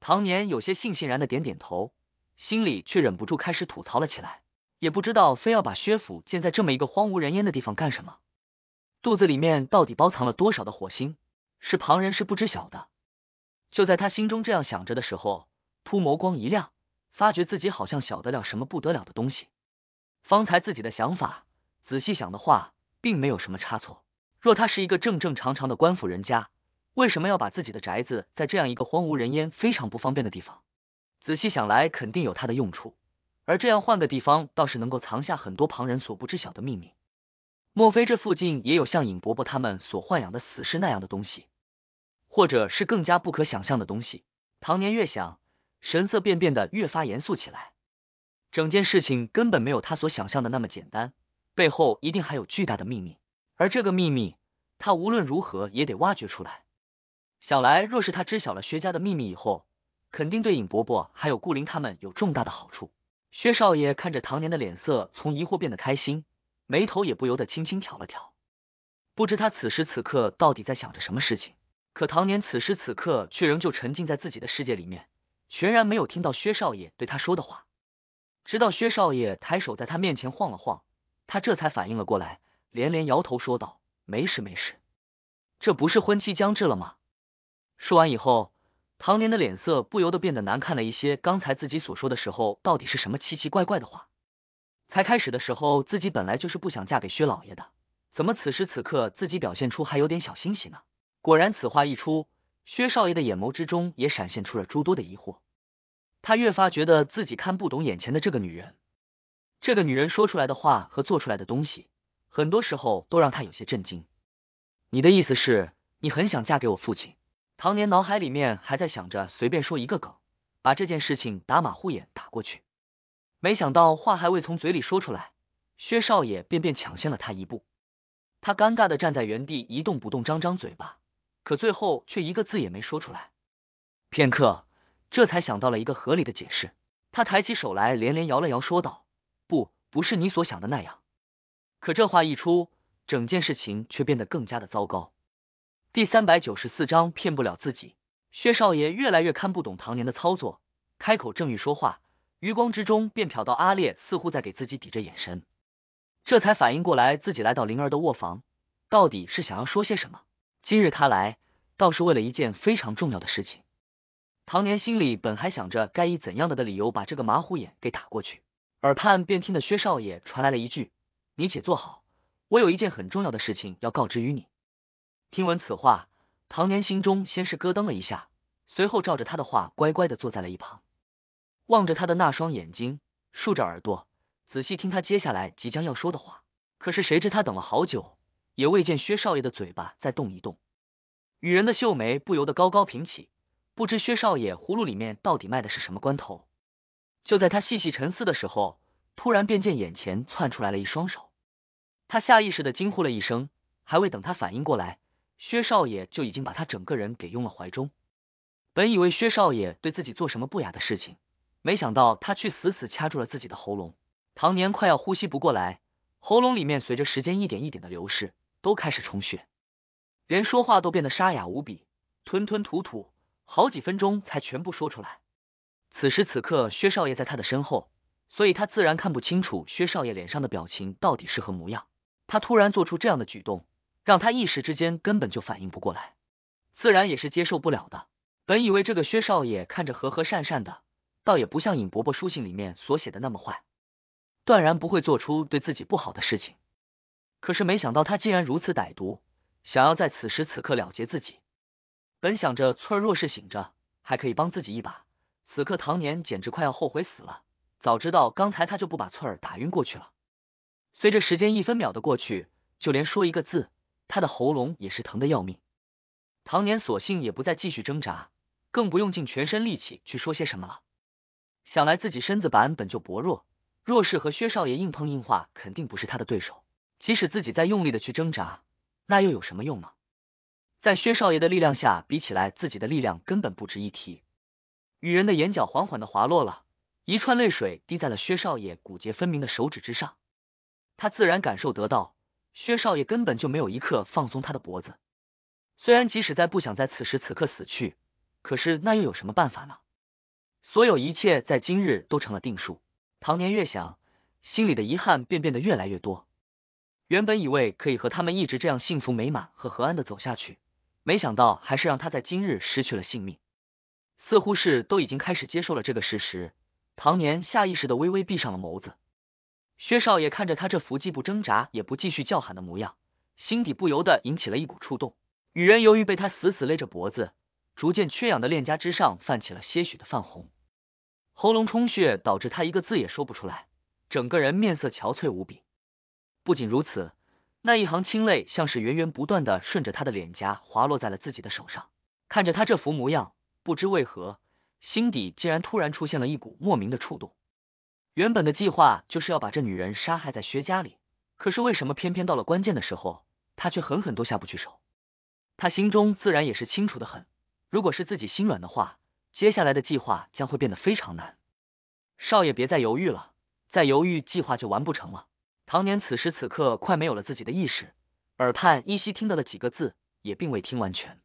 唐年有些悻悻然的点点头，心里却忍不住开始吐槽了起来，也不知道非要把薛府建在这么一个荒无人烟的地方干什么。肚子里面到底包藏了多少的火星，是旁人是不知晓的。就在他心中这样想着的时候，突眸光一亮，发觉自己好像晓得了什么不得了的东西。方才自己的想法，仔细想的话，并没有什么差错。若他是一个正正常常的官府人家，为什么要把自己的宅子在这样一个荒无人烟、非常不方便的地方？仔细想来，肯定有他的用处。而这样换个地方，倒是能够藏下很多旁人所不知晓的秘密。莫非这附近也有像尹伯伯他们所豢养的死尸那样的东西，或者是更加不可想象的东西？唐年越想，神色便变得越发严肃起来。整件事情根本没有他所想象的那么简单，背后一定还有巨大的秘密，而这个秘密，他无论如何也得挖掘出来。想来，若是他知晓了薛家的秘密以后，肯定对尹伯伯还有顾林他们有重大的好处。薛少爷看着唐年的脸色，从疑惑变得开心。眉头也不由得轻轻挑了挑，不知他此时此刻到底在想着什么事情。可唐年此时此刻却仍旧沉浸在自己的世界里面，全然没有听到薛少爷对他说的话。直到薛少爷抬手在他面前晃了晃，他这才反应了过来，连连摇头说道：“没事没事，这不是婚期将至了吗？”说完以后，唐年的脸色不由得变得难看了一些。刚才自己所说的时候，到底是什么奇奇怪怪的话？才开始的时候，自己本来就是不想嫁给薛老爷的，怎么此时此刻自己表现出还有点小欣喜呢？果然，此话一出，薛少爷的眼眸之中也闪现出了诸多的疑惑，他越发觉得自己看不懂眼前的这个女人，这个女人说出来的话和做出来的东西，很多时候都让他有些震惊。你的意思是，你很想嫁给我父亲？唐年脑海里面还在想着随便说一个梗，把这件事情打马虎眼打过去。没想到话还未从嘴里说出来，薛少爷便便抢先了他一步。他尴尬的站在原地一动不动，张张嘴巴，可最后却一个字也没说出来。片刻，这才想到了一个合理的解释，他抬起手来连连摇了摇，说道：“不，不是你所想的那样。”可这话一出，整件事情却变得更加的糟糕。第三百九十四章骗不了自己。薛少爷越来越看不懂唐年的操作，开口正欲说话。余光之中便瞟到阿烈似乎在给自己抵着眼神，这才反应过来自己来到灵儿的卧房，到底是想要说些什么？今日他来倒是为了一件非常重要的事情。唐年心里本还想着该以怎样的的理由把这个马虎眼给打过去，耳畔便听得薛少爷传来了一句：“你且坐好，我有一件很重要的事情要告知于你。”听闻此话，唐年心中先是咯噔了一下，随后照着他的话乖乖的坐在了一旁。望着他的那双眼睛，竖着耳朵仔细听他接下来即将要说的话。可是谁知他等了好久，也未见薛少爷的嘴巴再动一动。女人的秀眉不由得高高平起，不知薛少爷葫芦里面到底卖的是什么关头。就在他细细沉思的时候，突然便见眼前窜出来了一双手，他下意识的惊呼了一声，还未等他反应过来，薛少爷就已经把他整个人给拥了怀中。本以为薛少爷对自己做什么不雅的事情。没想到他却死死掐住了自己的喉咙，唐年快要呼吸不过来，喉咙里面随着时间一点一点的流逝，都开始充血，连说话都变得沙哑无比，吞吞吐吐，好几分钟才全部说出来。此时此刻，薛少爷在他的身后，所以他自然看不清楚薛少爷脸上的表情到底是何模样。他突然做出这样的举动，让他一时之间根本就反应不过来，自然也是接受不了的。本以为这个薛少爷看着和和善善的。倒也不像尹伯伯书信里面所写的那么坏，断然不会做出对自己不好的事情。可是没想到他竟然如此歹毒，想要在此时此刻了结自己。本想着翠儿若是醒着，还可以帮自己一把，此刻唐年简直快要后悔死了。早知道刚才他就不把翠儿打晕过去了。随着时间一分秒的过去，就连说一个字，他的喉咙也是疼得要命。唐年索性也不再继续挣扎，更不用尽全身力气去说些什么了。想来自己身子板本就薄弱，若是和薛少爷硬碰硬话，肯定不是他的对手。即使自己再用力的去挣扎，那又有什么用呢？在薛少爷的力量下比起来，自己的力量根本不值一提。女人的眼角缓缓的滑落了一串泪水，滴在了薛少爷骨节分明的手指之上。她自然感受得到，薛少爷根本就没有一刻放松他的脖子。虽然即使在不想在此时此刻死去，可是那又有什么办法呢？所有一切在今日都成了定数。唐年越想，心里的遗憾便变得越来越多。原本以为可以和他们一直这样幸福美满和和安的走下去，没想到还是让他在今日失去了性命。似乎是都已经开始接受了这个事实，唐年下意识的微微闭上了眸子。薛少爷看着他这不既不挣扎也不继续叫喊的模样，心底不由得引起了一股触动。女人由于被他死死勒着脖子，逐渐缺氧的脸颊之上泛起了些许的泛红。喉咙充血，导致他一个字也说不出来，整个人面色憔悴无比。不仅如此，那一行清泪像是源源不断的顺着他的脸颊滑落在了自己的手上。看着他这副模样，不知为何，心底竟然突然出现了一股莫名的触动。原本的计划就是要把这女人杀害在薛家里，可是为什么偏偏到了关键的时候，他却狠狠都下不去手？他心中自然也是清楚的很，如果是自己心软的话。接下来的计划将会变得非常难，少爷别再犹豫了，再犹豫计划就完不成了。唐年此时此刻快没有了自己的意识，耳畔依稀听到了几个字，也并未听完全。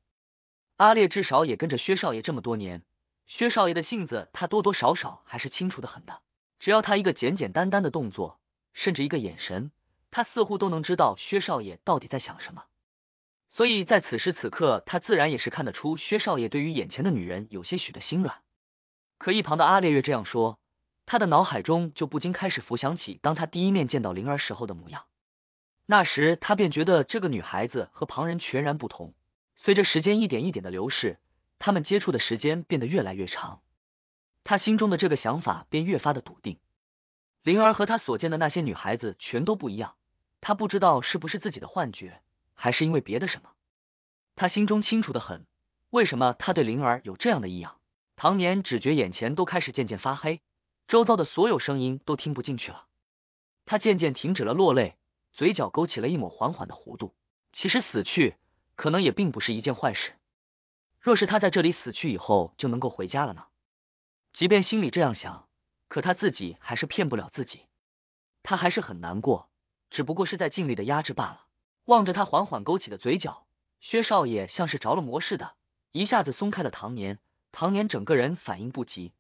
阿烈至少也跟着薛少爷这么多年，薛少爷的性子他多多少少还是清楚的很的。只要他一个简简单单的动作，甚至一个眼神，他似乎都能知道薛少爷到底在想什么。所以，在此时此刻，他自然也是看得出薛少爷对于眼前的女人有些许的心软。可一旁的阿烈月这样说，他的脑海中就不禁开始浮想起，当他第一面见到灵儿时候的模样。那时，他便觉得这个女孩子和旁人全然不同。随着时间一点一点的流逝，他们接触的时间变得越来越长，他心中的这个想法便越发的笃定。灵儿和他所见的那些女孩子全都不一样。他不知道是不是自己的幻觉。还是因为别的什么，他心中清楚的很，为什么他对灵儿有这样的异样？唐年只觉眼前都开始渐渐发黑，周遭的所有声音都听不进去了。他渐渐停止了落泪，嘴角勾起了一抹缓缓的弧度。其实死去可能也并不是一件坏事，若是他在这里死去以后就能够回家了呢？即便心里这样想，可他自己还是骗不了自己，他还是很难过，只不过是在尽力的压制罢了。望着他缓缓勾起的嘴角，薛少爷像是着了魔似的，一下子松开了唐年。唐年整个人反应不及，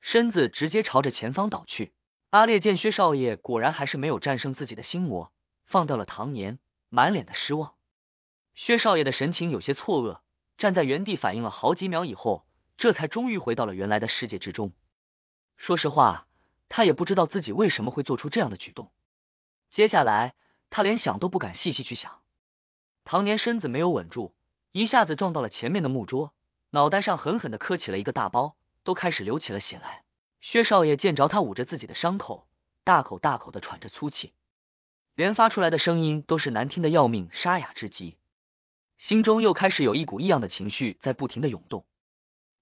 身子直接朝着前方倒去。阿烈见薛少爷果然还是没有战胜自己的心魔，放掉了唐年，满脸的失望。薛少爷的神情有些错愕，站在原地反应了好几秒以后，这才终于回到了原来的世界之中。说实话，他也不知道自己为什么会做出这样的举动。接下来。他连想都不敢细细去想，唐年身子没有稳住，一下子撞到了前面的木桌，脑袋上狠狠的磕起了一个大包，都开始流起了血来。薛少爷见着他捂着自己的伤口，大口大口的喘着粗气，连发出来的声音都是难听的要命，沙哑至极，心中又开始有一股异样的情绪在不停的涌动。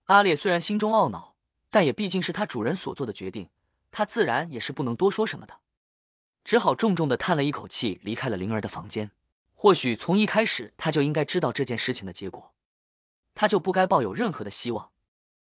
阿烈虽然心中懊恼，但也毕竟是他主人所做的决定，他自然也是不能多说什么的。只好重重的叹了一口气，离开了灵儿的房间。或许从一开始，他就应该知道这件事情的结果，他就不该抱有任何的希望。